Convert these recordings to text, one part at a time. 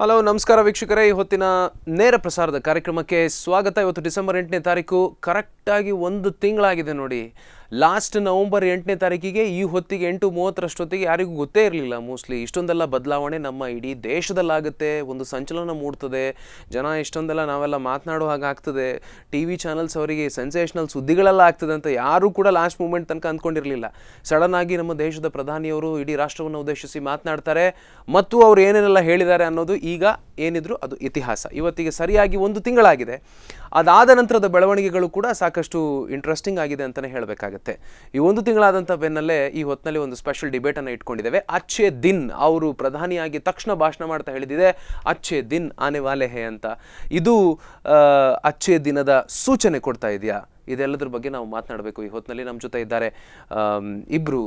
hello ನಮಸ್ಕಾರ ವೀಕ್ಷಕರೇ ಈ ಹೊತ್ತಿನ ನೇರ ಪ್ರಸಾರದ ಕಾರ್ಯಕ್ರಮಕ್ಕೆ ಸ್ವಾಗತ ಇವತ್ತು ಡಿಸೆಂಬರ್ ಎಂಟನೇ ತಾರೀಕು ಕರೆಕ್ಟಾಗಿ ಒಂದು ತಿಂಗಳಾಗಿದೆ ನೋಡಿ ಲಾಸ್ಟ್ ನವಂಬರ್ ಎಂಟನೇ ತಾರೀಕಿಗೆ ಈ ಹೊತ್ತಿಗೆ ಎಂಟು ಮೂವತ್ತರಷ್ಟೊತ್ತಿಗೆ ಯಾರಿಗೂ ಗೊತ್ತೇ ಇರಲಿಲ್ಲ ಮೋಸ್ಟ್ಲಿ ಇಷ್ಟೊಂದೆಲ್ಲ ಬದಲಾವಣೆ ನಮ್ಮ ಇಡೀ ದೇಶದಲ್ಲಾಗುತ್ತೆ ಒಂದು ಸಂಚಲನ ಮೂಡ್ತದೆ ಜನ ಇಷ್ಟೊಂದೆಲ್ಲ ನಾವೆಲ್ಲ ಮಾತನಾಡುವ ಹಾಗೆ ಆಗ್ತದೆ ಟಿ ವಿ ಚಾನಲ್ಸ್ ಅವರಿಗೆ ಸೆನ್ಸೇಷನಲ್ ಸುದ್ದಿಗಳೆಲ್ಲ ಆಗ್ತದೆ ಅಂತ ಯಾರೂ ಕೂಡ ಲಾಸ್ಟ್ ಮೂಮೆಂಟ್ ತನಕ ಅಂದ್ಕೊಂಡಿರಲಿಲ್ಲ ಸಡನ್ ಆಗಿ ನಮ್ಮ ದೇಶದ ಪ್ರಧಾನಿಯವರು ಇಡೀ ರಾಷ್ಟ್ರವನ್ನು ಉದ್ದೇಶಿಸಿ ಮಾತನಾಡ್ತಾರೆ ಮತ್ತು ಅವರು ಏನೇನೆಲ್ಲ ಹೇಳಿದ್ದಾರೆ ಅನ್ನೋದು ಈಗ ಏನಿದ್ರು ಅದು ಇತಿಹಾಸ ಇವತ್ತಿಗೆ ಸರಿಯಾಗಿ ಒಂದು ತಿಂಗಳಾಗಿದೆ ಅದಾದ ನಂತರದ ಬೆಳವಣಿಗೆಗಳು ಕೂಡ ಸಾಕಷ್ಟು ಇಂಟ್ರೆಸ್ಟಿಂಗ್ ಆಗಿದೆ ಅಂತಲೇ ಹೇಳಬೇಕಾಗತ್ತೆ ಈ ಒಂದು ತಿಂಗಳಾದಂಥ ಬೆನ್ನಲ್ಲೇ ಈ ಹೊತ್ತಿನಲ್ಲಿ ಒಂದು ಸ್ಪೆಷಲ್ ಡಿಬೇಟನ್ನು ಇಟ್ಕೊಂಡಿದ್ದೇವೆ ಅಚ್ಚೆ ದಿನ್ ಅವರು ಪ್ರಧಾನಿಯಾಗಿ ತಕ್ಷಣ ಭಾಷಣ ಮಾಡ್ತಾ ಹೇಳಿದಿದೆ ಅಚ್ಚೆ ದಿನ್ ಆನೆ ವಾಲೆ ಹೇ ಅಂತ ಇದು ಅಚ್ಚೆ ದಿನದ ಸೂಚನೆ ಕೊಡ್ತಾ ಇದೆಯಾ ಇದೆಲ್ಲದ್ರ ಬಗ್ಗೆ ನಾವು ಮಾತನಾಡಬೇಕು ಈ ಹೊತ್ತಿನಲ್ಲಿ ನಮ್ಮ ಜೊತೆ ಇದ್ದಾರೆ ಇಬ್ಬರು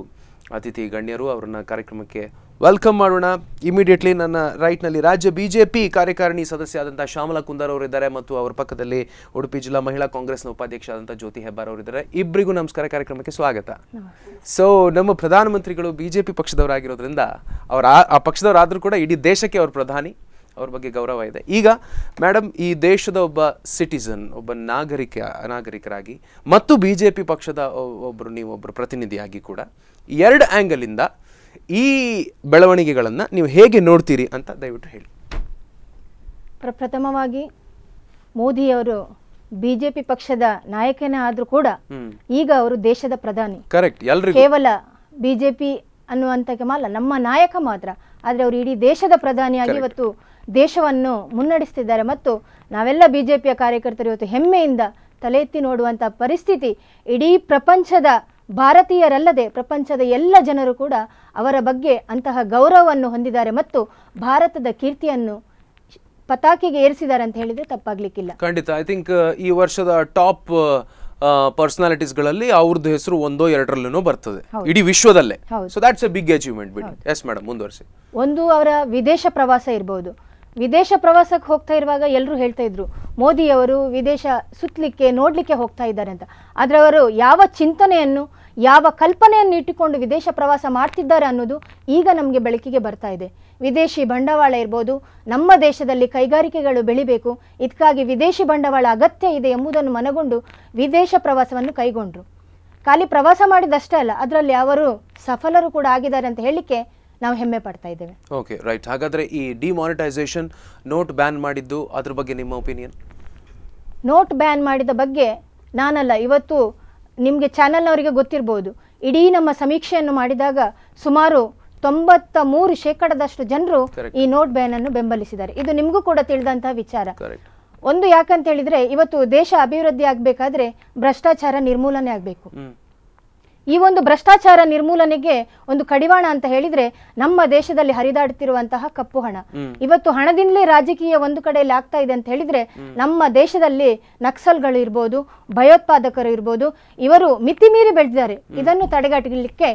ಅತಿಥಿ ಗಣ್ಯರು ಅವ್ರನ್ನ ಕಾರ್ಯಕ್ರಮಕ್ಕೆ ವೆಲ್ಕಮ್ ಮಾಡೋಣ ಇಮಿಡಿಯೇಟ್ಲಿ ನನ್ನ ರೈಟ್ನಲ್ಲಿ ರಾಜ್ಯ ಬಿಜೆಪಿ ಕಾರ್ಯಕಾರಿಣಿ ಆದಂಥ ಶ್ಯಾಮಲಾ ಕುಂದರ್ ಅವರಿದ್ದಾರೆ ಮತ್ತು ಅವರ ಪಕ್ಕದಲ್ಲಿ ಉಡುಪಿ ಜಿಲ್ಲಾ ಮಹಿಳಾ ಕಾಂಗ್ರೆಸ್ನ ಉಪಾಧ್ಯಕ್ಷರಾದಂಥ ಜ್ಯೋತಿ ಹೆಬ್ಬಾರ್ ಅವರಿದ್ದಾರೆ ಇಬ್ಬರಿಗೂ ನಮಸ್ಕಾರ ಕಾರ್ಯಕ್ರಮಕ್ಕೆ ಸ್ವಾಗತ ಸೊ ನಮ್ಮ ಪ್ರಧಾನಮಂತ್ರಿಗಳು ಪಿ ಪಕ್ಷದವರಾಗಿರೋದ್ರಿಂದ ಅವರ ಆ ಪಕ್ಷದವರಾದರೂ ಕೂಡ ಇಡೀ ದೇಶಕ್ಕೆ ಅವ್ರ ಪ್ರಧಾನಿ ಅವ್ರ ಬಗ್ಗೆ ಗೌರವ ಇದೆ ಈಗ ಮೇಡಮ್ ಈ ದೇಶದ ಒಬ್ಬ ಸಿಟಿಸನ್ ಒಬ್ಬ ನಾಗರಿಕ ನಾಗರಿಕರಾಗಿ ಮತ್ತು ಬಿ ಜೆ ಪಿ ಪಕ್ಷದ ಒಬ್ಬರು ನೀವೊಬ್ಬರು ಪ್ರತಿನಿಧಿಯಾಗಿ ಕೂಡ ಎರಡು ಆ್ಯಂಗಲಿಂದ ಈ ಬೆಳವಣಿಗೆಗಳನ್ನು ನೀವು ಹೇಗೆ ನೋಡ್ತೀರಿ ಅಂತ ದಯವಿಟ್ಟು ಹೇಳಿ ಪ್ರಪ್ರಥಮವಾಗಿ ಮೋದಿಯವರು ಬಿಜೆಪಿ ಪಕ್ಷದ ನಾಯಕನೇ ಆದರೂ ಕೂಡ ಈಗ ಅವರು ದೇಶದ ಪ್ರಧಾನಿ ಕರೆಕ್ಟ್ ಕೇವಲ ಬಿಜೆಪಿ ಅನ್ನುವಂಥಕ್ಕೆ ಮಾತ್ರ ನಮ್ಮ ನಾಯಕ ಮಾತ್ರ ಆದರೆ ಅವರು ಇಡೀ ದೇಶದ ಪ್ರಧಾನಿಯಾಗಿ ಇವತ್ತು ದೇಶವನ್ನು ಮುನ್ನಡೆಸ್ತಿದ್ದಾರೆ ಮತ್ತು ನಾವೆಲ್ಲ ಬಿಜೆಪಿಯ ಕಾರ್ಯಕರ್ತರು ಇವತ್ತು ಹೆಮ್ಮೆಯಿಂದ ತಲೆ ಎತ್ತಿ ನೋಡುವಂಥ ಪರಿಸ್ಥಿತಿ ಇಡೀ ಪ್ರಪಂಚದ ಭಾರತೀಯರಲ್ಲದೆ ಪ್ರಪಂಚದ ಎಲ್ಲ ಜನರು ಕೂಡ ಅವರ ಬಗ್ಗೆ ಅಂತಹ ಗೌರವವನ್ನು ಹೊಂದಿದ್ದಾರೆ ಮತ್ತು ಭಾರತದ ಕೀರ್ತಿಯನ್ನು ಪತಾಕೆಗೆ ಏರಿಸಿದ್ದಾರೆ ಅಂತ ಹೇಳಿದ್ರೆ ತಪ್ಪಾಗ್ಲಿಕ್ಕಿಲ್ಲ ಖಂಡಿತ ಐ ಥಿಂಕ್ uh, ಈ ವರ್ಷದ ಟಾಪ್ ಪರ್ಸನಾಲಿಟೀಸ್ಗಳಲ್ಲಿ uh, uh, ಅವ್ರದ್ದು ಹೆಸರು ಒಂದೋ ಎರಡರಲ್ಲೂ ಬರ್ತದೆ ಇಡೀ ವಿಶ್ವದಲ್ಲೇ so that's a big achievement ಬಿಡಿ ಎಸ್ ಮೇಡಮ್ ಮುಂದುವರಿಸಿ ಒಂದು ಅವರ ವಿದೇಶ ಪ್ರವಾಸ ಇರಬಹುದು ವಿದೇಶ ಪ್ರವಾಸಕ್ಕೆ ಹೋಗ್ತಾ ಇರುವಾಗ ಎಲ್ಲರೂ ಹೇಳ್ತಾ ಇದ್ರು ಮೋದಿಯವರು ವಿದೇಶ ಸುತ್ತಲಿಕ್ಕೆ ನೋಡಲಿಕ್ಕೆ ಹೋಗ್ತಾ ಇದ್ದಾರೆ ಅಂತ ಆದರೆ ಅವರು ಯಾವ ಚಿಂತನೆಯನ್ನು ಯಾವ ಕಲ್ಪನೆಯನ್ನು ಇಟ್ಟುಕೊಂಡು ವಿದೇಶ ಪ್ರವಾಸ ಮಾಡ್ತಿದ್ದಾರೆ ಅನ್ನೋದು ಈಗ ನಮಗೆ ಬೆಳಕಿಗೆ ಬರ್ತಾ ಇದೆ ವಿದೇಶಿ ಬಂಡವಾಳ ಇರ್ಬೋದು ನಮ್ಮ ದೇಶದಲ್ಲಿ ಕೈಗಾರಿಕೆಗಳು ಬೆಳಿಬೇಕು ಇದಕ್ಕಾಗಿ ವಿದೇಶಿ ಬಂಡವಾಳ ಅಗತ್ಯ ಇದೆ ಎಂಬುದನ್ನು ಮನಗೊಂಡು ವಿದೇಶ ಪ್ರವಾಸವನ್ನು ಕೈಗೊಂಡ್ರು ಖಾಲಿ ಪ್ರವಾಸ ಮಾಡಿದಷ್ಟೇ ಅಲ್ಲ ಅದರಲ್ಲಿ ಅವರು ಸಫಲರು ಕೂಡ ಆಗಿದ್ದಾರೆ ಅಂತ ಹೇಳಿಕೆ ನಾವು ಹೆಮ್ಮೆ ಪಡ್ತಾ ಇದ್ದೇವೆ ಓಕೆ ರೈಟ್ ಹಾಗಾದರೆ ಈ ಡಿಮಾನಿಟೈಸೇಷನ್ ನೋಟ್ ಬ್ಯಾನ್ ಮಾಡಿದ್ದು ಅದ್ರ ಬಗ್ಗೆ ನಿಮ್ಮ ಒಪಿನಿಯನ್ ನೋಟ್ ಬ್ಯಾನ್ ಮಾಡಿದ ಬಗ್ಗೆ ನಾನಲ್ಲ ಇವತ್ತು ನಿಮಗೆ ಚಾನಲ್ನವರಿಗೆ ಗೊತ್ತಿರ್ಬೋದು ಇಡೀ ನಮ್ಮ ಸಮೀಕ್ಷೆಯನ್ನು ಮಾಡಿದಾಗ ಸುಮಾರು ತೊಂಬತ್ತ ಮೂರು ಶೇಕಡದಷ್ಟು ಜನರು ಈ ನೋಟ್ ಬ್ಯಾನ್ ಅನ್ನು ಬೆಂಬಲಿಸಿದ್ದಾರೆ ಇದು ನಿಮಗೂ ಕೂಡ ತಿಳಿದಂತಹ ವಿಚಾರ ಒಂದು ಯಾಕಂತ ಹೇಳಿದ್ರೆ ಇವತ್ತು ದೇಶ ಅಭಿವೃದ್ಧಿ ಆಗಬೇಕಾದ್ರೆ ಭ್ರಷ್ಟಾಚಾರ ನಿರ್ಮೂಲನೆ ಆಗಬೇಕು ಈ ಒಂದು ಭ್ರಷ್ಟಾಚಾರ ನಿರ್ಮೂಲನೆಗೆ ಒಂದು ಕಡಿವಾಣ ಅಂತ ಹೇಳಿದ್ರೆ ನಮ್ಮ ದೇಶದಲ್ಲಿ ಹರಿದಾಡ್ತಿರುವಂತಹ ಕಪ್ಪು ಹಣ ಇವತ್ತು ಹಣದಿಂದಲೇ ರಾಜಕೀಯ ಒಂದು ಕಡೆಯಲ್ಲಿ ಆಗ್ತಾ ಇದೆ ಅಂತ ಹೇಳಿದ್ರೆ ನಮ್ಮ ದೇಶದಲ್ಲಿ ನಕ್ಸಲ್ಗಳು ಇರ್ಬೋದು ಭಯೋತ್ಪಾದಕರು ಇರ್ಬೋದು ಇವರು ಮಿತಿ ಮೀರಿ ಬೆಳೆದಿದ್ದಾರೆ ಇದನ್ನು ತಡೆಗಟ್ಟಲಿಕ್ಕೆ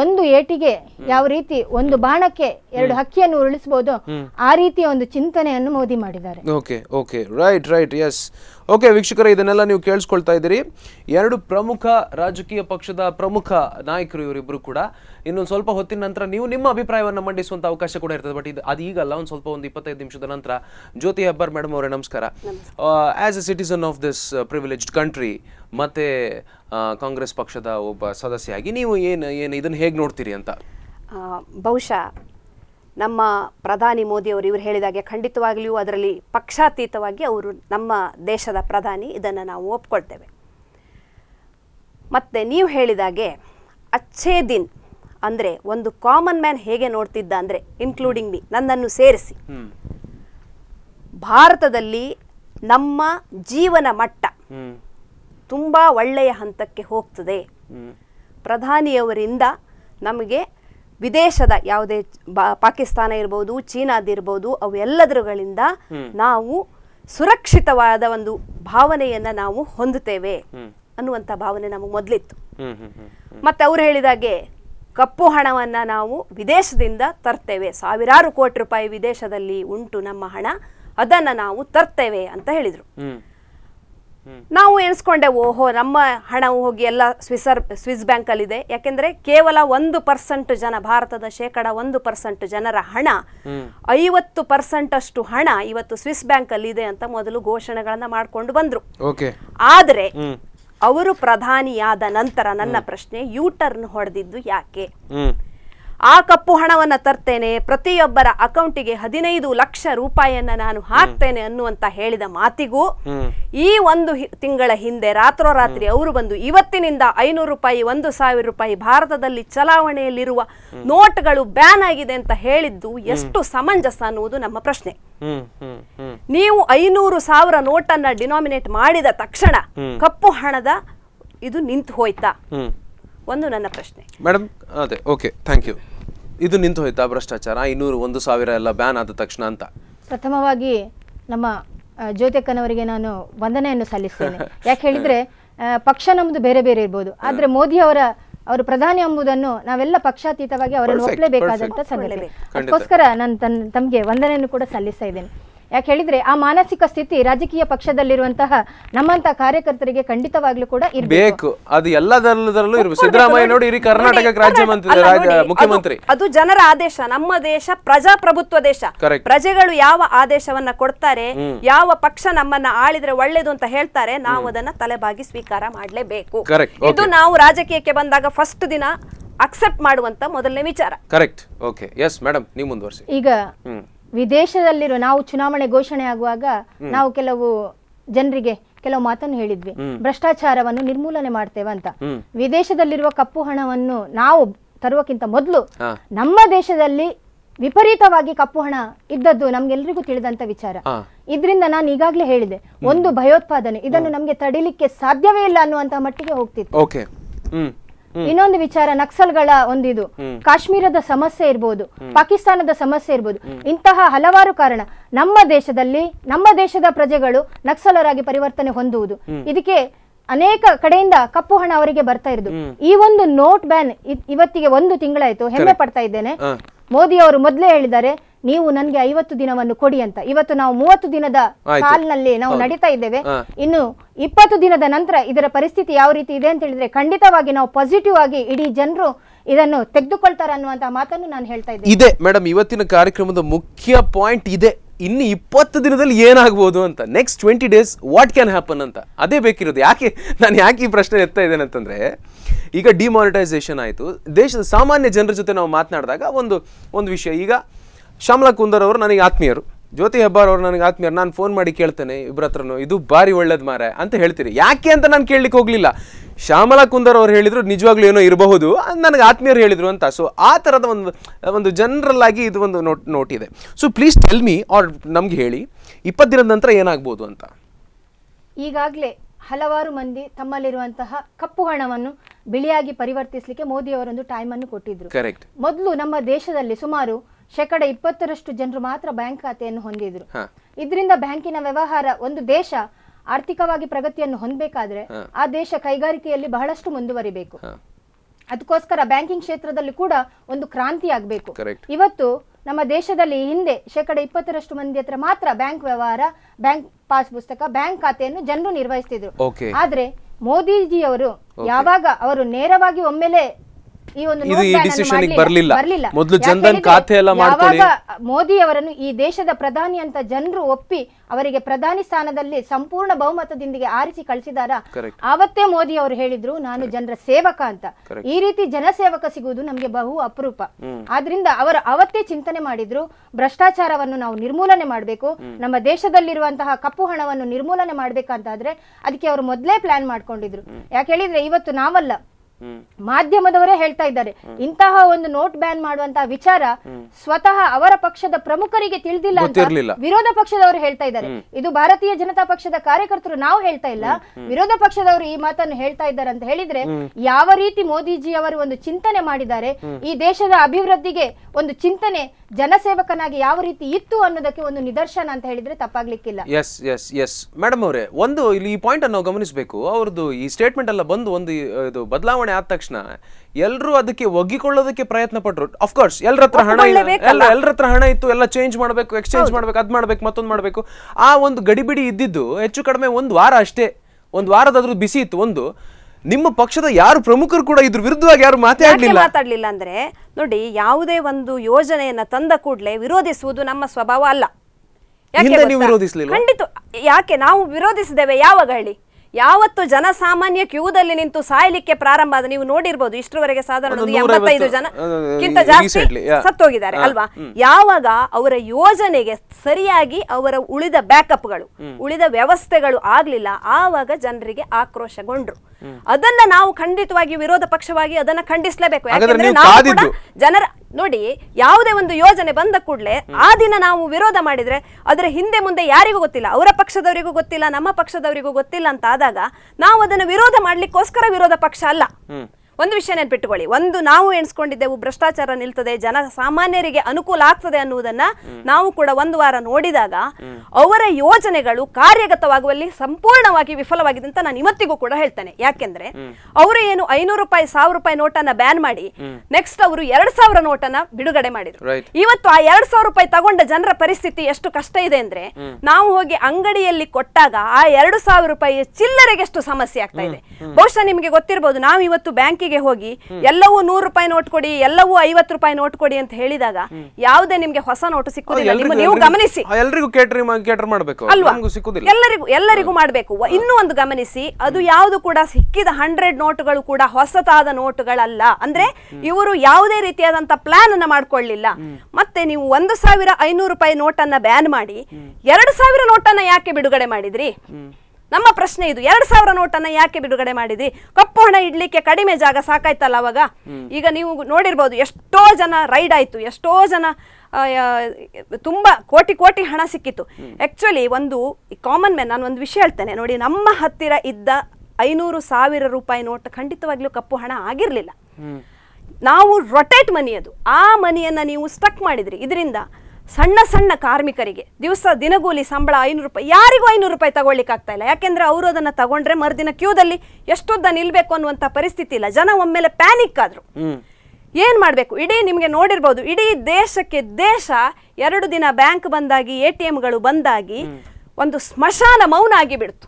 ಒಂದು ಏಟಿಗೆ ಯಾವ ರೀತಿ ಒಂದು ಬಾಣಕ್ಕೆ ಎರಡು ಹಕ್ಕಿಯನ್ನು ಉರುಳಿಸಬಹುದು ಆ ರೀತಿಯ ಒಂದು ಚಿಂತನೆಯನ್ನು ಮೋದಿ ಮಾಡಿದ್ದಾರೆ okay okay right right okay ವೀಕ್ಷಕರ ಇದನ್ನೆಲ್ಲ ನೀವು ಕೇಳಿಸ್ಕೊಳ್ತಾ ಇದ್ದೀರಿ ಎರಡು ಪ್ರಮುಖ ರಾಜಕೀಯ ಪಕ್ಷದ ಪ್ರಮುಖ ನಾಯಕರು ಇವರಿಬ್ಬರು ಕೂಡ ಇನ್ನೊಂದು ಸ್ವಲ್ಪ ಹೊತ್ತಿನ ನಂತರ ನೀವು ನಿಮ್ಮ ಅಭಿಪ್ರಾಯವನ್ನು ಮಂಡಿಸುವಂತ ಅವಕಾಶ ಕೂಡ ಇರ್ತದೆ ಬಟ್ ಇದು ಅದು ಈಗಲ್ಲ ಒಂದು ಸ್ವಲ್ಪ ಒಂದು ಇಪ್ಪತ್ತೈದು ನಿಮಿಷದ ನಂತರ ಜ್ಯೋತಿ ಹಬ್ಬರ್ ಮೇಡಮ್ ಅವರೇ ನಮಸ್ಕಾರ as a citizen of this privileged country ಮತ್ತೆ ಕಾಂಗ್ರೆಸ್ ಪಕ್ಷದ ಒಬ್ಬ ಆಗಿ ನೀವು ಏನು ಏನು ಇದನ್ನು ಹೇಗೆ ನೋಡ್ತೀರಿ ಅಂತ ಬಹುಶಃ ನಮ್ಮ ಪ್ರಧಾನಿ ಮೋದಿಯವರು ಇವರು ಹೇಳಿದಾಗೆ ಖಂಡಿತವಾಗಲಿಯೂ ಅದರಲ್ಲಿ ಪಕ್ಷಾತೀತವಾಗಿ ಅವರು ನಮ್ಮ ದೇಶದ ಪ್ರಧಾನಿ ಇದನ್ನು ನಾವು ಒಪ್ಕೊಳ್ತೇವೆ ಮತ್ತು ನೀವು ಹೇಳಿದಾಗೆ ಅಚ್ಛೇ ದಿನ್ ಅಂದರೆ ಒಂದು ಕಾಮನ್ ಮ್ಯಾನ್ ಹೇಗೆ ನೋಡ್ತಿದ್ದ ಅಂದರೆ ಇನ್ಕ್ಲೂಡಿಂಗ್ ಮಿ ನನ್ನನ್ನು ಸೇರಿಸಿ ಭಾರತದಲ್ಲಿ ನಮ್ಮ ಜೀವನ ಮಟ್ಟ ತುಂಬ ಒಳ್ಳೆಯ ಹಂತಕ್ಕೆ ಹೋಗ್ತದೆ ಪ್ರಧಾನಿಯವರಿಂದ ನಮಗೆ ವಿದೇಶದ ಯಾವುದೇ ಪಾಕಿಸ್ತಾನ ಇರ್ಬೋದು ಚೀನಾದಿರ್ಬೋದು ಅವೆಲ್ಲದರುಗಳಿಂದ ನಾವು ಸುರಕ್ಷಿತವಾದ ಒಂದು ಭಾವನೆಯನ್ನ ನಾವು ಹೊಂದುತ್ತೇವೆ ಅನ್ನುವಂತ ಭಾವನೆ ನಮಗೆ ಮೊದಲಿತ್ತು ಮತ್ತೆ ಅವ್ರು ಹೇಳಿದಾಗೆ ಕಪ್ಪು ಹಣವನ್ನ ನಾವು ವಿದೇಶದಿಂದ ತರ್ತೇವೆ ಸಾವಿರಾರು ಕೋಟಿ ರೂಪಾಯಿ ವಿದೇಶದಲ್ಲಿ ಉಂಟು ನಮ್ಮ ಹಣ ಅದನ್ನ ನಾವು ತರ್ತೇವೆ ಅಂತ ಹೇಳಿದ್ರು ನಾವು ಎನ್ಸ್ಕೊಂಡೆ ಓಹೋ ನಮ್ಮ ಹಣವು ಹೋಗಿ ಎಲ್ಲ ಸ್ವಿಸ್ ಸ್ವಿಸ್ ಇದೆ ಯಾಕೆಂದ್ರೆ ಕೇವಲ ಒಂದು ಪರ್ಸೆಂಟ್ ಜನ ಭಾರತದ ಶೇಕಡ ಒಂದು ಪರ್ಸೆಂಟ್ ಜನರ ಹಣ ಐವತ್ತು ಪರ್ಸೆಂಟ್ ಅಷ್ಟು ಹಣ ಇವತ್ತು ಸ್ವಿಸ್ ಬ್ಯಾಂಕ್ ಅಲ್ಲಿ ಇದೆ ಅಂತ ಮೊದಲು ಘೋಷಣೆಗಳನ್ನ ಮಾಡ್ಕೊಂಡು ಬಂದ್ರು ಆದ್ರೆ ಅವರು ಪ್ರಧಾನಿಯಾದ ನಂತರ ನನ್ನ ಪ್ರಶ್ನೆ ಯು ಟರ್ನ್ ಹೊಡೆದಿದ್ದು ಯಾಕೆ ಆ ಕಪ್ಪು ಹಣವನ್ನು ತರ್ತೇನೆ ಪ್ರತಿಯೊಬ್ಬರ ಅಕೌಂಟಿಗೆ ಹದಿನೈದು ಲಕ್ಷ ರೂಪಾಯಿಯನ್ನ ನಾನು ಹಾಕ್ತೇನೆ ಅನ್ನುವಂತ ಹೇಳಿದ ಮಾತಿಗೂ ಈ ಒಂದು ತಿಂಗಳ ಹಿಂದೆ ರಾತ್ರೋರಾತ್ರಿ ಅವರು ಬಂದು ಇವತ್ತಿನಿಂದ ಐನೂರು ರೂಪಾಯಿ ಒಂದು ಸಾವಿರ ರೂಪಾಯಿ ಭಾರತದಲ್ಲಿ ಚಲಾವಣೆಯಲ್ಲಿರುವ ನೋಟ್ಗಳು ಬ್ಯಾನ್ ಆಗಿದೆ ಅಂತ ಹೇಳಿದ್ದು ಎಷ್ಟು ಸಮಂಜಸ ಅನ್ನುವುದು ನಮ್ಮ ಪ್ರಶ್ನೆ ನೀವು ಐನೂರು ಸಾವಿರ ನೋಟನ್ನ ಡಿನಾಮಿನೇಟ್ ಮಾಡಿದ ತಕ್ಷಣ ಕಪ್ಪು ಹಣದ ಇದು ನಿಂತು ಹೋಯ್ತಾ ಒಂದು ನನ್ನ ಪ್ರಶ್ನೆ ಮೇಡಮ್ ಅದೇ ಓಕೆ ಥ್ಯಾಂಕ್ ಯು ಇದು ನಿಂತು ಹೋಯ್ತಾ ಭ್ರಷ್ಟಾಚಾರ ಇನ್ನೂರು ಒಂದು ಸಾವಿರ ಎಲ್ಲ ಬ್ಯಾನ್ ಆದ ತಕ್ಷಣ ಅಂತ ಪ್ರಥಮವಾಗಿ ನಮ್ಮ ಜ್ಯೋತಿಕ್ಕನವರಿಗೆ ನಾನು ವಂದನೆಯನ್ನು ಸಲ್ಲಿಸ್ತೇನೆ ಯಾಕೆ ಹೇಳಿದ್ರೆ ಪಕ್ಷ ನಮ್ಮದು ಬೇರೆ ಬೇರೆ ಇರ್ಬೋದು ಆದರೆ ಮೋದಿ ಅವರ ಅವರು ಪ್ರಧಾನಿ ಎಂಬುದನ್ನು ನಾವೆಲ್ಲ ಪಕ್ಷಾತೀತವಾಗಿ ಅವರನ್ನು ಒಪ್ಪಲೇಬೇಕಾದಂತ ಸಂಗತಿ ಅದಕ್ಕೋಸ್ಕರ ನಾನು ತನ್ ತಮಗೆ ವಂದನೆಯನ್ನು ಕೂಡ ಸಲ್ಲಿಸ್ತಾ ಇದ್ದೇನೆ ಯಾಕೆ ಹೇಳಿದ್ರೆ ಆ ಮಾನಸಿಕ ಸ್ಥಿತಿ ರಾಜಕೀಯ ಪಕ್ಷದಲ್ಲಿರುವಂತಹ ನಮ್ಮಂತ ಕಾರ್ಯಕರ್ತರಿಗೆ ಖಂಡಿತವಾಗ್ಲೂ ಕೂಡ ಇರಬೇಕು ಅದು ಎಲ್ಲದರಲ್ಲೂ ಇರಬೇಕು ಸಿದ್ದರಾಮಯ್ಯ ನೋಡಿ ಇಡೀ ಕರ್ನಾಟಕ ರಾಜ್ಯ ಮುಖ್ಯಮಂತ್ರಿ ಅದು ಜನರ ಆದೇಶ ನಮ್ಮ ದೇಶ ಪ್ರಜಾಪ್ರಭುತ್ವ ದೇಶ ಪ್ರಜೆಗಳು ಯಾವ ಆದೇಶವನ್ನ ಕೊಡ್ತಾರೆ ಯಾವ ಪಕ್ಷ ನಮ್ಮನ್ನ ಆಳಿದ್ರೆ ಒಳ್ಳೇದು ಅಂತ ಹೇಳ್ತಾರೆ ನಾವು ಅದನ್ನ ತಲೆಬಾಗಿ ಸ್ವೀಕಾರ ಮಾಡಲೇಬೇಕು ಇದು ನಾವು ರಾಜಕೀಯಕ್ಕೆ ಬಂದಾಗ ಫಸ್ಟ್ ದಿನ ಅಕ್ಸೆಪ್ಟ್ ಮಾಡುವಂತ ಮೊದಲನೇ ವಿಚಾರ ಕರೆಕ್ಟ್ ಓಕೆ ಎಸ್ ಮೇಡಮ್ ನೀವು ಮುಂದುವರಿಸಿ ಈಗ ವಿದೇಶದಲ್ಲಿರೋ ನಾವು ಚುನಾವಣೆ ಘೋಷಣೆ ಆಗುವಾಗ ನಾವು ಕೆಲವು ಜನರಿಗೆ ಕೆಲವು ಮಾತನ್ನು ಹೇಳಿದ್ವಿ ಭ್ರಷ್ಟಾಚಾರವನ್ನು ನಿರ್ಮೂಲನೆ ಮಾಡ್ತೇವೆ ಅಂತ ವಿದೇಶದಲ್ಲಿರುವ ಕಪ್ಪು ಹಣವನ್ನು ನಾವು ತರುವಕ್ಕಿಂತ ಮೊದಲು ನಮ್ಮ ದೇಶದಲ್ಲಿ ವಿಪರೀತವಾಗಿ ಕಪ್ಪು ಹಣ ಇದ್ದದ್ದು ನಮ್ಗೆಲ್ರಿಗೂ ತಿಳಿದಂತ ವಿಚಾರ ಇದರಿಂದ ನಾನು ಈಗಾಗಲೇ ಹೇಳಿದೆ ಒಂದು ಭಯೋತ್ಪಾದನೆ ಇದನ್ನು ನಮ್ಗೆ ತಡಿಲಿಕ್ಕೆ ಸಾಧ್ಯವೇ ಇಲ್ಲ ಅನ್ನುವಂತಹ ಮಟ್ಟಿಗೆ ಹೋಗ್ತಿತ್ತು ಇನ್ನೊಂದು ವಿಚಾರ ನಕ್ಸಲ್ಗಳ ಒಂದಿದು ಕಾಶ್ಮೀರದ ಸಮಸ್ಯೆ ಇರ್ಬೋದು ಪಾಕಿಸ್ತಾನದ ಸಮಸ್ಯೆ ಇರ್ಬೋದು ಇಂತಹ ಹಲವಾರು ಕಾರಣ ನಮ್ಮ ದೇಶದಲ್ಲಿ ನಮ್ಮ ದೇಶದ ಪ್ರಜೆಗಳು ನಕ್ಸಲರಾಗಿ ಪರಿವರ್ತನೆ ಹೊಂದುವುದು ಇದಕ್ಕೆ ಅನೇಕ ಕಡೆಯಿಂದ ಕಪ್ಪು ಹಣ ಅವರಿಗೆ ಬರ್ತಾ ಇರೋದು ಈ ಒಂದು ನೋಟ್ ಬ್ಯಾನ್ ಇವತ್ತಿಗೆ ಒಂದು ತಿಂಗಳಾಯ್ತು ಹೆಮ್ಮೆ ಪಡ್ತಾ ಇದ್ದೇನೆ ಮೋದಿ ಅವರು ಮೊದಲೇ ಹೇಳಿದ್ದಾರೆ ನೀವು ನನಗೆ ಐವತ್ತು ದಿನವನ್ನು ಕೊಡಿ ಅಂತ ಇವತ್ತು ನಾವು ಮೂವತ್ತು ದಿನದ ಕಾಲ್ನಲ್ಲಿ ನಾವು ನಡೀತಾ ಇದ್ದೇವೆ ಇನ್ನು ಇಪ್ಪತ್ತು ದಿನದ ನಂತರ ಇದರ ಪರಿಸ್ಥಿತಿ ಯಾವ ರೀತಿ ಇದೆ ಅಂತ ಹೇಳಿದ್ರೆ ಖಂಡಿತವಾಗಿ ನಾವು ಪಾಸಿಟಿವ್ ಆಗಿ ಇಡೀ ಜನರು ಇದನ್ನು ತೆಗೆದುಕೊಳ್ತಾರ ಅನ್ನುವಂತ ಮಾತನ್ನು ನಾನು ಹೇಳ್ತಾ ಇದ್ದೇನೆ ಇದೆ ಮೇಡಮ್ ಇವತ್ತಿನ ಕಾರ್ಯಕ್ರಮದ ಮುಖ್ಯ ಪಾಯಿಂಟ್ ಇದೆ ಇನ್ನು ಇಪ್ಪತ್ತು ದಿನದಲ್ಲಿ ಏನಾಗ್ಬೋದು ಅಂತ next twenty days what can happen ಅಂತ ಅದೇ ಬೇಕಿರೋದು ಯಾಕೆ ನಾನು ಯಾಕೆ ಈ ಪ್ರಶ್ನೆ ಎತ್ತಾ ಇದ್ದೇನೆ ಅಂತಂದರೆ ಈಗ ಡಿಮಾನಿಟೈಸೇಷನ್ ಆಯಿತು ದೇಶದ ಸಾಮಾನ್ಯ ಜನರ ಜೊತೆ ನಾವು ಮಾತನಾಡಿದಾಗ ಒಂದು ಒಂದು ವಿಷಯ ಈಗ ಶ್ಯಾಮಲಾ ಕುಂದರ್ ಅವರು ನನಗೆ ಆತ್ಮೀಯರು ಜ್ಯೋತಿ ಹೆಬ್ಬಾರ್ ಅವರು ನನಗೆ ಆತ್ಮೀಯರು ನಾನು ಫೋನ್ ಮಾಡಿ ಕೇಳ್ತೇನೆ ಇಬ್ಬರ ಇದು ಭಾರಿ ಒಳ್ಳೇದು ಮಾರೆ ಅಂತ ಹೇಳ್ತೀರಿ ಯಾಕೆ ಅಂತ ನಾನು ಕೇಳಲಿಕ್ಕೆ ಹೋಗಲಿಲ್ಲ ಶ್ಯಾಮಲಾ ಕುಂದರ್ ಅವರು ಹೇಳಿದ್ರು ನಿಜವಾಗ್ಲೂ ಏನೋ ಇರಬಹುದು ನನಗೆ ಆತ್ಮೀಯರು ಹೇಳಿದರು ಅಂತ ಸೊ ಆ ಥರದ ಒಂದು ಒಂದು ಜನರಲ್ ಆಗಿ ಇದು ಒಂದು ನೋಟ್ ನೋಟ್ ಇದೆ so please tell me or ನಮ್ಗೆ ಹೇಳಿ ಇಪ್ಪತ್ತು ದಿನದ ನಂತರ ಏನಾಗ್ಬೋದು ಅಂತ ಈಗಾಗಲೇ ಹಲವಾರು ಮಂದಿ ತಮ್ಮಲ್ಲಿರುವಂತಹ ಕಪ್ಪು ಹಣವನ್ನು ಬಿಳಿಯಾಗಿ ಪರಿವರ್ತಿಸಲಿಕ್ಕೆ ಮೋದಿ ಅವರೊಂದು ಟೈಮ್ ಅನ್ನು ಕೊಟ್ಟಿದ್ರು ಕರೆಕ್ಟ್ ಮೊದಲು ನಮ್ಮ ದೇಶದಲ್ಲಿ ಸುಮಾರು ಶೇಕಡ ಇಪ್ಪತ್ತರಷ್ಟು ಜನರು ಮಾತ್ರ ಬ್ಯಾಂಕ್ ಖಾತೆಯನ್ನು ಹೊಂದಿದ್ರು ಇದರಿಂದ ಬ್ಯಾಂಕಿನ ವ್ಯವಹಾರ ಒಂದು ದೇಶ ಆರ್ಥಿಕವಾಗಿ ಪ್ರಗತಿಯನ್ನು ಹೊಂದಬೇಕಾದ್ರೆ ಆ ದೇಶ ಕೈಗಾರಿಕೆಯಲ್ಲಿ ಬಹಳಷ್ಟು ಮುಂದುವರಿಬೇಕು ಅದಕ್ಕೋಸ್ಕರ ಬ್ಯಾಂಕಿಂಗ್ ಕ್ಷೇತ್ರದಲ್ಲಿ ಕೂಡ ಒಂದು ಕ್ರಾಂತಿ ಆಗಬೇಕು ಇವತ್ತು ನಮ್ಮ ದೇಶದಲ್ಲಿ ಹಿಂದೆ ಶೇಕಡ ಇಪ್ಪತ್ತರಷ್ಟು ಮಂದಿ ಹತ್ರ ಮಾತ್ರ ಬ್ಯಾಂಕ್ ವ್ಯವಹಾರ ಬ್ಯಾಂಕ್ ಪಾಸ್ ಪುಸ್ತಕ ಬ್ಯಾಂಕ್ ಖಾತೆಯನ್ನು ಜನರು ನಿರ್ವಹಿಸ್ತಿದ್ರು ಆದ್ರೆ ಮೋದಿಜಿಯವರು ಯಾವಾಗ ಅವರು ನೇರವಾಗಿ ಒಮ್ಮೆಲೆ ಈ ಒಂದು ಈ ಡಿಸಿಷನ್ ಬರಲಿಲ್ಲ ಮೊದಲು ಎಲ್ಲ ಮಾಡ್ಕೊಳ್ಳಿ ಮೋದಿ ಅವರನ್ನು ಈ ದೇಶದ ಪ್ರಧಾನಿ ಅಂತ ಜನರು ಒಪ್ಪಿ ಅವರಿಗೆ ಪ್ರಧಾನಿ ಸ್ಥಾನದಲ್ಲಿ ಸಂಪೂರ್ಣ ಬಹುಮತದೊಂದಿಗೆ ಆರಿಸಿ ಕಳಿಸಿದಾರ ಆವತ್ತೇ ಮೋದಿ ಅವರು ಹೇಳಿದ್ರು ನಾನು ಜನರ ಸೇವಕ ಅಂತ ಈ ರೀತಿ ಜನಸೇವಕ ಸಿಗುವುದು ನಮಗೆ ಬಹು ಅಪರೂಪ ಆದ್ರಿಂದ ಅವರು ಅವತ್ತೇ ಚಿಂತನೆ ಮಾಡಿದ್ರು ಭ್ರಷ್ಟಾಚಾರವನ್ನು ನಾವು ನಿರ್ಮೂಲನೆ ಮಾಡಬೇಕು ನಮ್ಮ ದೇಶದಲ್ಲಿರುವಂತಹ ಕಪ್ಪು ಹಣವನ್ನು ನಿರ್ಮೂಲನೆ ಮಾಡ್ಬೇಕಂತಾದ್ರೆ ಅದಕ್ಕೆ ಅವರು ಮೊದಲೇ ಪ್ಲಾನ್ ಮಾಡ್ಕೊಂಡಿದ್ರು ಯಾಕೆ ಹೇಳಿದ್ರೆ ಇವತ್ತು ನಾವಲ್ಲ ಮಾಧ್ಯಮದವರೇ ಹೇಳ್ತಾ ಇದ್ದಾರೆ ಇಂತಹ ಒಂದು ನೋಟ್ ಬ್ಯಾನ್ ಮಾಡುವಂತಹ ವಿಚಾರ ಸ್ವತಃ ಅವರ ಪಕ್ಷದ ಪ್ರಮುಖರಿಗೆ ತಿಳಿದಿಲ್ಲ ಅಂತ ವಿರೋಧ ಪಕ್ಷದವರು ಹೇಳ್ತಾ ಇದ್ದಾರೆ ಇದು ಭಾರತೀಯ ಜನತಾ ಪಕ್ಷದ ಕಾರ್ಯಕರ್ತರು ನಾವು ಹೇಳ್ತಾ ಇಲ್ಲ ವಿರೋಧ ಪಕ್ಷದವರು ಈ ಮಾತನ್ನು ಹೇಳ್ತಾ ಇದ್ದಾರೆ ಅಂತ ಹೇಳಿದ್ರೆ ಯಾವ ರೀತಿ ಮೋದಿಜಿ ಅವರು ಒಂದು ಚಿಂತನೆ ಮಾಡಿದ್ದಾರೆ ಈ ದೇಶದ ಅಭಿವೃದ್ಧಿಗೆ ಒಂದು ಚಿಂತನೆ ಜನಸೇವಕನಾಗಿ ಯಾವ ರೀತಿ ಇತ್ತು ಅನ್ನೋದಕ್ಕೆ ಒಂದು ನಿದರ್ಶನ ಅಂತ ಹೇಳಿದ್ರೆ ತಪ್ಪಾಗ್ಲಿಕ್ಕಿಲ್ಲ ಎಸ್ ಎಸ್ ಎಸ್ ಮೇಡಮ್ ಅವರೇ ಒಂದು ಇಲ್ಲಿ ಈ ಪಾಯಿಂಟ್ ಅನ್ನು ಗಮನಿಸಬೇಕು ಅವ್ರದ್ದು ಈ ಸ್ಟೇಟ್ಮೆಂಟ್ ಎಲ್ಲ ಬಂದು ಒಂದು ಇದು ಬದಲಾವಣೆ ಚುನಾವಣೆ ಆದ ತಕ್ಷಣ ಎಲ್ಲರೂ ಅದಕ್ಕೆ ಒಗ್ಗಿಕೊಳ್ಳೋದಕ್ಕೆ ಪ್ರಯತ್ನ ಪಟ್ರು ಅಫ್ಕೋರ್ಸ್ ಎಲ್ಲರ ಹತ್ರ ಹಣ ಎಲ್ಲರ ಹತ್ರ ಹಣ ಇತ್ತು ಎಲ್ಲ ಚೇಂಜ್ ಮಾಡಬೇಕು ಎಕ್ಸ್ಚೇಂಜ್ ಮಾಡಬೇಕು ಅದ್ ಮಾಡಬೇಕು ಮತ್ತೊಂದು ಮಾಡಬೇಕು ಆ ಒಂದು ಗಡಿಬಿಡಿ ಇದ್ದಿದ್ದು ಹೆಚ್ಚು ಕಡಿಮೆ ಒಂದು ವಾರ ಅಷ್ಟೇ ಒಂದು ವಾರದಾದ್ರೂ ಬಿಸಿ ಇತ್ತು ಒಂದು ನಿಮ್ಮ ಪಕ್ಷದ ಯಾರು ಪ್ರಮುಖರು ಕೂಡ ಇದ್ರ ವಿರುದ್ಧವಾಗಿ ಯಾರು ಮಾತಾಡಲಿಲ್ಲ ಮಾತಾಡಲಿಲ್ಲ ಅಂದ್ರೆ ನೋಡಿ ಯಾವುದೇ ಒಂದು ಯೋಜನೆಯನ್ನ ತಂದ ಕೂಡಲೇ ವಿರೋಧಿಸುವುದು ನಮ್ಮ ಸ್ವಭಾವ ಅಲ್ಲ ನೀವು ಖಂಡಿತ ಯಾಕೆ ನಾವು ವಿರೋಧಿಸಿದ್ದೇವೆ ಯಾವಾಗ ಹೇಳಿ ಯಾವತ್ತು ಜನಸಾಮಾನ್ಯ ಕ್ಯೂದಲ್ಲಿ ನಿಂತು ಸಾಯ್ಲಿಕ್ಕೆ ಪ್ರಾರಂಭ ಆದ ನೀವು ನೋಡಿರ್ಬೋದು ಇಷ್ಟರವರೆಗೆ ಸಾಧಾರಣ ಒಂದು ಎಂಬತ್ತೈದು ಜನಕ್ಕಿಂತ ಜಾಸ್ತಿ ಸತ್ತೋಗಿದ್ದಾರೆ ಅಲ್ವಾ ಯಾವಾಗ ಅವರ ಯೋಜನೆಗೆ ಸರಿಯಾಗಿ ಅವರ ಉಳಿದ ಬ್ಯಾಕಪ್ಗಳು ಉಳಿದ ವ್ಯವಸ್ಥೆಗಳು ಆಗ್ಲಿಲ್ಲ ಆವಾಗ ಜನರಿಗೆ ಆಕ್ರೋಶಗೊಂಡ್ರು ಅದನ್ನ ನಾವು ಖಂಡಿತವಾಗಿ ವಿರೋಧ ಪಕ್ಷವಾಗಿ ಅದನ್ನ ಖಂಡಿಸಲೇಬೇಕು ಯಾಕಂದ್ರೆ ನಾವು ಕೂಡ ಜನರ ನೋಡಿ ಯಾವುದೇ ಒಂದು ಯೋಜನೆ ಬಂದ ಕೂಡಲೇ ಆ ದಿನ ನಾವು ವಿರೋಧ ಮಾಡಿದ್ರೆ ಅದರ ಹಿಂದೆ ಮುಂದೆ ಯಾರಿಗೂ ಗೊತ್ತಿಲ್ಲ ಅವರ ಪಕ್ಷದವರಿಗೂ ಗೊತ್ತಿಲ್ಲ ನಮ್ಮ ಪಕ್ಷದವರಿಗೂ ಗೊತ್ತಿಲ್ಲ ಅಂತ ಆದಾಗ ನಾವು ಅದನ್ನು ವಿರೋಧ ಮಾಡ್ಲಿಕ್ಕೋಸ್ಕರ ವಿರೋಧ ಪಕ್ಷ ಅಲ್ಲ ಒಂದು ವಿಷಯ ನೆನ್ಪಿಟ್ಟುಕೊಳ್ಳಿ ಒಂದು ನಾವು ಎಣಿಸ್ಕೊಂಡಿದ್ದೆವು ಭ್ರಷ್ಟಾಚಾರ ನಿಲ್ತದೆ ಜನ ಸಾಮಾನ್ಯರಿಗೆ ಅನುಕೂಲ ಆಗ್ತದೆ ಅನ್ನುವುದನ್ನ ನಾವು ಕೂಡ ಒಂದು ವಾರ ನೋಡಿದಾಗ ಅವರ ಯೋಜನೆಗಳು ಕಾರ್ಯಗತವಾಗುವಲ್ಲಿ ಸಂಪೂರ್ಣವಾಗಿ ವಿಫಲವಾಗಿದೆ ಅಂತ ನಾನು ಇವತ್ತಿಗೂ ಕೂಡ ಹೇಳ್ತೇನೆ ಯಾಕೆಂದ್ರೆ ಅವರು ಏನು ಐನೂರು ರೂಪಾಯಿ ಸಾವಿರ ರೂಪಾಯಿ ನೋಟನ್ನ ಬ್ಯಾನ್ ಮಾಡಿ ನೆಕ್ಸ್ಟ್ ಅವರು ಎರಡ್ ಸಾವಿರ ನೋಟನ್ನ ಬಿಡುಗಡೆ ಮಾಡಿದ್ರು ಇವತ್ತು ಆ ಎರಡ್ ಸಾವಿರ ರೂಪಾಯಿ ತಗೊಂಡ ಜನರ ಪರಿಸ್ಥಿತಿ ಎಷ್ಟು ಕಷ್ಟ ಇದೆ ಅಂದ್ರೆ ನಾವು ಹೋಗಿ ಅಂಗಡಿಯಲ್ಲಿ ಕೊಟ್ಟಾಗ ಆ ಎರಡು ಸಾವಿರ ರೂಪಾಯಿ ಚಿಲ್ಲರೆಗೆ ಎಷ್ಟು ಸಮಸ್ಯೆ ಆಗ್ತಾ ಇದೆ ಬಹುಶಃ ನಿಮಗೆ ಗೊತ್ತಿರಬಹುದು ನಾವು ಇವತ್ತು ಬ್ಯಾಂಕಿಗೆ ಬ್ಯಾಂಕಿಗೆ ಹೋಗಿ ಎಲ್ಲವೂ ನೂರು ರೂಪಾಯಿ ನೋಟ್ ಕೊಡಿ ಎಲ್ಲವೂ ಐವತ್ತು ರೂಪಾಯಿ ನೋಟ್ ಕೊಡಿ ಅಂತ ಹೇಳಿದಾಗ ಯಾವುದೇ ನಿಮ್ಗೆ ಹೊಸ ನೋಟು ಸಿಕ್ಕುದಿಲ್ಲ ನೀವು ಗಮನಿಸಿ ಎಲ್ಲರಿಗೂ ಮಾಡಬೇಕು ಎಲ್ಲರಿಗೂ ಎಲ್ಲರಿಗೂ ಮಾಡಬೇಕು ಇನ್ನೂ ಒಂದು ಗಮನಿಸಿ ಅದು ಯಾವುದು ಕೂಡ ಸಿಕ್ಕಿದ ಹಂಡ್ರೆಡ್ ನೋಟುಗಳು ಕೂಡ ಹೊಸತಾದ ನೋಟುಗಳಲ್ಲ ಅಂದ್ರೆ ಇವರು ಯಾವುದೇ ರೀತಿಯಾದಂತ ಪ್ಲಾನ್ ಅನ್ನ ಮಾಡ್ಕೊಳ್ಳಿಲ್ಲ ಮತ್ತೆ ನೀವು ಒಂದು ಸಾವಿರ ಐನೂರು ರೂಪಾಯಿ ನೋಟ್ ಅನ್ನ ಬ್ಯಾನ್ ಮಾಡಿ ಎರಡು ಸಾವಿರ ನೋಟನ್ನ ಯಾಕೆ ಬಿಡುಗಡೆ ಮಾಡಿದ್ರಿ ನಮ್ಮ ಪ್ರಶ್ನೆ ಇದು ಎರಡ್ ಸಾವಿರ ನೋಟನ್ನ ಯಾಕೆ ಬಿಡುಗಡೆ ಮಾಡಿದ್ರಿ ಕಪ್ಪು ಹಣ ಇಡ್ಲಿಕ್ಕೆ ಕಡಿಮೆ ಜಾಗ ಸಾಕಾಯ್ತಲ್ಲ ಅವಾಗ ಈಗ ನೀವು ನೋಡಿರ್ಬೋದು ಎಷ್ಟೋ ಜನ ರೈಡ್ ಆಯ್ತು ಎಷ್ಟೋ ಜನ ತುಂಬಾ ಕೋಟಿ ಕೋಟಿ ಹಣ ಸಿಕ್ಕಿತ್ತು ಆಕ್ಚುಲಿ ಒಂದು ಕಾಮನ್ ಮ್ಯಾನ್ ನಾನು ಒಂದು ವಿಷಯ ಹೇಳ್ತೇನೆ ನೋಡಿ ನಮ್ಮ ಹತ್ತಿರ ಇದ್ದ ಐನೂರು ಸಾವಿರ ರೂಪಾಯಿ ನೋಟ್ ಖಂಡಿತವಾಗ್ಲೂ ಕಪ್ಪು ಹಣ ಆಗಿರಲಿಲ್ಲ ನಾವು ರೊಟೇಟ್ ಮನಿ ಅದು ಆ ಮನಿಯನ್ನ ನೀವು ಸ್ಟಕ್ ಮಾಡಿದ್ರಿ ಇದರಿಂದ ಸಣ್ಣ ಸಣ್ಣ ಕಾರ್ಮಿಕರಿಗೆ ದಿವಸ ದಿನಗೂಲಿ ಸಂಬಳ ಐನೂರು ರೂಪಾಯಿ ಯಾರಿಗೂ ಐನೂರು ರೂಪಾಯಿ ಆಗ್ತಾ ಇಲ್ಲ ಯಾಕೆಂದ್ರೆ ಅವರು ಅದನ್ನು ತಗೊಂಡ್ರೆ ಮರುದಿನ ಕ್ಯೂದಲ್ಲಿ ಎಷ್ಟೊದ್ದ ನಿಲ್ಬೇಕು ಅನ್ನುವಂಥ ಪರಿಸ್ಥಿತಿ ಇಲ್ಲ ಜನ ಒಮ್ಮೆಲೆ ಪ್ಯಾನಿಕ್ ಆದರು ಏನು ಮಾಡಬೇಕು ಇಡೀ ನಿಮಗೆ ನೋಡಿರ್ಬೋದು ಇಡೀ ದೇಶಕ್ಕೆ ದೇಶ ಎರಡು ದಿನ ಬ್ಯಾಂಕ್ ಬಂದಾಗಿ ಎ ಟಿ ಎಮ್ಗಳು ಬಂದಾಗಿ ಒಂದು ಸ್ಮಶಾನ ಮೌನ ಆಗಿ ಬಿಡ್ತು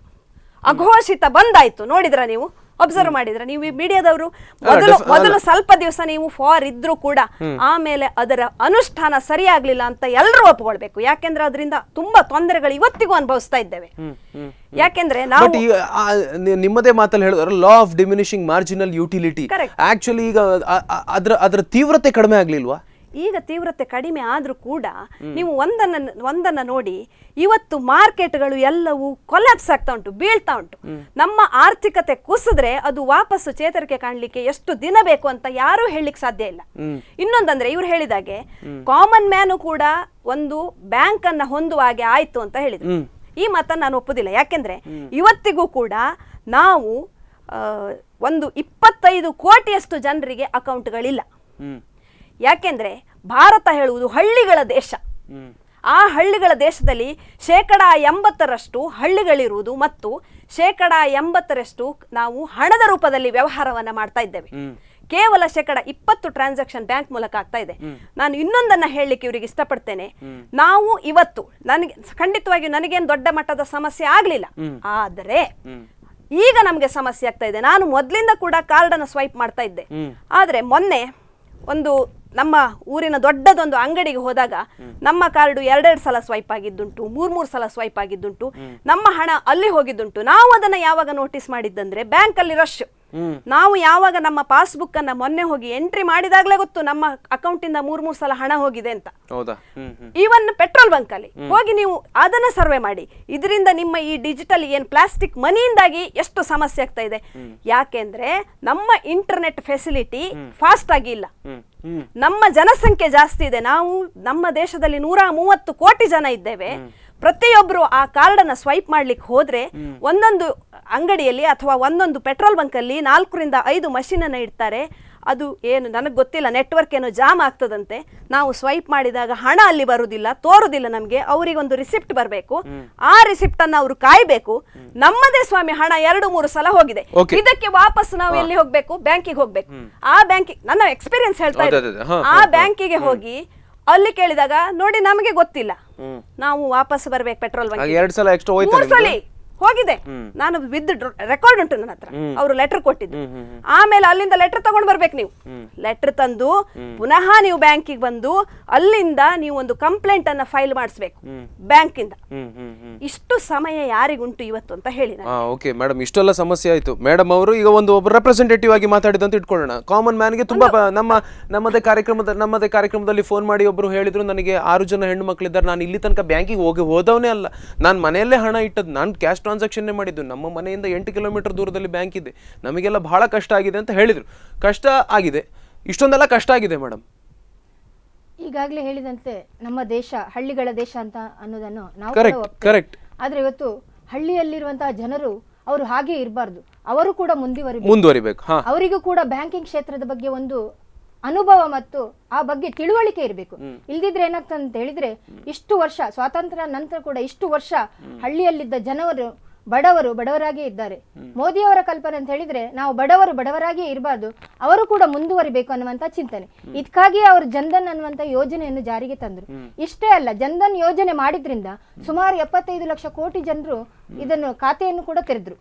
ಅಘೋಷಿತ ಬಂದಾಯಿತು ನೋಡಿದ್ರ ನೀವು ಅಬ್ಸರ್ವ್ ಮಾಡಿದ್ರೆ ನೀವು ಈ ಮೀಡಿಯಾದವರು ಮೊದಲು ಮೊದಲು ಸ್ವಲ್ಪ ದಿವಸ ನೀವು ಫಾರ್ ಇದ್ರು ಕೂಡ ಆಮೇಲೆ ಅದರ ಅನುಷ್ಠಾನ ಸರಿಯಾಗ್ಲಿಲ್ಲ ಅಂತ ಎಲ್ಲರೂ ಒಪ್ಕೊಳ್ಬೇಕು ಯಾಕೆಂದ್ರೆ ಅದರಿಂದ ತುಂಬಾ ತೊಂದರೆಗಳು ಇವತ್ತಿಗೂ ಅನುಭವಿಸ್ತಾ ಇದ್ದೇವೆ ಯಾಕೆಂದ್ರೆ ನಾವು ನಿಮ್ಮದೇ ಮಾತಲ್ಲಿ ಹೇಳಿದ್ರೆ law of diminishing marginal utility actually ಈಗ ಅದ್ರ ಅದ್ರ ತೀವ್ರತೆ ಕಡಿಮೆ ಆಗ್ಲಿಲ್ವಾ ಈಗ ತೀವ್ರತೆ ಕಡಿಮೆ ಆದರೂ ಕೂಡ ನೀವು ಒಂದನ್ನ ಒಂದನ್ನ ನೋಡಿ ಇವತ್ತು ಮಾರ್ಕೆಟ್ಗಳು ಎಲ್ಲವೂ ಕೊಲ್ಯಾಪ್ಸ್ ಆಗ್ತಾ ಉಂಟು ಬೀಳ್ತಾ ಉಂಟು ನಮ್ಮ ಆರ್ಥಿಕತೆ ಕುಸಿದ್ರೆ ಅದು ವಾಪಸ್ಸು ಚೇತರಿಕೆ ಕಾಣಲಿಕ್ಕೆ ಎಷ್ಟು ದಿನ ಬೇಕು ಅಂತ ಯಾರೂ ಹೇಳಲಿಕ್ಕೆ ಸಾಧ್ಯ ಇಲ್ಲ ಇನ್ನೊಂದಂದ್ರೆ ಇವ್ರು ಹೇಳಿದಾಗೆ ಕಾಮನ್ ಮ್ಯಾನು ಕೂಡ ಒಂದು ಬ್ಯಾಂಕ್ ಅನ್ನ ಹೊಂದುವ ಹಾಗೆ ಆಯ್ತು ಅಂತ ಹೇಳಿದ್ರು ಈ ಮಾತನ್ನು ನಾನು ಒಪ್ಪುದಿಲ್ಲ ಯಾಕೆಂದ್ರೆ ಇವತ್ತಿಗೂ ಕೂಡ ನಾವು ಒಂದು ಇಪ್ಪತ್ತೈದು ಕೋಟಿಯಷ್ಟು ಜನರಿಗೆ ಅಕೌಂಟ್ಗಳಿಲ್ಲ ಯಾಕೆಂದ್ರೆ ಭಾರತ ಹೇಳುವುದು ಹಳ್ಳಿಗಳ ದೇಶ ಆ ಹಳ್ಳಿಗಳ ದೇಶದಲ್ಲಿ ಶೇಕಡ ಎಂಬತ್ತರಷ್ಟು ಹಳ್ಳಿಗಳಿರುವುದು ಮತ್ತು ಶೇಕಡ ಎಂಬತ್ತರಷ್ಟು ನಾವು ಹಣದ ರೂಪದಲ್ಲಿ ವ್ಯವಹಾರವನ್ನು ಮಾಡ್ತಾ ಇದ್ದೇವೆ ಕೇವಲ ಶೇಕಡ ಇಪ್ಪತ್ತು ಟ್ರಾನ್ಸಾಕ್ಷನ್ ಬ್ಯಾಂಕ್ ಮೂಲಕ ಆಗ್ತಾ ಇದೆ ನಾನು ಇನ್ನೊಂದನ್ನು ಹೇಳಲಿಕ್ಕೆ ಇವರಿಗೆ ಇಷ್ಟಪಡ್ತೇನೆ ನಾವು ಇವತ್ತು ನನಗೆ ಖಂಡಿತವಾಗಿಯೂ ನನಗೇನು ದೊಡ್ಡ ಮಟ್ಟದ ಸಮಸ್ಯೆ ಆಗಲಿಲ್ಲ ಆದರೆ ಈಗ ನಮಗೆ ಸಮಸ್ಯೆ ಆಗ್ತಾ ಇದೆ ನಾನು ಮೊದಲಿಂದ ಕೂಡ ಕಾರ್ಡನ್ನು ಸ್ವೈಪ್ ಮಾಡ್ತಾ ಇದ್ದೆ ಆದರೆ ಮೊನ್ನೆ ಒಂದು ನಮ್ಮ ಊರಿನ ದೊಡ್ಡದೊಂದು ಅಂಗಡಿಗೆ ಹೋದಾಗ ನಮ್ಮ ಕಾರ್ಡು ಎರಡೆರಡು ಸಲ ಸ್ವೈಪ್ ಆಗಿದ್ದುಂಟು ಮೂರ್ ಮೂರು ಸಲ ಸ್ವೈಪ್ ಆಗಿದ್ದುಂಟು ನಮ್ಮ ಹಣ ಅಲ್ಲಿ ಹೋಗಿದ್ದುಂಟು ನಾವು ಅದನ್ನ ಯಾವಾಗ ನೋಟಿಸ್ ಮಾಡಿದ್ದಂದ್ರೆ ಬ್ಯಾಂಕ್ ಅಲ್ಲಿ ರಶ್ ನಾವು ಯಾವಾಗ ನಮ್ಮ ಪಾಸ್ಬುಕ್ ಅನ್ನ ಮೊನ್ನೆ ಹೋಗಿ ಎಂಟ್ರಿ ಮಾಡಿದಾಗಲೇ ಗೊತ್ತು ನಮ್ಮ ಅಕೌಂಟ್ ಇಂದ ಮೂರ್ ಮೂರ್ ಸಲ ಹಣ ಹೋಗಿದೆ ಅಂತ ಈವನ್ ಪೆಟ್ರೋಲ್ ಬಂಕ್ ಅಲ್ಲಿ ಹೋಗಿ ನೀವು ಅದನ್ನ ಸರ್ವೆ ಮಾಡಿ ಇದರಿಂದ ನಿಮ್ಮ ಈ ಡಿಜಿಟಲ್ ಏನ್ ಪ್ಲಾಸ್ಟಿಕ್ ಮನಿಯಿಂದಾಗಿ ಎಷ್ಟು ಸಮಸ್ಯೆ ಆಗ್ತಾ ಇದೆ ಯಾಕೆಂದ್ರೆ ನಮ್ಮ ಇಂಟರ್ನೆಟ್ ಫೆಸಿಲಿಟಿ ಫಾಸ್ಟ್ ಆಗಿ ಇಲ್ಲ ನಮ್ಮ ಜನಸಂಖ್ಯೆ ಜಾಸ್ತಿ ಇದೆ ನಾವು ನಮ್ಮ ದೇಶದಲ್ಲಿ ನೂರ ಮೂವತ್ತು ಕೋಟಿ ಜನ ಇದ್ದೇವೆ ಪ್ರತಿಯೊಬ್ಬರು ಆ ಅನ್ನ ಸ್ವೈಪ್ ಮಾಡ್ಲಿಕ್ಕೆ ಹೋದ್ರೆ ಒಂದೊಂದು ಅಂಗಡಿಯಲ್ಲಿ ಅಥವಾ ಒಂದೊಂದು ಪೆಟ್ರೋಲ್ ಅಲ್ಲಿ ನಾಲ್ಕರಿಂದ ಐದು ಅನ್ನು ಇಡ್ತಾರೆ ಅದು ಏನು ನನಗೆ ಗೊತ್ತಿಲ್ಲ ನೆಟ್ವರ್ಕ್ ಏನು ಜಾಮ್ ಆಗ್ತದಂತೆ ನಾವು ಸ್ವೈಪ್ ಮಾಡಿದಾಗ ಹಣ ಅಲ್ಲಿ ಬರುವುದಿಲ್ಲ ತೋರುದಿಲ್ಲ ನಮಗೆ ಒಂದು ರಿಸಿಪ್ಟ್ ಬರಬೇಕು ಆ ರಿಸಿಪ್ಟ್ ಅನ್ನು ಅವರು ಕಾಯ್ಬೇಕು ನಮ್ಮದೇ ಸ್ವಾಮಿ ಹಣ ಎರಡು ಮೂರು ಸಲ ಹೋಗಿದೆ ಇದಕ್ಕೆ ವಾಪಸ್ ನಾವು ಎಲ್ಲಿ ಹೋಗ್ಬೇಕು ಬ್ಯಾಂಕಿಗೆ ಹೋಗ್ಬೇಕು ಆ ಬ್ಯಾಂಕಿಗೆ ನನ್ನ ಎಕ್ಸ್ಪೀರಿಯನ್ಸ್ ಹೇಳ್ತಾ ಇದ್ದೀನಿ ಆ ಬ್ಯಾಂಕಿಗೆ ಹೋಗಿ ಅಲ್ಲಿ ಕೇಳಿದಾಗ ನೋಡಿ ನಮಗೆ ಗೊತ್ತಿಲ್ಲ ನಾವು ವಾಪಸ್ ಬರ್ಬೇಕು ಪೆಟ್ರೋಲ್ ಬಂಕ್ ಎರಡು ಸಲ ಎಕ್ಸ್ಟ್ರಾ ಹೋಯ್ತು ಸಲ ಹೋಗಿದೆ ನಾನು ವಿದ್ ರೆಕಾರ್ಡ್ ಉಂಟು ನನ್ನ ಹತ್ರ ಅವರು ಲೆಟರ್ ಕೊಟ್ಟಿದ್ದು ಆಮೇಲೆ ಅಲ್ಲಿಂದ ಲೆಟರ್ ತಗೊಂಡ್ ಬರ್ಬೇಕು ನೀವು ಲೆಟರ್ ತಂದು ಪುನಃ ನೀವು ಬ್ಯಾಂಕಿಗೆ ಬಂದು ಅಲ್ಲಿಂದ ನೀವು ಒಂದು ಕಂಪ್ಲೇಂಟ್ ಅನ್ನ ಫೈಲ್ ಮಾಡಿಸ್ಬೇಕು ಬ್ಯಾಂಕ್ ಇಂದ ಇಷ್ಟು ಸಮಯ ಯಾರಿಗುಂಟು ಇವತ್ತು ಅಂತ ಹೇಳಿ ಓಕೆ ಮೇಡಮ್ ಇಷ್ಟೆಲ್ಲ ಸಮಸ್ಯೆ ಆಯ್ತು ಮೇಡಮ್ ಅವರು ಈಗ ಒಂದು ಒಬ್ಬ ರೆಪ್ರೆಸೆಂಟೇಟಿವ್ ಆಗಿ ಮಾತಾಡಿದಂತ ಇಟ್ಕೊಳ್ಳೋಣ ಕಾಮನ್ ಮ್ಯಾನ್ ಗೆ ತುಂಬಾ ನಮ್ಮ ನಮ್ಮದೇ ಕಾರ್ಯಕ್ರಮದ ನಮ್ಮದೇ ಕಾರ್ಯಕ್ರಮದಲ್ಲಿ ಫೋನ್ ಮಾಡಿ ಒಬ್ರು ಹೇಳಿದ್ರು ನನಗೆ ಆರು ಜನ ಹೆಣ್ಣು ಮಕ್ಕಳಿದ್ದಾರೆ ನಾನು ಇಲ್ಲಿ ತನಕ ಬ್ಯಾಂಕಿಗೆ ಹೋಗಿ ಹೋದವನೇ ಅಲ್ಲ ನಾನು ಮನೆಯಲ್ಲೇ ಹಣ ಇಟ್ಟದ್ದು ನಾನು ಕ್ಯಾಶ್ ಟ್ರಾನ್ಸಾಕ್ಷನ್ನೇ ಮಾಡಿದ್ದು ನಮ್ಮ ಮನೆಯಿಂದ ಎಂಟು ಕಿಲೋಮೀಟರ್ ದೂರದಲ್ಲಿ ಬ್ಯಾಂಕ್ ಇದೆ ನಮಗೆಲ್ಲ ಬಹಳ ಕಷ್ಟ ಆಗಿದೆ ಅಂತ ಹೇಳಿದರು ಕಷ್ಟ ಆಗಿದೆ ಇಷ್ಟೊಂದೆಲ್ಲ ಕಷ್ಟ ಆಗಿದೆ ಮೇಡಮ್ ಈಗಾಗಲೇ ಹೇಳಿದಂತೆ ನಮ್ಮ ದೇಶ ಹಳ್ಳಿಗಳ ದೇಶ ಅಂತ ಅನ್ನೋದನ್ನು ನಾವು ಕರೆಕ್ಟ್ ಆದರೆ ಇವತ್ತು ಹಳ್ಳಿಯಲ್ಲಿರುವಂತಹ ಜನರು ಅವರು ಹಾಗೆ ಇರಬಾರ್ದು ಅವರು ಕೂಡ ಮುಂದುವರಿಬೇಕು ಅವರಿಗೂ ಕೂಡ ಬ್ಯಾಂಕಿಂಗ್ ಕ್ಷೇತ್ರದ ಬಗ್ಗೆ ಒಂದು ಅನುಭವ ಮತ್ತು ಆ ಬಗ್ಗೆ ತಿಳುವಳಿಕೆ ಇರಬೇಕು ಇಲ್ದಿದ್ರೆ ಏನಾಗ್ತದೆ ಅಂತ ಹೇಳಿದ್ರೆ ಇಷ್ಟು ವರ್ಷ ಸ್ವಾತಂತ್ರ್ಯ ನಂತರ ಕೂಡ ಇಷ್ಟು ವರ್ಷ ಹಳ್ಳಿಯಲ್ಲಿದ್ದ ಜನವರು ಬಡವರು ಬಡವರಾಗಿಯೇ ಇದ್ದಾರೆ ಮೋದಿಯವರ ಕಲ್ಪನೆ ಅಂತ ಹೇಳಿದ್ರೆ ನಾವು ಬಡವರು ಬಡವರಾಗಿಯೇ ಇರಬಾರ್ದು ಅವರು ಕೂಡ ಮುಂದುವರಿಬೇಕು ಅನ್ನುವಂತ ಚಿಂತನೆ ಇದಕ್ಕಾಗಿ ಅವರು ಜನ್ಧನ್ ಅನ್ನುವಂತ ಯೋಜನೆಯನ್ನು ಜಾರಿಗೆ ತಂದ್ರು ಇಷ್ಟೇ ಅಲ್ಲ ಜನ್ಧನ್ ಯೋಜನೆ ಮಾಡಿದ್ರಿಂದ ಸುಮಾರು ಎಪ್ಪತ್ತೈದು ಲಕ್ಷ ಕೋಟಿ ಜನರು ಇದನ್ನು ಖಾತೆಯನ್ನು ಕೂಡ ತೆರೆದ್ರು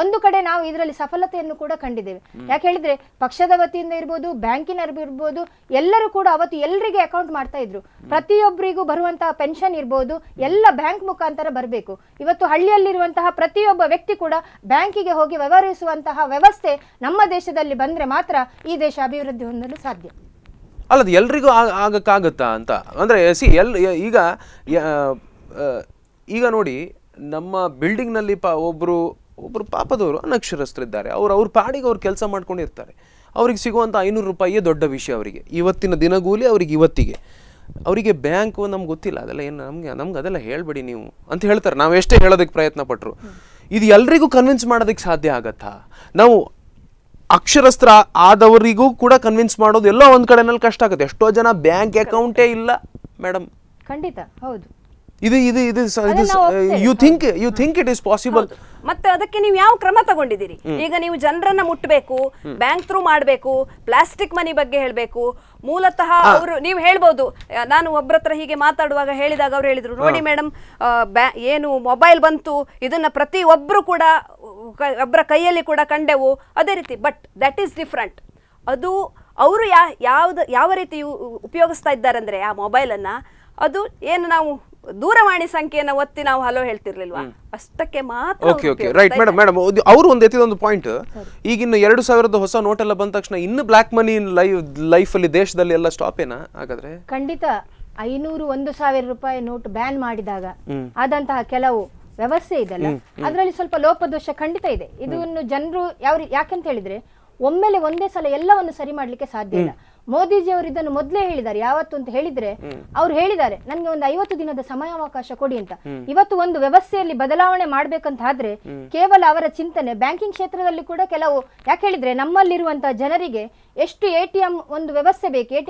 ಒಂದು ಕಡೆ ನಾವು ಇದರಲ್ಲಿ ಸಫಲತೆಯನ್ನು ಕೂಡ ಕಂಡಿದ್ದೇವೆ ಯಾಕೆ ಹೇಳಿದ್ರೆ ಪಕ್ಷದ ವತಿಯಿಂದ ಇರ್ಬೋದು ಬ್ಯಾಂಕಿನ ಇರ್ಬೋದು ಎಲ್ಲರೂ ಕೂಡ ಅವತ್ತು ಎಲ್ಲರಿಗೆ ಅಕೌಂಟ್ ಮಾಡ್ತಾ ಇದ್ರು ಪ್ರತಿಯೊಬ್ಬರಿಗೂ ಬರುವಂತಹ ಪೆನ್ಷನ್ ಇರ್ಬೋದು ಎಲ್ಲ ಬ್ಯಾಂಕ್ ಮುಖಾಂತರ ಬರಬೇಕು ಇವತ್ತು ಹಳ್ಳಿಯಲ್ಲಿರುವಂತಹ ಪ್ರತಿಯೊಬ್ಬ ವ್ಯಕ್ತಿ ಕೂಡ ಬ್ಯಾಂಕಿಗೆ ಹೋಗಿ ವ್ಯವಹರಿಸುವಂತಹ ವ್ಯವಸ್ಥೆ ನಮ್ಮ ದೇಶದಲ್ಲಿ ಬಂದ್ರೆ ಮಾತ್ರ ಈ ದೇಶ ಅಭಿವೃದ್ಧಿ ಹೊಂದಲು ಸಾಧ್ಯ ಅಲ್ಲದು ಎಲ್ರಿಗೂ ಆಗಕ್ಕಾಗತ್ತಾ ಅಂತ ಅಂದ್ರೆ ಈಗ ಈಗ ನೋಡಿ ನಮ್ಮ ಬಿಲ್ಡಿಂಗ್ನಲ್ಲಿ ಪ ಒಬ್ಬರು ಒಬ್ಬರು ಪಾಪದವರು ಅನಕ್ಷರಸ್ಥರಿದ್ದಾರೆ ಅವ್ರು ಅವ್ರ ಪಾಡಿಗೆ ಅವ್ರು ಕೆಲಸ ಮಾಡ್ಕೊಂಡಿರ್ತಾರೆ ಅವ್ರಿಗೆ ಸಿಗುವಂಥ ಐನೂರು ರೂಪಾಯಿಯೇ ದೊಡ್ಡ ವಿಷಯ ಅವರಿಗೆ ಇವತ್ತಿನ ದಿನಗೂಲಿ ಅವ್ರಿಗೆ ಇವತ್ತಿಗೆ ಅವರಿಗೆ ಬ್ಯಾಂಕು ನಮ್ಗೆ ಗೊತ್ತಿಲ್ಲ ಅದೆಲ್ಲ ಏನು ನಮಗೆ ನಮ್ಗೆ ಅದೆಲ್ಲ ಹೇಳಬೇಡಿ ನೀವು ಅಂತ ಹೇಳ್ತಾರೆ ನಾವು ಎಷ್ಟೇ ಹೇಳೋದಕ್ಕೆ ಪ್ರಯತ್ನ ಪಟ್ಟರು ಇದು ಎಲ್ರಿಗೂ ಕನ್ವಿನ್ಸ್ ಮಾಡೋದಕ್ಕೆ ಸಾಧ್ಯ ಆಗತ್ತಾ ನಾವು ಅಕ್ಷರಸ್ತ್ರ ಆದವರಿಗೂ ಕೂಡ ಕನ್ವಿನ್ಸ್ ಮಾಡೋದು ಎಲ್ಲೋ ಒಂದು ಕಡೆನಲ್ಲಿ ಕಷ್ಟ ಆಗುತ್ತೆ ಎಷ್ಟೋ ಜನ ಬ್ಯಾಂಕ್ ಅಕೌಂಟೇ ಇಲ್ಲ ಮೇಡಮ್ ಖಂಡಿತ ಹೌದು ಇದು ಇದು ಇದು you think you think it is possible ಮತ್ತೆ ಅದಕ್ಕೆ ನೀವು ಯಾವ ಕ್ರಮ ತಗೊಂಡಿದ್ದೀರಿ ಈಗ ನೀವು ಜನರನ್ನ ಮುಟ್ಟಬೇಕು ಬ್ಯಾಂಕ್ ಥ್ರೂ ಮಾಡಬೇಕು ಪ್ಲಾಸ್ಟಿಕ್ ಮನಿ ಬಗ್ಗೆ ಹೇಳಬೇಕು ಮೂಲತಃ ಅವರು ನೀವು ಹೇಳ್ಬೋದು ನಾನು ಒಬ್ಬರತ್ರ ಹೀಗೆ ಮಾತಾಡುವಾಗ ಹೇಳಿದಾಗ ಅವ್ರು ಹೇಳಿದ್ರು ನೋಡಿ ಮೇಡಮ್ ಏನು ಮೊಬೈಲ್ ಬಂತು ಇದನ್ನ ಪ್ರತಿ ಒಬ್ರು ಕೂಡ ಒಬ್ಬರ ಕೈಯಲ್ಲಿ ಕೂಡ ಕಂಡೆವು ಅದೇ ರೀತಿ ಬಟ್ ದಟ್ ಈಸ್ ಡಿಫ್ರೆಂಟ್ ಅದು ಅವರು ಯಾ ಯಾವ್ದು ಯಾವ ರೀತಿ ಉಪಯೋಗಿಸ್ತಾ ಇದ್ದಾರೆ ಅಂದರೆ ಆ ಮೊಬೈಲನ್ನು ಅದು ಏನು ನಾವು ದೂರವಾಣಿ ಸಂಖ್ಯೆಯನ್ನು ಒತ್ತಿ ನಾವು ಹಲೋ ಹೇಳ್ತಿರ್ಲಿಲ್ವಾ ಅಷ್ಟಕ್ಕೆ ಮಾತ್ರ okay okay right madam madam ಅವರು ಒಂದು ಎತ್ತಿದ ಒಂದು ಪಾಯಿಂಟ್ ಈಗ ಇನ್ನು ಎರಡು ಸಾವಿರದ ಹೊಸ ನೋಟ್ ಎಲ್ಲ ಬಂದ ತಕ್ಷಣ ಇನ್ನು ಬ್ಲಾಕ್ ಮನಿ ಲೈವ್ ಲೈಫ್ ಅಲ್ಲಿ ದೇಶದಲ್ಲಿ ಎಲ್ಲ ಸ್ಟಾಪ್ ಏನಾ ಹಾಗಾದ್ರೆ ಖಂಡಿತ ಐನೂರು ಒಂದು ಸಾವಿರ ರೂಪಾಯಿ ನೋಟ್ ಬ್ಯಾನ್ ಮಾಡಿದಾಗ ಆದಂತಹ ಕೆಲವು ವ್ಯವಸ್ಥೆ ಇದೆಲ್ಲ ಅದರಲ್ಲಿ ಸ್ವಲ್ಪ ಲೋಪದೋಷ ಖಂಡಿತ ಇದೆ ಇದನ್ನು ಜನರು ಯಾವ ಯಾಕೆಂತ ಹೇಳಿದ್ರೆ ಒಮ್ಮೆಲೆ ಒಂದೇ ಸಲ ಎಲ್ಲವನ್ನು ಸರಿ ಮಾಡ್ಲಿಕ್ಕೆ ಸಾಧ್ಯ ಇಲ್ಲ ಮೋದಿಜಿ ಅವರು ಇದನ್ನು ಮೊದಲೇ ಹೇಳಿದ್ದಾರೆ ಯಾವತ್ತು ಅಂತ ಹೇಳಿದ್ರೆ ಅವ್ರು ಹೇಳಿದ್ದಾರೆ ನನಗೆ ಒಂದು ಐವತ್ತು ದಿನದ ಸಮಯಾವಕಾಶ ಕೊಡಿ ಅಂತ ಇವತ್ತು ಒಂದು ವ್ಯವಸ್ಥೆಯಲ್ಲಿ ಬದಲಾವಣೆ ಮಾಡ್ಬೇಕಂತ ಆದ್ರೆ ಕೇವಲ ಅವರ ಚಿಂತನೆ ಬ್ಯಾಂಕಿಂಗ್ ಕ್ಷೇತ್ರದಲ್ಲಿ ಕೂಡ ಕೆಲವು ಯಾಕೆ ಹೇಳಿದ್ರೆ ನಮ್ಮಲ್ಲಿರುವಂತಹ ಜನರಿಗೆ ಎಷ್ಟು ಎ ಒಂದು ವ್ಯವಸ್ಥೆ ಬೇಕು ಎ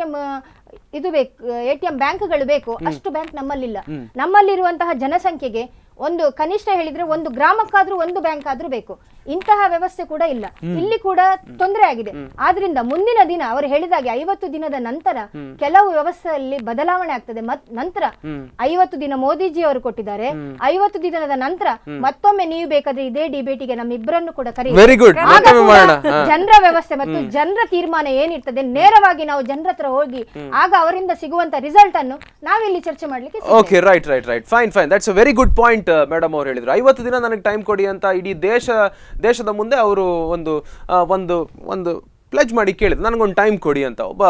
ಇದು ಬೇಕು ಎ ಟಿ ಎಂ ಬ್ಯಾಂಕ್ಗಳು ಬೇಕು ಅಷ್ಟು ಬ್ಯಾಂಕ್ ನಮ್ಮಲ್ಲಿಲ್ಲ ನಮ್ಮಲ್ಲಿರುವಂತಹ ಜನಸಂಖ್ಯೆಗೆ ಒಂದು ಕನಿಷ್ಠ ಹೇಳಿದ್ರೆ ಒಂದು ಗ್ರಾಮಕ್ಕಾದ್ರೂ ಒಂದು ಬ್ಯಾಂಕ್ ಆದ್ರೂ ಬೇಕು ಇಂತಹ ವ್ಯವಸ್ಥೆ ಕೂಡ ಇಲ್ಲ ಇಲ್ಲಿ ಕೂಡ ತೊಂದರೆ ಆಗಿದೆ ಆದ್ರಿಂದ ಮುಂದಿನ ದಿನ ಅವರು ಹೇಳಿದಾಗೆ ಐವತ್ತು ದಿನದ ನಂತರ ಕೆಲವು ವ್ಯವಸ್ಥೆಯಲ್ಲಿ ಬದಲಾವಣೆ ಆಗ್ತದೆ ನಂತರ ಐವತ್ತು ದಿನ ಮೋದಿಜಿ ಅವರು ಕೊಟ್ಟಿದ್ದಾರೆ ಐವತ್ತು ದಿನದ ನಂತರ ಮತ್ತೊಮ್ಮೆ ನೀವು ಬೇಕಾದ್ರೆ ಇದೇ ಡಿಬೇಟಿಗೆ ನಮ್ಮ ಇಬ್ಬರನ್ನು ಕೂಡ ಕರೆಯ ಜನರ ವ್ಯವಸ್ಥೆ ಮತ್ತು ಜನರ ತೀರ್ಮಾನ ಏನಿರ್ತದೆ ನೇರವಾಗಿ ನಾವು ಜನರ ಹತ್ರ ಹೋಗಿ ಆಗ ಅವರಿಂದ ಸಿಗುವಂತ ರಿಸಲ್ಟ್ ಅನ್ನು ನಾವಿಲ್ಲಿ ಚರ್ಚೆ ಮಾಡ್ಲಿಕ್ಕೆ okay right right right fine fine that's a very good point madam ಅವ್ರು ಹೇಳಿದ್ರು ಐವತ್ತು ದಿನ ನನಗೆ ಟೈಮ್ ಕೊಡಿ ಅಂತ ಇಡೀ ದೇಶ ದೇಶದ ಮುಂದೆ ಅವರು ಒಂದು ಒಂದು ಒಂದು ಪ್ಲಜ್ ಮಾಡಿ ಕೇಳಿದ ನನಗೊಂದು ಟೈಮ್ ಕೊಡಿ ಅಂತ ಒಬ್ಬ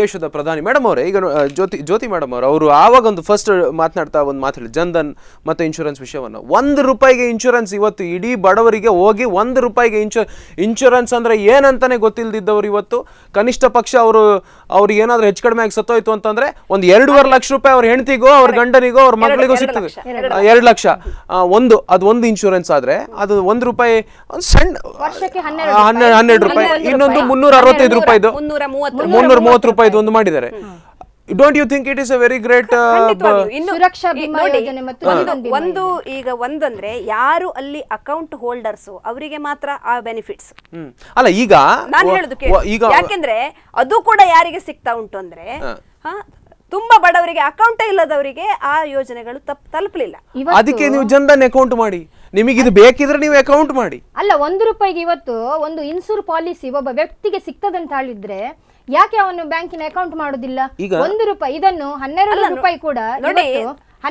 ದೇಶದ ಪ್ರಧಾನಿ ಮೇಡಮ್ ಅವರೇ ಈಗ ಜ್ಯೋತಿ ಜ್ಯೋತಿ ಮೇಡಮ್ ಅವರು ಅವರು ಆವಾಗ ಒಂದು ಫಸ್ಟ್ ಮಾತನಾಡ್ತಾ ಒಂದು ಮಾತಾಡಿ ಜನ್ಧನ್ ಮತ್ತು ಇನ್ಶೂರೆನ್ಸ್ ವಿಷಯವನ್ನು ಒಂದು ರೂಪಾಯಿಗೆ ಇನ್ಶೂರೆನ್ಸ್ ಇವತ್ತು ಇಡೀ ಬಡವರಿಗೆ ಹೋಗಿ ಒಂದು ರೂಪಾಯಿಗೆ ಇನ್ಶೂ ಇನ್ಶೂರೆನ್ಸ್ ಅಂದರೆ ಏನಂತಾನೆ ಗೊತ್ತಿಲ್ಲದಿದ್ದವರು ಇವತ್ತು ಕನಿಷ್ಠ ಪಕ್ಷ ಅವರು ಅವ್ರಿಗೆ ಏನಾದರೂ ಹೆಚ್ಚು ಕಡಿಮೆ ಆಗಿ ಸತ್ತೋಯ್ತು ಅಂತಂದರೆ ಒಂದು ಎರಡೂವರೆ ಲಕ್ಷ ರೂಪಾಯಿ ಅವ್ರ ಹೆಂಡತಿಗೋ ಅವ್ರ ಗಂಡನಿಗೋ ಅವ್ರ ಮಕ್ಕಳಿಗೋ ಸಿಗ್ತದೆ ಎರಡು ಲಕ್ಷ ಒಂದು ಅದು ಒಂದು ಇನ್ಶೂರೆನ್ಸ್ ಆದರೆ ಅದು ಒಂದು ರೂಪಾಯಿ ಒಂದು ಸಣ್ಣ ಹನ್ನೆರಡು ಹನ್ನೆರಡು ರೂಪಾಯಿ ಇನ್ನೊಂದು ಅದು ಮುನ್ನೂರ ಅರವತ್ತೈದು ರೂಪಾಯಿದು ಮುನ್ನೂರ ಮೂವತ್ತು ರೂಪಾಯಿದು ಒಂದು ಮಾಡಿದ್ದಾರೆ don't you think it is a very great ಒಂದು ಈಗ ಒಂದಂದ್ರೆ ಯಾರು ಅಲ್ಲಿ ಅಕೌಂಟ್ ಹೋಲ್ಡರ್ಸ್ ಅವರಿಗೆ ಮಾತ್ರ ಆ ಬೆನಿಫಿಟ್ಸ್ ಅಲ್ಲ ಈಗ ನಾನು ಹೇಳುದು ಯಾಕೆಂದ್ರೆ ಅದು ಕೂಡ ಯಾರಿಗೆ ಸಿಗ್ತಾ ಉಂಟು ಅಂದ್ರೆ ತುಂಬಾ ಬಡವರಿಗೆ ಅಕೌಂಟ್ ಇಲ್ಲದವರಿಗೆ ಆ ಯೋಜನೆಗಳು ತಲುಪಲಿಲ್ಲ ಅದಕ್ಕೆ ನೀವು ಜನ್ ಅಕೌಂಟ್ ಮಾಡಿ ನಿಮಗೆ ಇದು ಬೇಕಿದ್ರೆ ನೀವು ಅಕೌಂಟ್ ಮಾಡಿ ಅಲ್ಲ ಒಂದು ರೂಪಾಯಿಗೆ ಇವತ್ತು ಒಂದು ಇನ್ಸೂರ್ ಪಾಲಿಸಿ ಒಬ್ಬ ವ್ಯಕ್ತಿಗೆ ಸಿಗ್ತದಂತ ಹೇಳಿದ್ರೆ ಯಾಕೆ ಅವನು ಬ್ಯಾಂಕಿನ ಅಕೌಂಟ್ ಮಾಡುದಿಲ್ಲ ಒಂದು ರೂಪಾಯಿ ಇದನ್ನು ಹನ್ನೆರಡು ರೂಪಾಯಿ ಕೂಡ ನೋಡಿ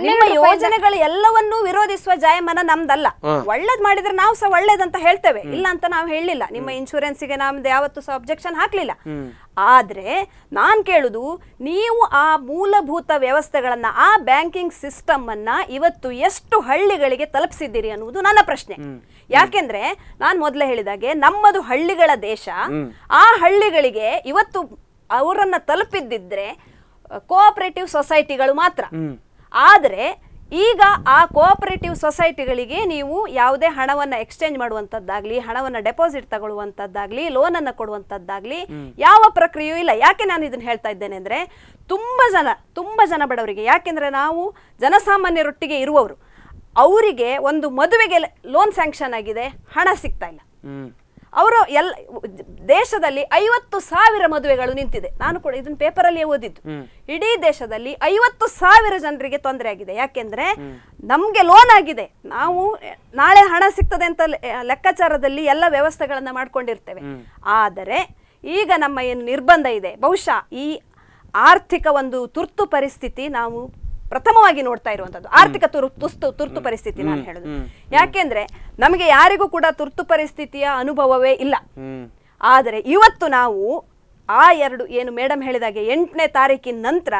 ನಿಮ್ಮ ಯೋಜನೆಗಳು ಎಲ್ಲವನ್ನೂ ವಿರೋಧಿಸುವ ಜಾಯಮನ ನಮ್ದಲ್ಲ ಒಳ್ಳೇದ್ ಮಾಡಿದ್ರೆ ನಾವು ಸಹ ಒಳ್ಳೇದಂತ ಹೇಳ್ತೇವೆ ಇಲ್ಲ ಅಂತ ನಾವು ಹೇಳಿಲ್ಲ ನಿಮ್ಮ ಇನ್ಶೂರೆನ್ಸ್ ಗೆ ನಮ್ದು ಯಾವತ್ತು ಸಹ ಅಬ್ಜೆಕ್ಷನ್ ಹಾಕ್ಲಿಲ್ಲ ಆದ್ರೆ ನಾನ್ ಕೇಳುದು ನೀವು ಆ ಮೂಲಭೂತ ವ್ಯವಸ್ಥೆಗಳನ್ನ ಆ ಬ್ಯಾಂಕಿಂಗ್ ಸಿಸ್ಟಮ್ ಅನ್ನ ಇವತ್ತು ಎಷ್ಟು ಹಳ್ಳಿಗಳಿಗೆ ತಲುಪಿಸಿದ್ದೀರಿ ಅನ್ನುವುದು ನನ್ನ ಪ್ರಶ್ನೆ ಯಾಕೆಂದ್ರೆ ನಾನ್ ಮೊದಲೇ ಹೇಳಿದಾಗೆ ನಮ್ಮದು ಹಳ್ಳಿಗಳ ದೇಶ ಆ ಹಳ್ಳಿಗಳಿಗೆ ಇವತ್ತು ಅವರನ್ನ ತಲುಪಿದ್ದಿದ್ರೆ ಕೋಆಪರೇಟಿವ್ ಸೊಸೈಟಿಗಳು ಮಾತ್ರ ಆದರೆ ಈಗ ಆ ಕೋಆಪರೇಟಿವ್ ಸೊಸೈಟಿಗಳಿಗೆ ನೀವು ಯಾವುದೇ ಹಣವನ್ನು ಎಕ್ಸ್ಚೇಂಜ್ ಮಾಡುವಂಥದ್ದಾಗಲಿ ಹಣವನ್ನು ಡೆಪಾಸಿಟ್ ತಗೊಳ್ಳುವಂಥದ್ದಾಗಲಿ ಲೋನನ್ನು ಕೊಡುವಂಥದ್ದಾಗಲಿ ಯಾವ ಪ್ರಕ್ರಿಯೆಯೂ ಇಲ್ಲ ಯಾಕೆ ನಾನು ಇದನ್ನು ಹೇಳ್ತಾ ಇದ್ದೇನೆ ಅಂದರೆ ತುಂಬ ಜನ ತುಂಬ ಜನ ಬಡವರಿಗೆ ಯಾಕೆಂದರೆ ನಾವು ಜನಸಾಮಾನ್ಯರೊಟ್ಟಿಗೆ ಇರುವವರು ಅವರಿಗೆ ಒಂದು ಮದುವೆಗೆ ಲೋನ್ ಸ್ಯಾಂಕ್ಷನ್ ಆಗಿದೆ ಹಣ ಸಿಗ್ತಾ ಇಲ್ಲ ಅವರು ಎಲ್ಲ ದೇಶದಲ್ಲಿ ಐವತ್ತು ಸಾವಿರ ಮದುವೆಗಳು ನಿಂತಿದೆ ನಾನು ಕೂಡ ಇದನ್ನ ಪೇಪರಲ್ಲಿಯೇ ಓದಿದ್ದು ಇಡೀ ದೇಶದಲ್ಲಿ ಐವತ್ತು ಸಾವಿರ ಜನರಿಗೆ ತೊಂದರೆ ಆಗಿದೆ ಯಾಕೆಂದ್ರೆ ನಮ್ಗೆ ಲೋನ್ ಆಗಿದೆ ನಾವು ನಾಳೆ ಹಣ ಸಿಗ್ತದೆ ಅಂತ ಲೆಕ್ಕಾಚಾರದಲ್ಲಿ ಎಲ್ಲ ವ್ಯವಸ್ಥೆಗಳನ್ನ ಮಾಡ್ಕೊಂಡಿರ್ತೇವೆ ಆದರೆ ಈಗ ನಮ್ಮ ಏನು ನಿರ್ಬಂಧ ಇದೆ ಬಹುಶಃ ಈ ಆರ್ಥಿಕ ಒಂದು ತುರ್ತು ಪರಿಸ್ಥಿತಿ ನಾವು ಪ್ರಥಮವಾಗಿ ನೋಡ್ತಾ ಇರುವಂತದ್ದು ಆರ್ಥಿಕ ತುರ್ತು ತುರ್ತು ಪರಿಸ್ಥಿತಿ ನಾನು ಹೇಳುದು ಯಾಕೆಂದ್ರೆ ನಮಗೆ ಯಾರಿಗೂ ಕೂಡ ತುರ್ತು ಪರಿಸ್ಥಿತಿಯ ಅನುಭವವೇ ಇಲ್ಲ ಆದರೆ ಇವತ್ತು ನಾವು ಆ ಎರಡು ಏನು ಮೇಡಮ್ ಹೇಳಿದಾಗೆ ಎಂಟನೇ ತಾರೀಕಿನ ನಂತರ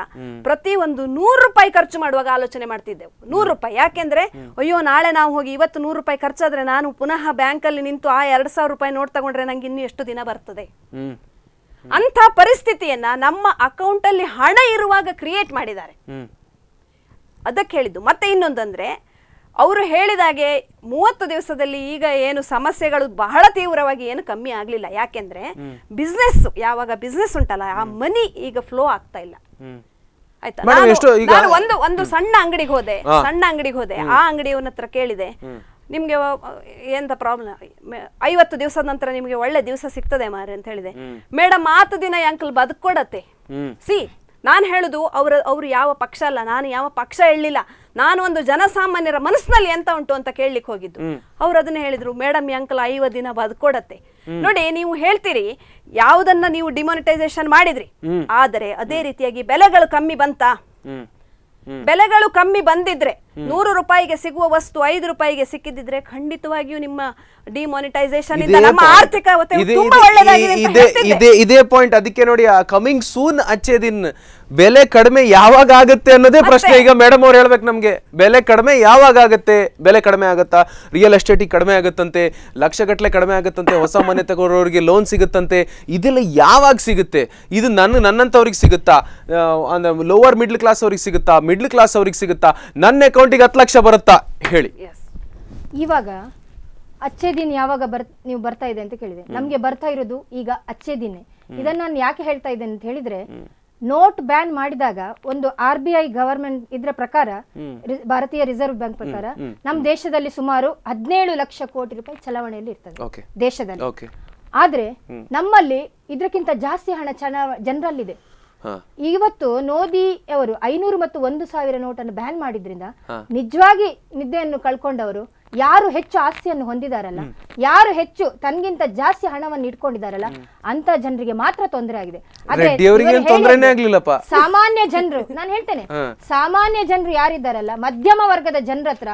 ಪ್ರತಿ ಒಂದು ನೂರು ರೂಪಾಯಿ ಖರ್ಚು ಮಾಡುವಾಗ ಆಲೋಚನೆ ಮಾಡ್ತಿದ್ದೆವು ನೂರು ರೂಪಾಯಿ ಯಾಕೆಂದ್ರೆ ಅಯ್ಯೋ ನಾಳೆ ನಾವು ಹೋಗಿ ಇವತ್ತು ನೂರು ರೂಪಾಯಿ ಖರ್ಚಾದ್ರೆ ನಾನು ಪುನಃ ಬ್ಯಾಂಕಲ್ಲಿ ನಿಂತು ಆ ಎರಡ್ ಸಾವಿರ ರೂಪಾಯಿ ನೋಟ್ ತಗೊಂಡ್ರೆ ನಂಗೆ ಇನ್ನು ಎಷ್ಟು ದಿನ ಬರ್ತದೆ ಅಂತ ಪರಿಸ್ಥಿತಿಯನ್ನ ನಮ್ಮ ಅಕೌಂಟ್ ಅಲ್ಲಿ ಹಣ ಇರುವಾಗ ಕ್ರಿಯೇಟ್ ಮಾಡಿದ್ದಾರೆ ಅದಕ್ಕೆ ಹೇಳಿದ್ದು ಮತ್ತೆ ಇನ್ನೊಂದಂದ್ರೆ ಅವರು ಹೇಳಿದಾಗೆ ಮೂವತ್ತು ದಿವಸದಲ್ಲಿ ಈಗ ಏನು ಸಮಸ್ಯೆಗಳು ಬಹಳ ತೀವ್ರವಾಗಿ ಏನು ಕಮ್ಮಿ ಆಗ್ಲಿಲ್ಲ ಯಾಕೆಂದ್ರೆ ಬಿಸ್ನೆಸ್ ಯಾವಾಗ ಬಿಸ್ನೆಸ್ ಉಂಟಲ್ಲ ಆ ಮನಿ ಈಗ ಫ್ಲೋ ಆಗ್ತಾ ಇಲ್ಲ ಆಯ್ತಾ ಒಂದು ಒಂದು ಸಣ್ಣ ಅಂಗಡಿಗೆ ಹೋದೆ ಸಣ್ಣ ಅಂಗಡಿಗೆ ಹೋದೆ ಆ ಅಂಗಡಿಯವನ ಹತ್ರ ಕೇಳಿದೆ ನಿಮ್ಗೆ ಎಂತ ಪ್ರಾಬ್ಲಮ್ ಐವತ್ತು ದಿವಸದ ನಂತರ ನಿಮಗೆ ಒಳ್ಳೆ ದಿವಸ ಸಿಗ್ತದೆ ಮಾರೆ ಅಂತ ಹೇಳಿದೆ ಮೇಡಮ್ ಆತ ದಿನ ಅಂಕಲ್ ಬದುಕೊಡತ್ತೆ ಸಿ ನಾನು ಹೇಳುದು ಅವರ ಅವರು ಯಾವ ಪಕ್ಷ ಅಲ್ಲ ನಾನು ಯಾವ ಪಕ್ಷ ಹೇಳಲಿಲ್ಲ ನಾನು ಒಂದು ಜನಸಾಮಾನ್ಯರ ಮನಸ್ಸಿನಲ್ಲಿ ಎಂತ ಉಂಟು ಅಂತ ಕೇಳಲಿಕ್ಕೆ ಹೋಗಿದ್ದು ಅವ್ರು ಅದನ್ನ ಹೇಳಿದ್ರು ಮೇಡಮ್ ಈ ಅಂಕಲ್ ಐವತ್ತು ದಿನ ಬದುಕೊಡತ್ತೆ ನೋಡಿ ನೀವು ಹೇಳ್ತೀರಿ ಯಾವುದನ್ನ ನೀವು ಡಿಮೋನಿಟೈಸೇಷನ್ ಮಾಡಿದ್ರಿ ಆದರೆ ಅದೇ ರೀತಿಯಾಗಿ ಬೆಲೆಗಳು ಕಮ್ಮಿ ಬಂತಾ ಬೆಲೆಗಳು ಕಮ್ಮಿ ಬಂದಿದ್ರೆ ನೂರು ರೂಪಾಯಿಗೆ ಸಿಗುವ ವಸ್ತು ಐದು ರೂಪಾಯಿಗೆ ಸಿಕ್ಕಿದ್ರೆ ಖಂಡಿತವಾಗಿಯೂ ನಿಮ್ಮ ಡಿಮಾನಿಟೈಸೇಷನ್ ನಮ್ಮ ಆರ್ಥಿಕ ಇದೇ ಪಾಯಿಂಟ್ ಅದಕ್ಕೆ ನೋಡಿ ಕಮಿಂಗ್ ಸೂನ್ ಅಚ್ಚೆ ದಿನ್ ಬೆಲೆ ಕಡಿಮೆ ಯಾವಾಗ ಆಗುತ್ತೆ ಅನ್ನೋದೇ ಪ್ರಶ್ನೆ ಈಗ ಮೇಡಮ್ ಅವ್ರು ಹೇಳ್ಬೇಕು ನಮ್ಗೆ ಬೆಲೆ ಕಡಿಮೆ ಯಾವಾಗ ಆಗುತ್ತೆ ಬೆಲೆ ಕಡಿಮೆ ಆಗುತ್ತಾ ರಿಯಲ್ ಎಸ್ಟೇಟ್ ಕಡಿಮೆ ಆಗುತ್ತಂತೆ ಲಕ್ಷಗಟ್ಟಲೆ ಕಡಿಮೆ ಆಗುತ್ತಂತೆ ಹೊಸ ಮನೆ ತಗೋರೋರಿಗೆ ಲೋನ್ ಸಿಗುತ್ತಂತೆ ಇದೆಲ್ಲ ಯಾವಾಗ ಸಿಗುತ್ತೆ ಇದು ನನ್ನ ನನ್ನಂತವ್ರಿಗೆ ಸಿಗುತ್ತಾ ಲೋವರ್ ಮಿಡ್ಲ್ ಕ್ಲಾಸ್ ಅವ್ರಿಗೆ ಸಿಗುತ್ತಾ ಮಿಡ್ಲ್ ಕ್ಲಾಸ್ ಅವ್ರಿಗೆ ಸಿಗುತ್ತಾ ನನ್ನ ಅಕೌಂಟ್ ಅಕೌಂಟಿಗೆ ಹತ್ತು ಲಕ್ಷ ಬರುತ್ತಾ ಹೇಳಿ ಇವಾಗ ಅಚ್ಚೆ ದಿನ ಯಾವಾಗ ಬರ್ ನೀವು ಬರ್ತಾ ಇದೆ ಅಂತ ಕೇಳಿದೆ ನಮ್ಗೆ ಬರ್ತಾ ಇರೋದು ಈಗ ಅಚ್ಚೆ ದಿನ ಇದನ್ನ ನಾನು ಯಾಕೆ ಹೇಳ್ತಾ ಇದ್ದೇನೆ ಅಂತ ಹೇಳಿದ್ರೆ ನೋಟ್ ಬ್ಯಾನ್ ಮಾಡಿದಾಗ ಒಂದು ಆರ್ ಬಿ ಐ ಗವರ್ಮೆಂಟ್ ಇದ್ರ ಪ್ರಕಾರ ಭಾರತೀಯ ರಿಸರ್ವ್ ಬ್ಯಾಂಕ್ ಪ್ರಕಾರ ನಮ್ಮ ದೇಶದಲ್ಲಿ ಸುಮಾರು ಹದಿನೇಳು ಲಕ್ಷ ಕೋಟಿ ರೂಪಾಯಿ ಚಲಾವಣೆಯಲ್ಲಿ ಇರ್ತದೆ ದೇಶದಲ್ಲಿ ಆದ್ರೆ ನಮ್ಮಲ್ಲಿ ಇದಕ್ಕಿಂತ ಜಾಸ್ತಿ ಹಣ ಚಲಾವ ಜನರಲ್ಲಿದೆ ಇವತ್ತು ನೋದಿ ಅವರು ಐನೂರು ಮತ್ತು ಒಂದು ಸಾವಿರ ನೋಟನ್ನು ಬ್ಯಾನ್ ಮಾಡಿದ್ರಿಂದ ನಿಜವಾಗಿ ನಿದ್ದೆಯನ್ನು ಕಳ್ಕೊಂಡವರು ಯಾರು ಹೆಚ್ಚು ಆಸ್ತಿಯನ್ನು ಹೊಂದಿದಾರಲ್ಲ ಯಾರು ಹೆಚ್ಚು ತನ್ಗಿಂತ ಜಾಸ್ತಿ ಹಣವನ್ನು ಇಟ್ಕೊಂಡಿದಾರಲ್ಲ ಅಂತ ಜನರಿಗೆ ಮಾತ್ರ ತೊಂದರೆ ಆಗಿದೆ ಸಾಮಾನ್ಯ ಜನರು ನಾನು ಹೇಳ್ತೇನೆ ಸಾಮಾನ್ಯ ಜನರು ಯಾರಿದ್ದಾರಲ್ಲ ಮಧ್ಯಮ ವರ್ಗದ ಜನರ ಹತ್ರ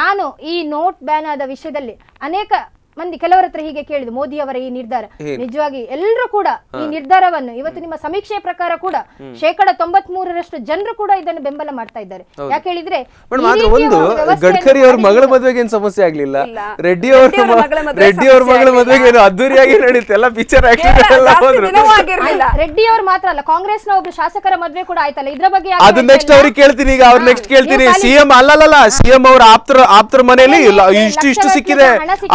ನಾನು ಈ ನೋಟ್ ಬ್ಯಾನ್ ಆದ ವಿಷಯದಲ್ಲಿ ಅನೇಕ ಮಂದಿ ಕೆಲವರ ಹತ್ರ ಹೀಗೆ ಕೇಳಿದ್ರು ಮೋದಿ ಅವರ ಈ ನಿರ್ಧಾರ ನಿಜವಾಗಿ ಎಲ್ಲರೂ ಕೂಡ ಈ ನಿರ್ಧಾರವನ್ನು ಇವತ್ತು ನಿಮ್ಮ ಸಮೀಕ್ಷೆಯ ಪ್ರಕಾರ ಕೂಡ ಶೇಕಡ ತೊಂಬತ್ ಮೂರರಷ್ಟು ಜನರು ಕೂಡ ಇದನ್ನು ಬೆಂಬಲ ಮಾಡ್ತಾ ಇದ್ದಾರೆ ಯಾಕೆ ಹೇಳಿದ್ರೆ ಒಂದು ಗಡ್ಕರಿ ಅವ್ರ ಮಗಳ ಮದುವೆಗೆ ಏನು ಸಮಸ್ಯೆ ಆಗ್ಲಿಲ್ಲ ರೆಡ್ಡಿ ಅವ್ರ ರೆಡ್ಡಿ ಅವ್ರ ಮಗಳ ಮದುವೆಗೆ ಅದ್ದೂರಿಯಾಗಿ ನಡೆಯುತ್ತೆ ಎಲ್ಲ ಪಿಕ್ಚರ್ ರೆಡ್ಡಿ ಅವ್ರ ಮಾತ್ರ ಅಲ್ಲ ಕಾಂಗ್ರೆಸ್ ನ ಒಬ್ಬ ಶಾಸಕರ ಮದುವೆ ಕೂಡ ಆಯ್ತಲ್ಲ ಇದ್ರ ಬಗ್ಗೆ ಅದು ನೆಕ್ಸ್ಟ್ ಅವ್ರಿಗೆ ಕೇಳ್ತೀನಿ ಈಗ ಅವ್ರು ನೆಕ್ಸ್ಟ್ ಕೇಳ್ತೀನಿ ಸಿಎಂ ಅಲ್ಲಲ್ಲ ಸಿಎಂ ಅವ್ರ ಆಪ್ತರ ಆಪ್ತರ ಮನೆಯಲ್ಲಿ ಇಷ್ಟು ಇಷ್ಟು ಸಿಕ್ಕಿದೆ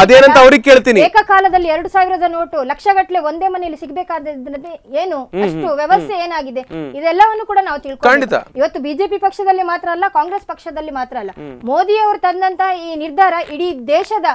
ಅದೇನಂತ ಅವ್ರಿಗೆ ಕೇಳ್ತೀನಿ ಏಕಕಾಲದಲ್ಲಿ ಎರಡು ಸಾವಿರದ ನೋಟು ಲಕ್ಷಗಟ್ಟಲೆ ಒಂದೇ ಮನೆಯಲ್ಲಿ ಸಿಗ್ಬೇಕಾದ್ರೆ ಏನು ಅಷ್ಟು ವ್ಯವಸ್ಥೆ ಏನಾಗಿದೆ ಇದೆಲ್ಲವನ್ನು ಕೂಡ ನಾವು ತಿಳ್ಕೊಂಡು ಇವತ್ತು ಬಿಜೆಪಿ ಪಕ್ಷದಲ್ಲಿ ಮಾತ್ರ ಅಲ್ಲ ಕಾಂಗ್ರೆಸ್ ಪಕ್ಷದಲ್ಲಿ ಮಾತ್ರ ಅಲ್ಲ ಮೋದಿ ಅವರು ತಂದಂತ ಈ ನಿರ್ಧಾರ ಇಡೀ ದೇಶದ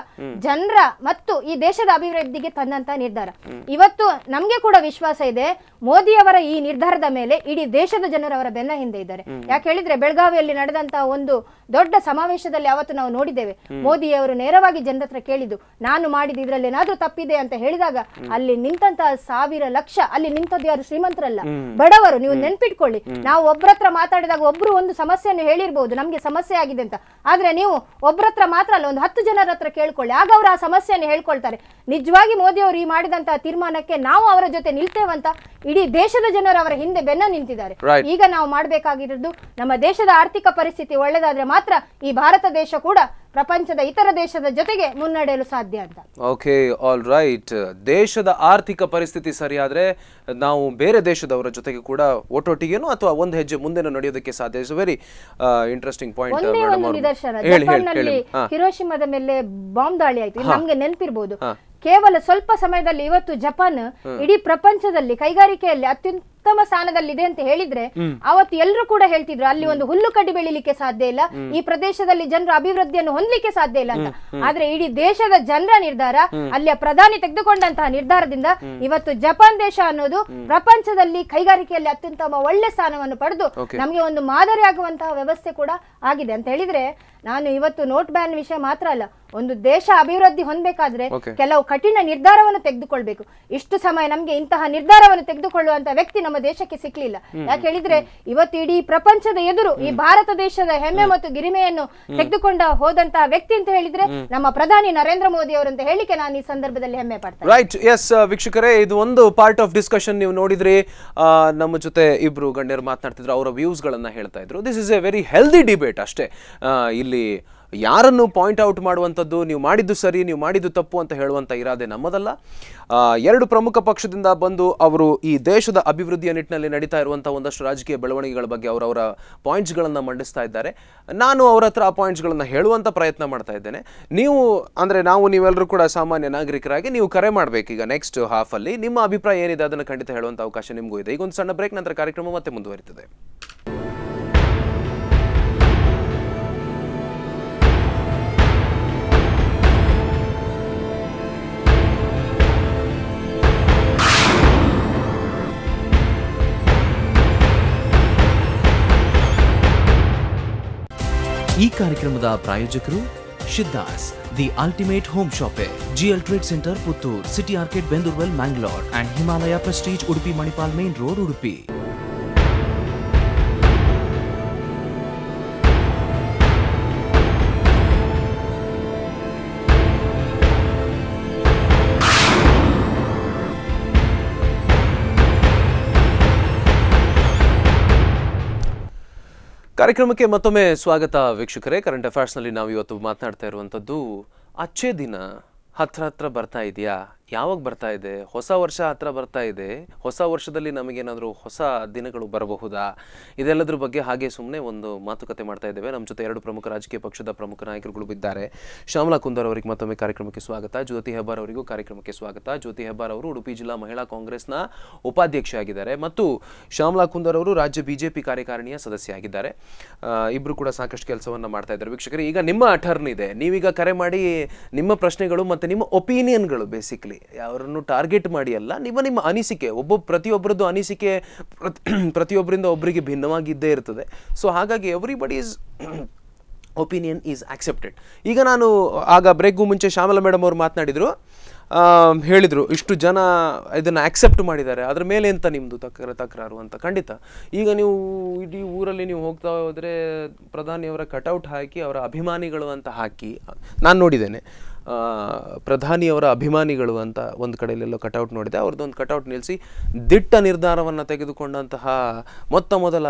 ಜನರ ಮತ್ತು ಈ ದೇಶದ ಅಭಿವೃದ್ಧಿಗೆ ತಂದಂತ ನಿರ್ಧಾರ ಇವತ್ತು ನಮ್ಗೆ ಕೂಡ ವಿಶ್ವಾಸ ಇದೆ ಮೋದಿ ಅವರ ಈ ನಿರ್ಧಾರದ ಮೇಲೆ ಇಡೀ ದೇಶದ ಜನರು ಅವರ ಬೆನ್ನ ಹಿಂದೆ ಇದ್ದಾರೆ ಯಾಕೆ ಹೇಳಿದ್ರೆ ಬೆಳಗಾವಿಯಲ್ಲಿ ನಡೆದಂತ ಒಂದು ದೊಡ್ಡ ಸಮಾವೇಶದಲ್ಲಿ ಅವತ್ತು ನಾವು ನೋಡಿದ್ದೇವೆ ಮೋದಿ ಅವರು ನೇರವಾಗಿ ಜನರ ಕೇಳಿದ್ದು ನಾನು ನಾನು ಮಾಡಿದ ಏನಾದ್ರೂ ತಪ್ಪಿದೆ ಅಂತ ಹೇಳಿದಾಗ ಅಲ್ಲಿ ನಿಂತಹ ಸಾವಿರ ಲಕ್ಷ ಅಲ್ಲಿ ನಿಂತದ್ದು ಯಾರು ಶ್ರೀಮಂತರಲ್ಲ ಬಡವರು ನೀವು ನೆನ್ಪಿಟ್ಕೊಳ್ಳಿ ನಾವು ಒಬ್ರತ್ರ ಮಾತಾಡಿದಾಗ ಒಬ್ರು ಒಂದು ಸಮಸ್ಯೆಯನ್ನು ಹೇಳಿರ್ಬಹುದು ನಮ್ಗೆ ಸಮಸ್ಯೆ ಆಗಿದೆ ಅಂತ ಆದ್ರೆ ನೀವು ಒಬ್ಬರತ್ರ ಮಾತ್ರ ಅಲ್ಲ ಒಂದು ಹತ್ತು ಜನರ ಹತ್ರ ಕೇಳ್ಕೊಳ್ಳಿ ಆಗ ಅವರು ಆ ಸಮಸ್ಯೆಯನ್ನು ಹೇಳ್ಕೊಳ್ತಾರೆ ನಿಜವಾಗಿ ಮೋದಿ ಅವರು ಈ ಮಾಡಿದಂತಹ ತೀರ್ಮಾನಕ್ಕೆ ನಾವು ಅವರ ಜೊತೆ ನಿಲ್ತೇವಂತ ಇಡೀ ದೇಶದ ಜನರು ಅವರ ಹಿಂದೆ ಬೆನ್ನ ನಿಂತಿದ್ದಾರೆ ಈಗ ನಾವು ಮಾಡಬೇಕಾಗಿರೋದು ನಮ್ಮ ದೇಶದ ಆರ್ಥಿಕ ಪರಿಸ್ಥಿತಿ ಒಳ್ಳೆದಾದ್ರೆ ಮಾತ್ರ ಈ ಭಾರತ ದೇಶ ಕೂಡ ಪ್ರಪಂಚದ ಇತರ ದೇಶದ ಜೊತೆಗೆ ಮುನ್ನಡೆಯಲು ಸಾಧ್ಯ ಅಂತ ಓಕೆ ಆಲ್ ರೈಟ್ ದೇಶದ ಆರ್ಥಿಕ ಪರಿಸ್ಥಿತಿ ಸರಿಯಾದ್ರೆ ನಾವು ಬೇರೆ ದೇಶದವರ ಜೊತೆಗೆ ಕೂಡ ಒಟ್ಟೊಟ್ಟಿಗೆನು ಅಥವಾ ಒಂದು ಹೆಜ್ಜೆ ಮುಂದೆನೂ ನಡೆಯೋದಕ್ಕೆ ಸಾಧ್ಯ ಇಸ್ ವೆರಿ ಇಂಟ್ರೆಸ್ಟಿಂಗ್ ಪಾಯಿಂಟ್ ನಿದರ್ಶನ ಮೇಲೆ ಬಾಂಬ್ ದಾಳಿ ಆಯ್ತು ನಮ್ಗೆ ನೆನಪಿರ್ಬೋದು ಕೇವಲ ಸ್ವಲ್ಪ ಸಮಯದಲ್ಲಿ ಇವತ್ತು ಜಪಾನ್ ಇಡೀ ಪ್ರಪಂಚದಲ್ಲಿ ಕೈಗಾರಿಕೆಯಲ್ಲಿ ಅತ್ಯುತ್ತಮ ಸ್ಥಾನದಲ್ಲಿದೆ ಅಂತ ಹೇಳಿದ್ರೆ ಅವತ್ತು ಎಲ್ಲರೂ ಕೂಡ ಹೇಳ್ತಿದ್ರು ಅಲ್ಲಿ ಒಂದು ಹುಲ್ಲು ಕಡ್ಡಿ ಬೆಳಿಲಿಕ್ಕೆ ಸಾಧ್ಯ ಇಲ್ಲ ಈ ಪ್ರದೇಶದಲ್ಲಿ ಜನರು ಅಭಿವೃದ್ಧಿಯನ್ನು ಹೊಂದಲಿಕ್ಕೆ ಸಾಧ್ಯ ಇಲ್ಲ ಅಂತ ಆದ್ರೆ ಇಡೀ ದೇಶದ ಜನರ ನಿರ್ಧಾರ ಅಲ್ಲಿಯ ಪ್ರಧಾನಿ ತೆಗೆದುಕೊಂಡಂತಹ ನಿರ್ಧಾರದಿಂದ ಇವತ್ತು ಜಪಾನ್ ದೇಶ ಅನ್ನೋದು ಪ್ರಪಂಚದಲ್ಲಿ ಕೈಗಾರಿಕೆಯಲ್ಲಿ ಅತ್ಯುತ್ತಮ ಒಳ್ಳೆ ಸ್ಥಾನವನ್ನು ಪಡೆದು ನಮಗೆ ಒಂದು ಮಾದರಿ ಆಗುವಂತಹ ವ್ಯವಸ್ಥೆ ಕೂಡ ಆಗಿದೆ ಅಂತ ಹೇಳಿದ್ರೆ ನಾನು ಇವತ್ತು ನೋಟ್ ಬ್ಯಾನ್ ವಿಷಯ ಮಾತ್ರ ಅಲ್ಲ ಒಂದು ದೇಶ ಅಭಿವೃದ್ಧಿ ಹೊಂದಬೇಕಾದ್ರೆ ಕೆಲವು ಕಠಿಣ ನಿರ್ಧಾರವನ್ನು ತೆಗೆದುಕೊಳ್ಬೇಕು ಇಷ್ಟು ಸಮಯ ನಮಗೆ ಇಂತಹ ನಿರ್ಧಾರವನ್ನು ತೆಗೆದುಕೊಳ್ಳುವಂತ ವ್ಯಕ್ತಿ ನಮ್ಮ ದೇಶಕ್ಕೆ ಸಿಕ್ಲಿಲ್ಲ ಯಾಕೆ ಹೇಳಿದ್ರೆ ಇವತ್ತು ಇಡೀ ಪ್ರಪಂಚದ ಎದುರು ಈ ಭಾರತ ದೇಶದ ಹೆಮ್ಮೆ ಮತ್ತು ಗಿರಿಮೆಯನ್ನು ತೆಗೆದುಕೊಂಡ ಹೋದಂತಹ ವ್ಯಕ್ತಿ ಅಂತ ಹೇಳಿದ್ರೆ ನಮ್ಮ ಪ್ರಧಾನಿ ನರೇಂದ್ರ ಮೋದಿ ಅವರು ಅಂತ ಹೇಳಿಕೆ ನಾನು ಈ ಸಂದರ್ಭದಲ್ಲಿ ಹೆಮ್ಮೆ ಪಡ್ತೇನೆ ರೈಟ್ ಎಸ್ uh, ವೀಕ್ಷಕರೇ ಇದು ಒಂದು ಪಾರ್ಟ್ ಆಫ್ ಡಿಸ್ಕಷನ್ ನೀವು ನೋಡಿದ್ರಿ ನಮ್ಮ ಜೊತೆ ಇಬ್ರು ಗಣ್ಯರು ಮಾತನಾಡ್ತಿದ್ರು ಅವರ ವ್ಯೂಸ್ ಗಳನ್ನ ಹೇಳ್ತಾ ಇದ್ರು this is a very healthy debate ಅಷ್ಟೇ ಇಲ್ಲಿ ಯಾರನ್ನು ಪಾಯಿಂಟ್ ಔಟ್ ಮಾಡುವಂಥದ್ದು ನೀವು ಮಾಡಿದ್ದು ಸರಿ ನೀವು ಮಾಡಿದ್ದು ತಪ್ಪು ಅಂತ ಹೇಳುವಂಥ ಇರಾದೆ ನಮ್ಮದಲ್ಲ ಎರಡು ಪ್ರಮುಖ ಪಕ್ಷದಿಂದ ಬಂದು ಅವರು ಈ ದೇಶದ ಅಭಿವೃದ್ಧಿಯ ನಿಟ್ಟಿನಲ್ಲಿ ನಡೀತಾ ಇರುವಂಥ ಒಂದಷ್ಟು ರಾಜಕೀಯ ಬೆಳವಣಿಗೆಗಳ ಬಗ್ಗೆ ಅವರವರ ಪಾಯಿಂಟ್ಸ್ಗಳನ್ನು ಮಂಡಿಸ್ತಾ ಇದ್ದಾರೆ ನಾನು ಅವರ ಹತ್ರ ಆ ಪಾಯಿಂಟ್ಸ್ಗಳನ್ನು ಹೇಳುವಂಥ ಪ್ರಯತ್ನ ಮಾಡ್ತಾ ಇದ್ದೇನೆ ನೀವು ಅಂದರೆ ನಾವು ನೀವೆಲ್ಲರೂ ಕೂಡ ಸಾಮಾನ್ಯ ನಾಗರಿಕರಾಗಿ ನೀವು ಕರೆ ಮಾಡಬೇಕು ಈಗ ನೆಕ್ಸ್ಟ್ ಹಾಫಲ್ಲಿ ನಿಮ್ಮ ಅಭಿಪ್ರಾಯ ಏನಿದೆ ಅದನ್ನು ಖಂಡಿತ ಹೇಳುವಂಥ ಅವಕಾಶ ನಿಮಗೂ ಇದೆ ಈಗ ಒಂದು ಸಣ್ಣ ಬ್ರೇಕ್ ನಂತರ ಕಾರ್ಯಕ್ರಮ ಮತ್ತೆ ಮುಂದುವರಿತದೆ ಈ ಕಾರ್ಯಕ್ರಮದ ಪ್ರಾಯೋಜಕರು Siddhas the ultimate home shop GL trade centre Puttur city arcade Bendurwell Mangalore and Himalaya prestige Udupi Manipal main road Udupi ಕಾರ್ಯಕ್ರಮಕ್ಕೆ ಮತ್ತೊಮ್ಮೆ ಸ್ವಾಗತ ವೀಕ್ಷಕರೇ ಕರೆಂಟ್ ಅಫೇರ್ಸ್ನಲ್ಲಿ ನಾವು ಇವತ್ತು ಮಾತನಾಡ್ತಾ ಇರುವಂಥದ್ದು ಅಚ್ಚೇ ದಿನ ಹತ್ರ ಹತ್ರ ಬರ್ತಾ ಇದೆಯಾ ಯಾವಾಗ ಬರ್ತಾ ಇದೆ ಹೊಸ ವರ್ಷ ಹತ್ರ ಬರ್ತಾ ಇದೆ ಹೊಸ ವರ್ಷದಲ್ಲಿ ನಮಗೇನಾದರೂ ಹೊಸ ದಿನಗಳು ಬರಬಹುದಾ ಇದೆಲ್ಲದರ ಬಗ್ಗೆ ಹಾಗೆ ಸುಮ್ಮನೆ ಒಂದು ಮಾತುಕತೆ ಮಾಡ್ತಾ ಇದ್ದೇವೆ ನಮ್ಮ ಜೊತೆ ಎರಡು ಪ್ರಮುಖ ರಾಜಕೀಯ ಪಕ್ಷದ ಪ್ರಮುಖ ನಾಯಕರುಗಳು ಬಿದ್ದಾರೆ ಶ್ಯಾಮಲಾ ಕುಂದರ್ ಅವರಿಗೆ ಮತ್ತೊಮ್ಮೆ ಕಾರ್ಯಕ್ರಮಕ್ಕೆ ಸ್ವಾಗತ ಜ್ಯೋತಿ ಹೆಬ್ಬಾರ್ ಅವರಿಗೂ ಕಾರ್ಯಕ್ರಮಕ್ಕೆ ಸ್ವಾಗತ ಜ್ಯೋತಿ ಹೆಬ್ಬಾರ್ ಅವರು ಉಡುಪಿ ಜಿಲ್ಲಾ ಮಹಿಳಾ ಕಾಂಗ್ರೆಸ್ನ ಆಗಿದ್ದಾರೆ ಮತ್ತು ಶ್ಯಾಮಲಾ ಕುಂದರ್ ಅವರು ರಾಜ್ಯ ಬಿಜೆಪಿ ಕಾರ್ಯಕಾರಿಣಿಯ ಸದಸ್ಯ ಆಗಿದ್ದಾರೆ ಇಬ್ಬರು ಕೂಡ ಸಾಕಷ್ಟು ಕೆಲಸವನ್ನು ಮಾಡ್ತಾ ಇದ್ದಾರೆ ವೀಕ್ಷಕರು ಈಗ ನಿಮ್ಮ ಟರ್ನ್ ಇದೆ ನೀವೀಗ ಕರೆ ಮಾಡಿ ನಿಮ್ಮ ಪ್ರಶ್ನೆಗಳು ಮತ್ತು ನಿಮ್ಮ ಒಪಿನಿಯನ್ಗಳು ಬೇಸಿಕ್ಲಿ ಮಾಡಿ ಅವರನ್ನು ಟಾರ್ಗೆಟ್ ಮಾಡಿ ಅಲ್ಲ ನಿಮ್ಮ ನಿಮ್ಮ ಅನಿಸಿಕೆ ಒಬ್ಬ ಪ್ರತಿಯೊಬ್ಬರದ್ದು ಅನಿಸಿಕೆ ಪ್ರತಿಯೊಬ್ಬರಿಂದ ಒಬ್ಬರಿಗೆ ಭಿನ್ನವಾಗಿದ್ದೇ ಇರ್ತದೆ ಸೊ ಹಾಗಾಗಿ everybody is opinion is accepted ಈಗ ನಾನು ಆಗ ಬ್ರೇಕ್ಗೂ ಮುಂಚೆ ಶ್ಯಾಮಲಾ ಮೇಡಮ್ ಅವರು ಮಾತನಾಡಿದರು ಹೇಳಿದರು ಇಷ್ಟು ಜನ ಇದನ್ನು ಆಕ್ಸೆಪ್ಟ್ ಮಾಡಿದ್ದಾರೆ ಅದ್ರ ಮೇಲೆ ಎಂತ ನಿಮ್ಮದು ತಕ್ರ ತಕರಾರು ಅಂತ ಖಂಡಿತ ಈಗ ನೀವು ಇಡೀ ಊರಲ್ಲಿ ನೀವು ಹೋಗ್ತಾ ಹೋದರೆ ಪ್ರಧಾನಿಯವರ ಕಟೌಟ್ ಹಾಕಿ ಅವರ ಅಭಿಮಾನಿಗಳು ಅಂತ ಹಾಕಿ ನಾನು ನೋಡಿದ್ದೇನೆ ಪ್ರಧಾನಿಯವರ ಅಭಿಮಾನಿಗಳು ಅಂತ ಒಂದು ಕಡೆಯಲ್ಲೆಲ್ಲೋ ಕಟೌಟ್ ನೋಡಿದೆ ಅವ್ರದ್ದೊಂದು ಕಟೌಟ್ ನಿಲ್ಲಿಸಿ ದಿಟ್ಟ ನಿರ್ಧಾರವನ್ನು ತೆಗೆದುಕೊಂಡಂತಹ ಮೊತ್ತ ಮೊದಲ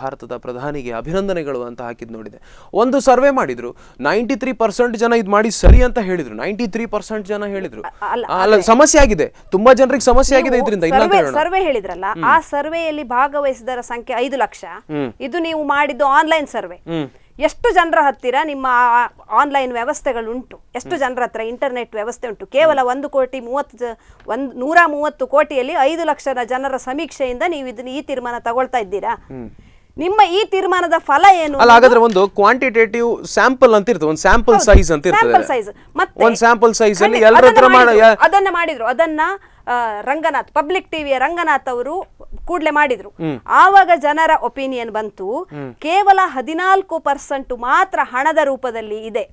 ಭಾರತದ ಪ್ರಧಾನಿಗೆ ಅಭಿನಂದನೆಗಳು ಅಂತ ಹಾಕಿದ್ದು ನೋಡಿದೆ ಒಂದು ಸರ್ವೆ ಮಾಡಿದ್ರು ನೈಂಟಿ ತ್ರೀ ಪರ್ಸೆಂಟ್ ಜನ ಇದು ಮಾಡಿ ಸರಿ ಅಂತ ಹೇಳಿದ್ರು ನೈಂಟಿ ತ್ರೀ ಪರ್ಸೆಂಟ್ ಜನ ಹೇಳಿದ್ರು ಅಲ್ಲ ಸಮಸ್ಯೆ ಆಗಿದೆ ತುಂಬಾ ಜನರಿಗೆ ಸಮಸ್ಯೆ ಆಗಿದೆ ಇದರಿಂದ ಸರ್ವೆ ಹೇಳಿದ್ರಲ್ಲ ಆ ಸರ್ವೆಯಲ್ಲಿ ಭಾಗವಹಿಸಿದರ ಸಂಖ್ಯೆ ಐದು ಲಕ್ಷ ಇದು ನೀವು ಮಾಡಿದ್ದು ಆನ್ಲೈನ್ ಸರ್ವೆ ಎಷ್ಟು ಜನರ ಹತ್ತಿರ ನಿಮ್ಮ ಆನ್ಲೈನ್ ವ್ಯವಸ್ಥೆಗಳುಂಟು ಎಷ್ಟು ಜನರ ಹತ್ರ ಇಂಟರ್ನೆಟ್ ವ್ಯವಸ್ಥೆ ಉಂಟು ಕೇವಲ ಒಂದು ಕೋಟಿ ಮೂವತ್ತು ಒಂದು ನೂರ ಮೂವತ್ತು ಕೋಟಿಯಲ್ಲಿ ಐದು ಲಕ್ಷ ಜನರ ಸಮೀಕ್ಷೆಯಿಂದ ನೀವು ಇದನ್ನ ಈ ತೀರ್ಮಾನ ತಗೊಳ್ತಾ ಇದ್ದೀರಾ ನಿಮ್ಮ ಈ ತೀರ್ಮಾನದ ಫಲ ಏನು ಅಲ್ಲ ಹಾಗಾದ್ರೆ ಒಂದು ಕ್ವಾಂಟಿಟೇಟಿವ್ ಸ್ಯಾಂಪಲ್ ಅಂತ ಇರ್ತದೆ ಒಂದು ಸ್ಯಾಂಪಲ್ ಸೈಜ್ ಅಂತ ಇರ್ತದೆ ಸೈಜ್ ಮತ್ತೆ ಒಂದು ಸ್ಯಾಂಪಲ್ ಸೈಜ್ ಅಲ್ಲಿ ಎಲ್ಲರ ಹತ್ರ ಅದನ್ನ ಮಾಡಿದ್ರು ಅದನ್ನ ರಂಗನಾಥ್ ಪಬ್ಲಿಕ್ ಟಿವಿಯ ರಂಗನಾಥ್ ಅವರು ಕೂಡ್ಲೆ ಮಾಡಿದ್ರು ಆವಾಗ ಜನರ ಒಪಿನಿಯನ್ ಬಂತು ಕೇವಲ ಹದಿನಾಲ್ಕು ಪರ್ಸೆಂಟ್ ಮಾತ್ರ ಹಣದ ರೂಪದಲ್ಲಿ ಇದೆ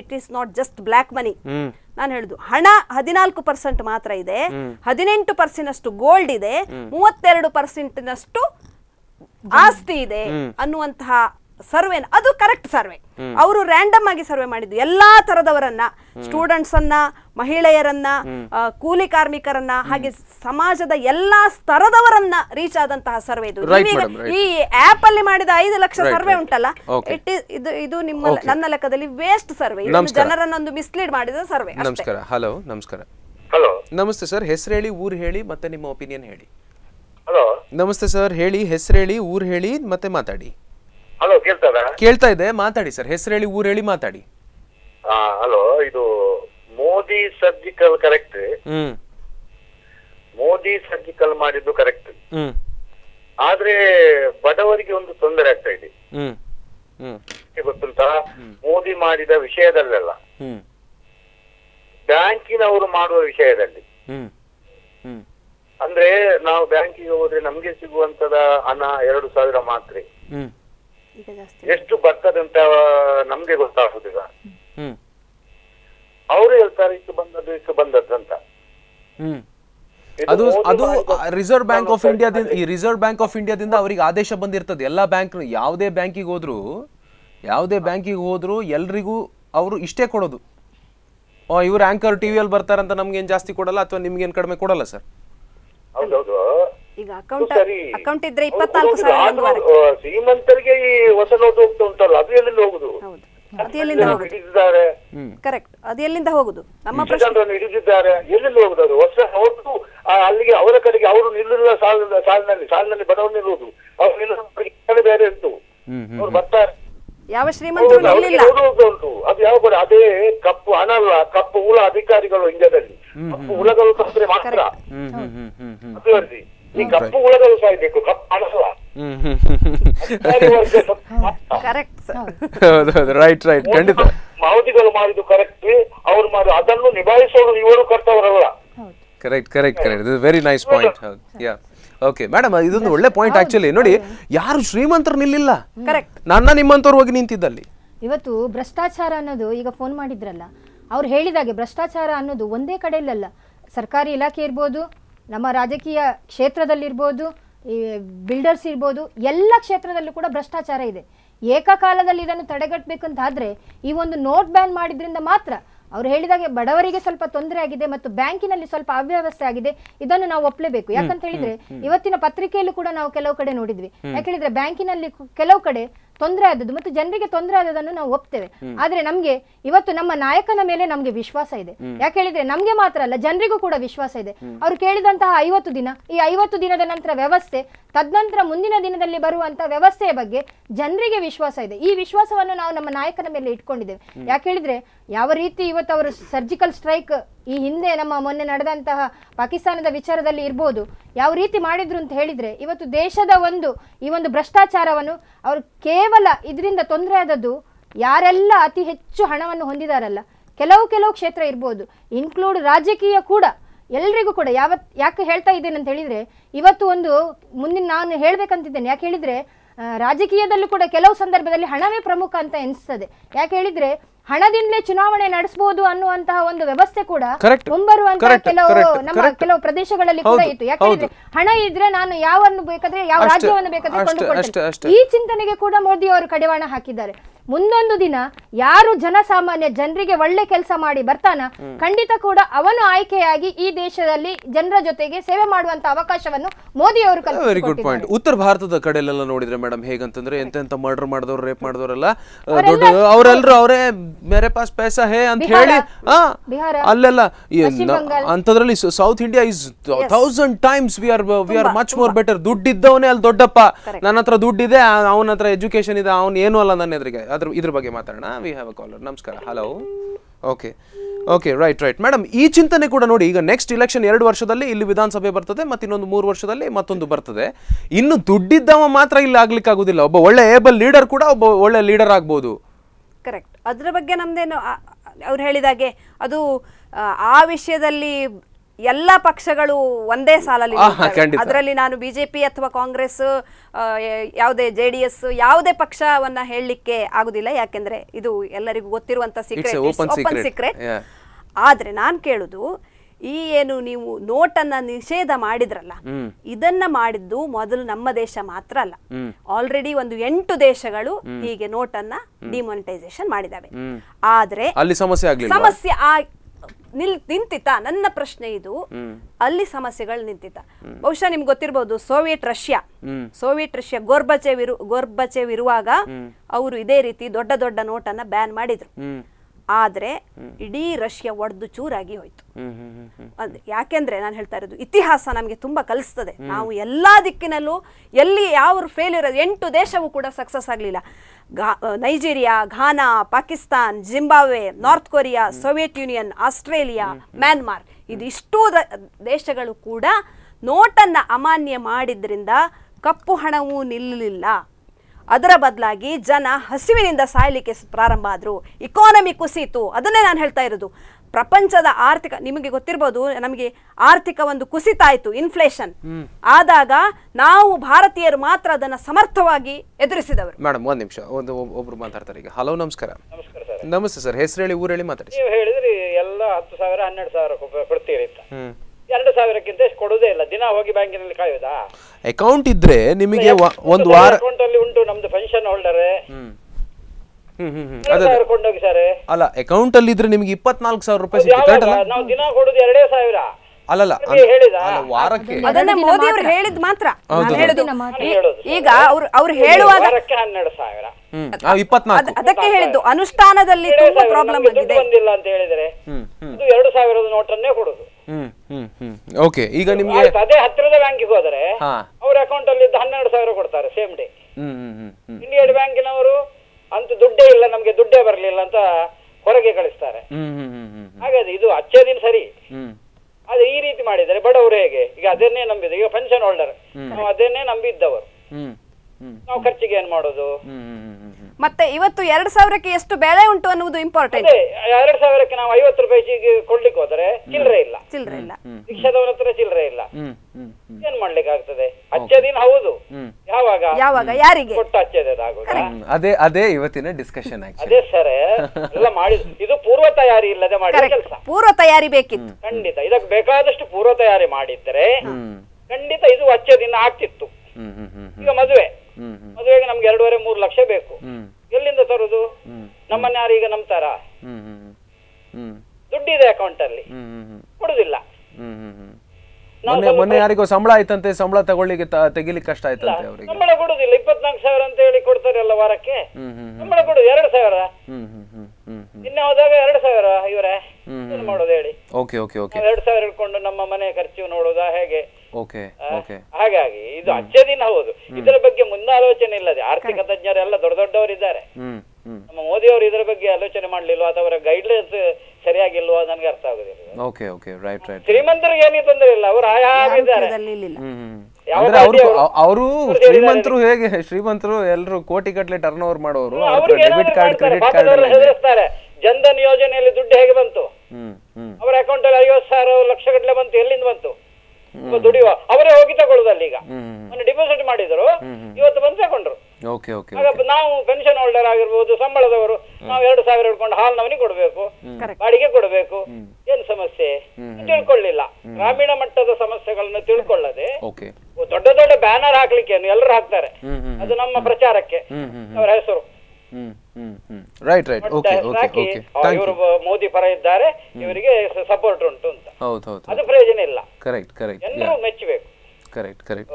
it is not just black money ನಾನು ಹೇಳುದು ಹಣ ಹದಿನಾಲ್ಕು ಪರ್ಸೆಂಟ್ ಮಾತ್ರ ಇದೆ ಹದಿನೆಂಟು ಪರ್ಸೆಂಟ್ ಅಷ್ಟು ಗೋಲ್ಡ್ ಇದೆ ಮೂವತ್ತೆರಡು ಪರ್ಸೆಂಟ್ ನಷ್ಟು ಆಸ್ತಿ ಇದೆ ಅನ್ನುವಂತಹ ಸರ್ವೆ ಅದು ಕರೆಕ್ಟ್ ಸರ್ವೆ ಅವರು ರ್ಯಾಂಡಮ್ ಆಗಿ ಸರ್ವೆ ಮಾಡಿದ್ದು ಎಲ್ಲಾ ತರದವರನ್ನ ಸ್ಟೂಡೆಂಟ್ಸ್ ಅನ್ನ ಮಹಿಳೆಯರನ್ನ ಕೂಲಿ ಕಾರ್ಮಿಕರನ್ನ ಹಾಗೆ ಸಮಾಜದ ಎಲ್ಲಾ ಸ್ತರದವರನ್ನ ರೀಚ್ ಆದಂತಹ ಸರ್ವೆ ಇದು ಈ ಆಪ್ ಅಲ್ಲಿ ಮಾಡಿದ ಐದು ಲಕ್ಷ ಸರ್ವೆ ಉಂಟಲ್ಲ ಇಟ್ ಇದು ಇದು ನಿಮ್ಮ ನನ್ನ ಲೆಕ್ಕದಲ್ಲಿ ವೇಸ್ಟ್ ಸರ್ವೆ ಜನರನ್ನೊಂದು ಮಿಸ್ಲೀಡ್ ಮಾಡಿದ ಸರ್ವೆ ನಮಸ್ಕಾರ ಹಲೋ ನಮಸ್ಕಾರ ಹಲೋ ನಮಸ್ತೆ ಸರ್ ಹೆಸರು ಹೇಳಿ ಊರ್ ಹೇಳಿ ಮತ್ತೆ ನಿಮ್ಮ ಒಪಿನಿಯನ್ ಹೇಳಿ ಹಲೋ ನಮಸ್ತೆ ಸರ್ ಹೇಳಿ ಹೆಸರು ಹೇಳಿ ಊರ್ ಹೇಳಿ ಮತ್ತೆ ಮಾತಾಡಿ ಹಲೋ ಕೇಳ್ತದ ಕೇಳ್ತಾ ಇದೆ ಮಾತಾಡಿ ಸರ್ ಹೆಸರು ಹೇಳಿ ಊರು ಹೇಳಿ ಮಾತಾಡಿ ಹಲೋ ಇದು Modi surgical correct Modi surgical ಮಾಡಿದ್ದು ಕರೆಕ್ಟ್ ಆದ್ರೆ ಬಡವರಿಗೆ ಒಂದು ತೊಂದರೆ ಆಗ್ತಾ ಇದೆ ಗೊತ್ತುಂಟ ಮೋದಿ ಮಾಡಿದ ವಿಷಯದಲ್ಲೆಲ್ಲ ಬ್ಯಾಂಕಿನವರು ಮಾಡುವ ವಿಷಯದಲ್ಲಿ ಅಂದ್ರೆ ನಾವು ಬ್ಯಾಂಕಿಗೆ ಹೋದ್ರೆ ನಮ್ಗೆ ಸಿಗುವಂತದ ಹಣ ಎರಡು ಸಾವಿರ ಮಾತ್ರ ಎಷ್ಟು ಬರ್ತದೆ ಅಂತ ನಮ್ಗೆ ಗೊತ್ತಾಗುದಿಲ್ಲ ಅವರು ಹೇಳ್ತಾರೆ ಇಷ್ಟು ಬಂದದ್ದು ಇಷ್ಟು ಬಂದದ್ದು ಅಂತ ಅದು ಅದು ರಿಸರ್ವ್ ಬ್ಯಾಂಕ್ ಆಫ್ ಇಂಡಿಯಾದಿಂದ ಈ ರಿಸರ್ವ್ ಬ್ಯಾಂಕ್ ಆಫ್ ಇಂಡಿಯಾದಿಂದ ಅವರಿಗೆ ಆದೇಶ ಬಂದಿರ್ತದೆ ಎಲ್ಲಾ ಬ್ಯಾಂಕ್ ಯಾವುದೇ ಬ್ಯಾಂಕಿಗೆ ಹೋದ್ರು ಯಾವುದೇ ಬ್ಯಾಂಕಿಗೆ ಹೋದ್ರು ಎಲ್ರಿಗೂ ಅವರು ಇಷ್ಟೇ ಕೊಡೋದು ಇವ್ರು ಆಂಕರ್ ಟಿವಿಯಲ್ಲಿ ಬರ್ತಾರಂತ ನಮ್ಗೆ ಏನ್ ಜಾಸ್ತಿ ಕೊಡಲ್ಲ ಅಥವಾ ನಿಮ್ಗೆ ಏನ್ ಕಡಿಮೆ ಕೊಡಲ್ಲ ಸರ್ ಹೌದೌದು ಈಗ ಅಕೌಂಟ್ ಅಕೌಂಟ್ ಇದ್ರೆ ಇಪ್ಪತ್ನಾಲ್ಕು ಸಾವಿರ ಶ್ರೀಮಂತರಿಗೆ ಈ ಹೊಸ ನೋಟು ಹೋಗ್ತಾ ಉಂಟಲ್ಲ ಅದು ಎಲ್ಲಿಂದ ಹೋಗುದು ಅದು ಎಲ್ಲಿಂದ ಹೋಗುದು ಕರೆಕ್ಟ್ ಅದು ಎಲ್ಲಿಂದ ಹೋಗುದು ನಮ್ಮ ಪ್ರಶ್ನೆ ಹಿಡಿದಿದ್ದಾರೆ ಎಲ್ಲಿಂದ ಹೋಗುದು ಹೊಸ ಹೊರಟು ಅಲ್ಲಿಗೆ ಅವರ ಕಡೆಗೆ ಅವರು ನಿಲ್ಲುವ ಸಾಲಿನ ಸಾಲಿನಲ್ಲಿ ಸಾಲಿನಲ್ಲಿ ಬಡವರು ನಿಲ್ಲುವುದು ಅವರು ನಿಲ್ಲುವ ಬೇರೆ ಉಂಟು ಅವ್ರು ಬರ್ತಾರೆ ಯಾವ ಶ್ರೀಮಂತರು ನಿಲ್ಲಿಲ್ಲ ಉಂಟು ಅದು ಯಾವ ಕೂಡ ಅದೇ ಕಪ್ಪು ಹಣ ಅಲ್ಲ ಕಪ್ಪು ಹುಳ ಅಧಿಕಾರಿಗಳು ಇಂಡಿಯಾದಲ್ಲಿ ಕಪ್ಪು ಹುಳಗಳು ಕಪ್ಪರೆ ಮಾತ್ರ ಅದು ಅಲ್ಲಿ ಈ ಕಪ್ಪು ಉಳಗಲು ಸಾಯ್ಬೇಕು ಕಪ್ಪು ಅಣಸಲ್ಲ ರೈಟ್ ರೈಟ್ ಖಂಡಿತ ಮಹೋದಿಗಳು ಮಾಡಿದ್ದು ಕರೆಕ್ಟ್ ಅವ್ರು ಮಾಡಿ ಅದನ್ನು ನಿಭಾಯಿಸೋರು ಇವರು ಕರ್ತವರಲ್ಲ correct correct correct very nice point yeah okay madam ಇದೊಂದು ಒಳ್ಳೆ ಪಾಯಿಂಟ್ ಆಕ್ಚುಲಿ ನೋಡಿ ಯಾರು ಶ್ರೀಮಂತರು ನಿಲ್ಲಿಲ್ಲ ನನ್ನ ನಿಮ್ಮಂತವ್ರು ಹೋಗಿ ನಿಂತಿದ್ದಲ್ಲಿ ಇವತ್ತು ಭ್ರಷ್ಟಾಚಾರ ಅನ್ನೋದು ಈಗ ಫೋನ್ ಮಾಡಿದ್ರಲ್ಲ ಅವ್ರು ಹೇಳಿದಾಗೆ ಭ್ರಷ್ಟಾಚಾರ ಅನ್ನೋದು ಒಂದೇ ಕಡೆಯಲ್ಲ ಸರ್ಕಾರಿ ಇಲಾಖೆ ಇರ್ಬೋದು ನಮ್ಮ ರಾಜಕೀಯ ಕ್ಷೇತ್ರದಲ್ಲಿರ್ಬೋದು ಈ ಬಿಲ್ಡರ್ಸ್ ಇರ್ಬೋದು ಎಲ್ಲ ಕ್ಷೇತ್ರದಲ್ಲೂ ಕೂಡ ಭ್ರಷ್ಟಾಚಾರ ಇದೆ ಏಕಕಾಲದಲ್ಲಿ ಇದನ್ನು ತಡೆಗಟ್ಟಬೇಕಂತಾದರೆ ಈ ಒಂದು ನೋಟ್ ಬ್ಯಾನ್ ಮಾಡಿದ್ರಿಂದ ಮಾತ್ರ ಅವ್ರು ಹೇಳಿದಾಗೆ ಬಡವರಿಗೆ ಸ್ವಲ್ಪ ತೊಂದರೆ ಆಗಿದೆ ಮತ್ತು ಬ್ಯಾಂಕಿನಲ್ಲಿ ಸ್ವಲ್ಪ ಅವ್ಯವಸ್ಥೆ ಆಗಿದೆ ಇದನ್ನು ನಾವು ಒಪ್ಪಲೇಬೇಕು ಯಾಕಂತ ಹೇಳಿದ್ರೆ ಇವತ್ತಿನ ಪತ್ರಿಕೆಯಲ್ಲೂ ಕೂಡ ನಾವು ಕೆಲವು ಕಡೆ ನೋಡಿದ್ವಿ ಯಾಕೆ ಹೇಳಿದ್ರೆ ಬ್ಯಾಂಕಿನಲ್ಲಿ ಕೆಲವು ಕಡೆ ತೊಂದರೆ ಆದದ್ದು ಮತ್ತು ಜನರಿಗೆ ತೊಂದರೆ ಆದದನ್ನು ನಾವು ಒಪ್ತೇವೆ ಆದ್ರೆ ನಮ್ಗೆ ಇವತ್ತು ನಮ್ಮ ನಾಯಕನ ಮೇಲೆ ನಮ್ಗೆ ವಿಶ್ವಾಸ ಇದೆ ಯಾಕೆ ಹೇಳಿದ್ರೆ ನಮ್ಗೆ ಮಾತ್ರ ಅಲ್ಲ ಜನರಿಗೂ ಕೂಡ ವಿಶ್ವಾಸ ಇದೆ ಅವ್ರು ಕೇಳಿದಂತಹ ಐವತ್ತು ದಿನ ಈ ಐವತ್ತು ದಿನದ ನಂತರ ವ್ಯವಸ್ಥೆ ತದನಂತರ ಮುಂದಿನ ದಿನದಲ್ಲಿ ಬರುವಂಥ ವ್ಯವಸ್ಥೆಯ ಬಗ್ಗೆ ಜನರಿಗೆ ವಿಶ್ವಾಸ ಇದೆ ಈ ವಿಶ್ವಾಸವನ್ನು ನಾವು ನಮ್ಮ ನಾಯಕನ ಮೇಲೆ ಇಟ್ಕೊಂಡಿದ್ದೇವೆ ಯಾಕೆ ಹೇಳಿದ್ರೆ ಯಾವ ರೀತಿ ಇವತ್ತು ಅವರು ಸರ್ಜಿಕಲ್ ಸ್ಟ್ರೈಕ್ ಈ ಹಿಂದೆ ನಮ್ಮ ಮೊನ್ನೆ ನಡೆದಂತಹ ಪಾಕಿಸ್ತಾನದ ವಿಚಾರದಲ್ಲಿ ಇರ್ಬೋದು ಯಾವ ರೀತಿ ಮಾಡಿದ್ರು ಅಂತ ಹೇಳಿದರೆ ಇವತ್ತು ದೇಶದ ಒಂದು ಈ ಒಂದು ಭ್ರಷ್ಟಾಚಾರವನ್ನು ಅವರು ಕೇವಲ ಇದರಿಂದ ತೊಂದರೆ ಆದದ್ದು ಯಾರೆಲ್ಲ ಅತಿ ಹೆಚ್ಚು ಹಣವನ್ನು ಹೊಂದಿದಾರಲ್ಲ ಕೆಲವು ಕೆಲವು ಕ್ಷೇತ್ರ ಇರ್ಬೋದು ಇನ್ಕ್ಲೂಡ್ ರಾಜಕೀಯ ಕೂಡ ಎಲ್ರಿಗೂ ಕೂಡ ಯಾವತ್ ಯಾಕೆ ಹೇಳ್ತಾ ಇದ್ದೇನೆ ಅಂತ ಹೇಳಿದ್ರೆ ಇವತ್ತು ಒಂದು ಮುಂದಿನ ನಾನು ಹೇಳ್ಬೇಕಂತಿದ್ದೇನೆ ಯಾಕೆ ಹೇಳಿದ್ರೆ ರಾಜಕೀಯದಲ್ಲೂ ಕೂಡ ಕೆಲವು ಸಂದರ್ಭದಲ್ಲಿ ಹಣವೇ ಪ್ರಮುಖ ಅಂತ ಎನಿಸ್ತದೆ ಯಾಕೆ ಹೇಳಿದ್ರೆ ಹಣದಿಂದಲೇ ಚುನಾವಣೆ ನಡೆಸಬಹುದು ಅನ್ನುವಂತಹ ಒಂದು ವ್ಯವಸ್ಥೆ ಕೂಡ ಮುಂಬರುವಂತಹ ಕೆಲವು ನಮ್ಮ ಕೆಲವು ಪ್ರದೇಶಗಳಲ್ಲಿ ಕೂಡ ಇತ್ತು ಯಾಕೆ ಹಣ ಇದ್ರೆ ನಾನು ಯಾವನ್ನು ಬೇಕಾದ್ರೆ ಯಾವ ರಾಜ್ಯವನ್ನು ಬೇಕಾದ್ರೆ ಈ ಚಿಂತನೆಗೆ ಕೂಡ ಮೋದಿ ಅವರು ಕಡಿವಾಣ ಹಾಕಿದ್ದಾರೆ ಮುಂದೊಂದು ದಿನ ಯಾರು ಜನಸಾಮಾನ್ಯ ಜನರಿಗೆ ಒಳ್ಳೆ ಕೆಲಸ ಮಾಡಿ ಬರ್ತಾನ ಖಂಡಿತ ಕೂಡ ಅವನು ಆಯ್ಕೆಯಾಗಿ ಈ ದೇಶದಲ್ಲಿ ಜನರ ಜೊತೆಗೆ ಸೇವೆ ಮಾಡುವಂತ ಅವಕಾಶವನ್ನು ಮೋದಿ ಅವರು ವೆರಿ ಗುಡ್ ಪಾಯಿಂಟ್ ಉತ್ತರ ಭಾರತದ ಕಡೆಲೆಲ್ಲ ನೋಡಿದ್ರೆ ಮೇಡಮ್ ಹೇಗಂತಂದ್ರೆ ಎಂತೆಂತ ಮರ್ಡರ್ ಮಾಡಿದವರು ರೇಪ್ ಮಾಡಿದವರೆಲ್ಲ ದೊಡ್ಡ ಅವರೆಲ್ಲರೂ ಅವರೇ ಮೇರೆ ಪಾಸ್ ಪೈಸಾ ಹೇ ಅಂತ ಹೇಳಿ ಅಲ್ಲೆಲ್ಲ ಅಂತದ್ರಲ್ಲಿ south India is thousand times we are we are much more better ಇದ್ದವನೇ ಅಲ್ಲಿ ದೊಡ್ಡಪ್ಪ ನನ್ನ ಹತ್ರ ದುಡ್ಡಿದೆ ಅವನ ಹತ್ರ ಎಜುಕೇಶನ್ ಇದೆ ಅವನು ಏನು ಅಲ್ಲ ನನ್ನ ಎದುರಿಗೆ ಅದ್ರ ಇದ್ರ ಬಗ್ಗೆ ಮಾತಾಡೋಣ ವಿ ಹ್ಯಾವ್ ಅ ಕಾಲರ್ ನಮಸ್ಕಾರ hello okay okay right right madam ಈ ಚಿಂತನೆ ಕೂಡ ನೋಡಿ ಈಗ ನೆಕ್ಸ್ಟ್ ಇಲೆಕ್ಷನ್ ಎರಡು ವರ್ಷದಲ್ಲಿ ಇಲ್ಲಿ ವಿಧಾನಸಭೆ ಬರ್ತದೆ ಮತ್ತು ಇನ್ನೊಂದು ಮೂರು ವರ್ಷದಲ್ಲಿ ಮತ್ತೊಂದು ಬರ್ತದೆ ಇನ್ನು ದುಡ್ಡಿದ್ದವ ಮಾತ್ರ ಇಲ್ಲಿ ಆಗ್ಲಿಕ್ಕೆ ಆಗುದಿಲ್ಲ ಒಬ್ಬ ಒಳ್ಳೆ ಏಬಲ್ ಲೀಡರ್ ಕೂಡ ಒಬ್ಬ ಒಳ್ಳೆ ಲೀಡರ್ ಆಗ್ಬೋದು ಕರೆಕ್ಟ್ ಅದರ ಬಗ್ಗೆ ನಮ್ದೇನು ಅವ್ರು ಹೇಳಿದಾಗೆ ಅದು ಆ ವಿಷಯದಲ್ಲಿ ಎಲ್ಲ ಪಕ್ಷಗಳು ಒಂದೇ ಸಾಲಲ್ಲಿ ಅದರಲ್ಲಿ ನಾನು ಬಿಜೆಪಿ ಅಥವಾ ಕಾಂಗ್ರೆಸ್ ಯಾವುದೇ ಜೆ ಡಿ ಎಸ್ ಯಾವುದೇ ಪಕ್ಷವನ್ನ ಹೇಳಲಿಕ್ಕೆ ಆಗುದಿಲ್ಲ ಯಾಕೆಂದ್ರೆ ಇದು ಎಲ್ಲರಿಗೂ ಗೊತ್ತಿರುವಂತ ಸೀಕ್ರೆಟ್ ಓಪನ್ ಸೀಕ್ರೆಟ್ ಆದ್ರೆ ನಾನು ಕೇಳುದು ಈ ಏನು ನೀವು ನೋಟನ್ನ ನಿಷೇಧ ಮಾಡಿದ್ರಲ್ಲ ಇದನ್ನ ಮಾಡಿದ್ದು ಮೊದಲು ನಮ್ಮ ದೇಶ ಮಾತ್ರ ಅಲ್ಲ ಆಲ್ರೆಡಿ ಒಂದು ಎಂಟು ದೇಶಗಳು ಹೀಗೆ ನೋಟನ್ನ ಡಿಮೋನಿಟೈಸೇಷನ್ ಮಾಡಿದಾವೆ ಆದ್ರೆ ಸಮಸ್ಯೆ ನಿಲ್ ನಿಂತಿತ್ತ ನನ್ನ ಪ್ರಶ್ನೆ ಇದು ಅಲ್ಲಿ ಸಮಸ್ಯೆಗಳು ನಿಂತಿತ್ತ ಬಹುಶಃ ನಿಮ್ಗೆ ಗೊತ್ತಿರಬಹುದು Soviet Russia Soviet Russia Gorbachev ಇರು ಇರುವಾಗ ಅವರು ಇದೇ ರೀತಿ ದೊಡ್ಡ ದೊಡ್ಡ ನೋಟನ್ನ ಬ್ಯಾನ್ ಮಾಡಿದ್ರು ಆದ್ರೆ ಇಡೀ ರಷ್ಯಾ ಒಡೆದು ಚೂರಾಗಿ ಹೋಯ್ತು ಯಾಕೆಂದ್ರೆ ನಾನು ಹೇಳ್ತಾ ಇರೋದು ಇತಿಹಾಸ ನಮಗೆ ತುಂಬಾ ಕಲಿಸ್ತದೆ ನಾವು ಎಲ್ಲಾ ದಿಕ್ಕಿನಲ್ಲೂ ಎಲ್ಲಿ ಯಾವ ಇರೋದು ಎಂಟು ದೇಶವೂ ಕೂಡ ಸಕ್ಸಸ್ ಆಗಲಿಲ್ಲ Nigeria Ghana Pakistan Zimbabwe North Korea Soviet Union Australia Myanmar ಇದಿಷ್ಟು ದೇಶಗಳು ಕೂಡ ನೋಟನ್ನ ಅಮಾನ್ಯ ಮಾಡಿದ್ರಿಂದ ಕಪ್ಪು ಹಣವೂ ನಿಲ್ಲಲಿಲ್ಲ ಅದರ ಬದಲಾಗಿ ಜನ ಹಸಿವಿನಿಂದ ಸಾಯಲಿಕ್ಕೆ ಪ್ರಾರಂಭ ಆದರು ಇಕಾನಮಿ ಕುಸಿತು ಅದನ್ನೇ ನಾನು ಹೇಳ್ತಾ ಇರೋದು ಪ್ರಪಂಚದ ಆರ್ಥಿಕ ನಿಮಗೆ ಗೊತ್ತಿರ್ಬೋದು ನಮಗೆ ಆರ್ಥಿಕ ಒಂದು ಕುಸಿತ ಆಯಿತು ಇನ್ಫ್ಲೇಷನ್ ಆದಾಗ ನಾವು ಭಾರತೀಯರು ಮಾತ್ರ ಅದನ್ನ ಸಮರ್ಥವಾಗಿ ಎದುರಿಸಿದವರು ಮೇಡಮ್ ಒಂದು ನಿಮಿಷ ಒಂದು ಒಬ್ರು ಮಾತಾಡ್ತಾರೆ ಈಗ ಹಲೋ ನಮಸ್ಕಾರ ನಮಸ್ತೆ ಸರ್ ಹೆಸರು ಹೇಳಿ ಊರು ಮಾತಾಡಿ ನೀವು ಹೇಳಿದ್ರಿ ಎಲ್ಲ ಹತ್ತು ಸಾವಿರ ಹನ್ನೆರಡು ಸಾವಿರ ಕೊಡ್ತೀರಿ ಎರಡು ಸಾವಿರಕ್ಕಿಂತ ಕೊಡೋದೇ ಇಲ್ಲ ದಿನ ಹೋಗಿ ಬ್ಯಾಂಕಿನಲ್ಲಿ ಕಾಯೋದಾ ಅಕೌಂಟ್ ಇದ್ರೆ ನಿಮಗೆ ಒಂದು ವಾರ ಅಕೌಂಟ್ ಅಲ್ಲಿ ಉಂಟು ನಮ್ದು ಪೆನ್ಷನ್ ಹೋಲ್ಡರ್ ಕೊಂಡೋಗಿ ಸರ್ ಅಲ್ಲ ಅಕೌಂಟ್ ಅಲ್ಲಿ ಇದ್ರೆ ನಿಮಗೆ ಇಪ್ಪತ್ನಾಲ್ಕು ಸಾವಿರ ರೂಪಾಯಿ ಸಿಗುತ್ತೆ ನಾವು ದಿನ ಕೊಡೋದು ಎರಡೇ ಸಾವಿರ ಅಲ್ಲಲ್ಲ ವಾರಕ್ಕೆ ಅದನ್ನ ಮೋದಿ ಅವರು ಹೇಳಿದ್ ಮಾತ್ರ ಈಗ ಅವ್ರು ಅವ್ರು ಹೇಳುವಾಗ ಹನ್ನೆರಡು ಸಾವಿರ ಅದಕ್ಕೆ ಹೇಳಿದ್ದು ಅನುಷ್ಠಾನದಲ್ಲಿ ತುಂಬಾ ಪ್ರಾಬ್ಲಮ್ ಆಗಿದೆ ಅಂತ ಹೇಳಿದ್ರೆ ಎರಡು ಸಾವಿರದ ನೋಟನ್ನೇ ಕೊಡುದು ಹ್ಮ್ ಹ್ಮ್ ಹ್ಮ್ ಓಕೆ ಈಗ ನಿಮಗೆ ಅದೇ ಹತ್ತಿರದ ಬ್ಯಾಂಕಿಗೆ ಹೋದ್ರೆ ಅವ್ರ ಅಕೌಂಟ್ ಅಲ್ಲಿ ಹನ್ನೆರಡು ಸಾವಿರ ಕೊಡ್ತಾರೆ ಸೇಮ್ ಡೇ ಇಂಡಿಯನ್ ಬ್ಯಾಂಕಿನವರು ಅಂತ ದುಡ್ಡೇ ಇಲ್ಲ ನಮ್ಗೆ ದುಡ್ಡೇ ಬರಲಿಲ್ಲ ಅಂತ ಹೊರಗೆ ಕಳಿಸ್ತಾರೆ ಹಾಗಾದ್ರೆ ಇದು ಅಚ್ಚೇ ದಿನ ಸರಿ ಅದೇ ಈ ರೀತಿ ಮಾಡಿದರೆ ಬಡವರು ಹೇಗೆ ಈಗ ಅದನ್ನೇ ನಂಬಿದ್ರು ಈಗ ಪೆನ್ಷನ್ ಹೋಲ್ಡರ್ ಅದನ್ನೇ ನಂಬಿದ್ದವರು ನಾವು ಖರ್ಚಿಗೆ ಏನ್ ಮಾಡೋದು ಮತ್ತೆ ಇವತ್ತು ಎರಡ್ ಸಾವಿರಕ್ಕೆ ಎಷ್ಟು ಬೆಲೆ ಉಂಟು ಅನ್ನುವುದು ಇಂಪಾರ್ಟೆಂಟ್ ಎರಡ್ ಸಾವಿರಕ್ಕೆ ನಾವು ಐವತ್ತು ರೂಪಾಯಿ ಕೊಡ್ಲಿಕ್ಕೆ ಹೋದ್ರೆ ಚಿಲ್ಲರೆ ಇಲ್ಲ ಚಿಲ್ಲರೆ ಇಲ್ಲ ರಿಕ್ಷಾದವರ ಹತ್ರ ಚಿಲ್ಲರೆ ಇಲ್ಲ ಏನ್ ಮಾಡ್ಲಿಕ್ಕೆ ಆಗ್ತದೆ ಅಚ್ಚದಿನ ಹೌದು ಯಾವಾಗ ಯಾವಾಗ ಯಾರಿಗೆ ಕೊಟ್ಟು ಅಚ್ಚದಾಗೋದು ಅದೇ ಅದೇ ಇವತ್ತಿನ ಡಿಸ್ಕಷನ್ ಅದೇ ಸರ್ ಎಲ್ಲ ಇದು ಪೂರ್ವ ತಯಾರಿ ಇಲ್ಲದೆ ಮಾಡಿದ ಕೆಲಸ ಪೂರ್ವ ತಯಾರಿ ಬೇಕಿತ್ತು ಖಂಡಿತ ಇದಕ್ಕೆ ಬೇಕಾದಷ್ಟು ಪೂರ್ವ ತಯಾರಿ ಮಾಡಿದ್ರೆ ಖಂಡಿತ ಇದು ಅಚ್ಚದಿನ ಆಗ್ತಿತ್ತು ಈಗ ಮದುವೆ ಮದುವೆಗೆ ನಮ್ಗೆ ಎರಡೂವರೆ ಮೂರು ಲಕ್ಷ ಬೇಕು ಎಲ್ಲಿಂದ ತರುದು ನಮ್ಮನ್ನ ಯಾರು ಈಗ ನಂಬ್ತಾರ ದುಡ್ಡಿದೆ ಅಕೌಂಟ್ ಅಲ್ಲಿ ಕೊಡುದಿಲ್ಲ ಮೊನ್ನೆ ಯಾರಿಗೋ ಸಂಬಳ ಆಯ್ತಂತೆ ಸಂಬಳ ತಗೊಳ್ಳಿಕ್ಕೆ ತೆಗಿಲಿಕ್ಕೆ ಕಷ್ಟ ಆಯ್ತಂತೆ ಅವರಿಗೆ ಸಂಬಳ ಕೊಡುದಿಲ್ಲ ಇಪ್ಪತ್ನಾಲ್ಕು ಸಾವಿರ ಅಂತ ಹೇಳಿ ಕೊಡ್ತಾರೆ ಅಲ್ಲ ವಾರಕ್ಕೆ ಸಂಬಳ ಕೊಡುದು ಎರಡು ಸಾವಿರ ಇನ್ನ ಹೋದಾಗ ಎರಡು ಸಾವಿರ ಇವರೇ ಮಾಡೋದು ಹೇಳಿ ಓಕೆ ಓಕೆ ಓಕೆ ಎರಡು ಸಾವಿರ ಇಟ್ಕೊಂಡು ನಮ್ಮ ಮನೆ ಖರ್ಚು ನೋಡೋದಾ ಹೇಗೆ ಹಾಗಾಗಿ ಇದು ಅಚ್ಚೆ ದಿನ ಹೌದು ಇದರ ಬಗ್ಗೆ ಮುಂದಾಲೋಚನೆ ಇಲ್ಲದೆ ಆರ್ಥಿಕ ಎಲ್ಲ ದೊಡ್ಡ ದೊಡ್ಡವರಿದ್ದಾರೆ ನಮ್ಮ ಮೋದಿ ಅವರು ಇದರ ಬಗ್ಗೆ ಆಲೋಚನೆ ಮಾಡ್ಲಿಲ್ಲ ಅಥವಾ ಅವರ ಗೈಡ್ಲೈನ್ಸ್ ಸರಿಯಾಗಿಲ್ವಾ ನನಗೆ ಅರ್ಥ ಆಗುದಿಲ್ಲ ಶ್ರೀಮಂತರಿಗೆ ಏನೇ ತೊಂದರೆ ಇಲ್ಲ ಅವರು ಆಯಾ ಅವರು ಶ್ರೀಮಂತರು ಹೇಗೆ ಶ್ರೀಮಂತರು ಎಲ್ಲರೂ ಕೋಟಿ ಗಟ್ಟಲೆ ಟರ್ನ್ ಓವರ್ ಮಾಡೋರು debit card credit card Jan Dhan ಯೋಜನೆಯಲ್ಲಿ ದುಡ್ಡು ಹೇಗೆ ಬಂತು ಅವರ ಅಕೌಂಟ್ ಅಲ್ಲಿ ಐವತ್ತು ಸಾವಿರ ಲಕ್ಷ ಗಟ್ಟಲೆ ಬಂತು ಎಲ್ಲಿಂದ ಬಂತು ದುಡಿಯುವ ಅವರೇ ಹೋಗಿ ತಗೊಳ್ಳುದಲ್ಲ ಈಗ ಡಿಪಾಸಿಟ್ ಮಾಡಿದ್ರು ಇವತ್ತು ಬಂದು ತಗೊಂಡ್ರು ನಾವು ಪೆನ್ಷನ್ ಹೋಲ್ಡರ್ ಆಗಿರ್ಬೋದು ಸಂಬಳದವರು ನಾವು ಎರಡು ಸಾವಿರ ಹಿಡ್ಕೊಂಡು ಹಾಲ್ ನವನಿಗೆ ಕೊಡಬೇಕು ಬಾಡಿಗೆ ಕೊಡಬೇಕು ಏನ್ ಸಮಸ್ಯೆ ತಿಳ್ಕೊಳ್ಳಿಲ್ಲ ಗ್ರಾಮೀಣ ಮಟ್ಟದ ಸಮಸ್ಯೆಗಳನ್ನ ತಿಳ್ಕೊಳ್ಳದೆ ದೊಡ್ಡ ದೊಡ್ಡ ಬ್ಯಾನರ್ ಹಾಕ್ಲಿಕ್ಕೆ ಎಲ್ಲರೂ ಹಾಕ್ತಾರೆ ಅದು ನಮ್ಮ ಪ್ರಚಾರಕ್ಕೆ ಅವರ ಹೆಸರು ರೈಟ್ ರೈಟ್ ಇವರು ಮೋದಿ ಪರ ಇದ್ದಾರೆ ಇವರಿಗೆ ಸಪೋರ್ಟ್ ಉಂಟು ಅಂತ ಅದು ಪ್ರಯೋಜನ ಇಲ್ಲ ಕರೆಕ್ಟ್ ಕರೆಕ್ಟ್ ಕರೆಕ್ಟ್ ಕರೆಕ್ಟ್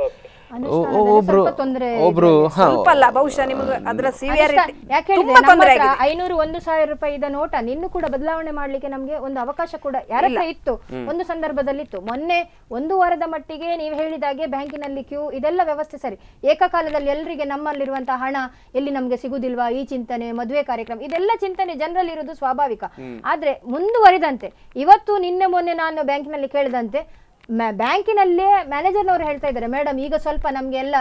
ರೂಪಾಯಿ ನೋಟ ನಿನ್ನು ಕೂಡ ಬದಲಾವಣೆ ಮಾಡ್ಲಿಕ್ಕೆ ನಮಗೆ ಒಂದು ಅವಕಾಶ ಕೂಡ ಯಾರತ್ರ ಇತ್ತು ಒಂದು ಸಂದರ್ಭದಲ್ಲಿ ಇತ್ತು ಮೊನ್ನೆ ಒಂದು ವಾರದ ಮಟ್ಟಿಗೆ ನೀವು ಹೇಳಿದಾಗೆ ಬ್ಯಾಂಕಿನಲ್ಲಿ ಕ್ಯೂ ಇದೆಲ್ಲ ವ್ಯವಸ್ಥೆ ಸರಿ ಏಕಕಾಲದಲ್ಲಿ ಎಲ್ಲರಿಗೆ ನಮ್ಮಲ್ಲಿರುವಂತಹ ಹಣ ಎಲ್ಲಿ ನಮಗೆ ಸಿಗುದಿಲ್ವಾ ಈ ಚಿಂತನೆ ಮದುವೆ ಕಾರ್ಯಕ್ರಮ ಇದೆಲ್ಲ ಚಿಂತನೆ ಜನರಲ್ಲಿ ಇರೋದು ಸ್ವಾಭಾವಿಕ ಆದ್ರೆ ಮುಂದುವರಿದಂತೆ ಇವತ್ತು ನಿನ್ನೆ ಮೊನ್ನೆ ನಾನು ಬ್ಯಾಂಕಿನಲ್ಲಿ ಕೇಳಿದಂತೆ ಬ್ಯಾಂಕಿನಲ್ಲೇ ಮ್ಯಾನೇಜರ್ನವರು ಹೇಳ್ತಾ ಇದ್ದಾರೆ ಮೇಡಮ್ ಈಗ ಸ್ವಲ್ಪ ನಮ್ಗೆ ಎಲ್ಲ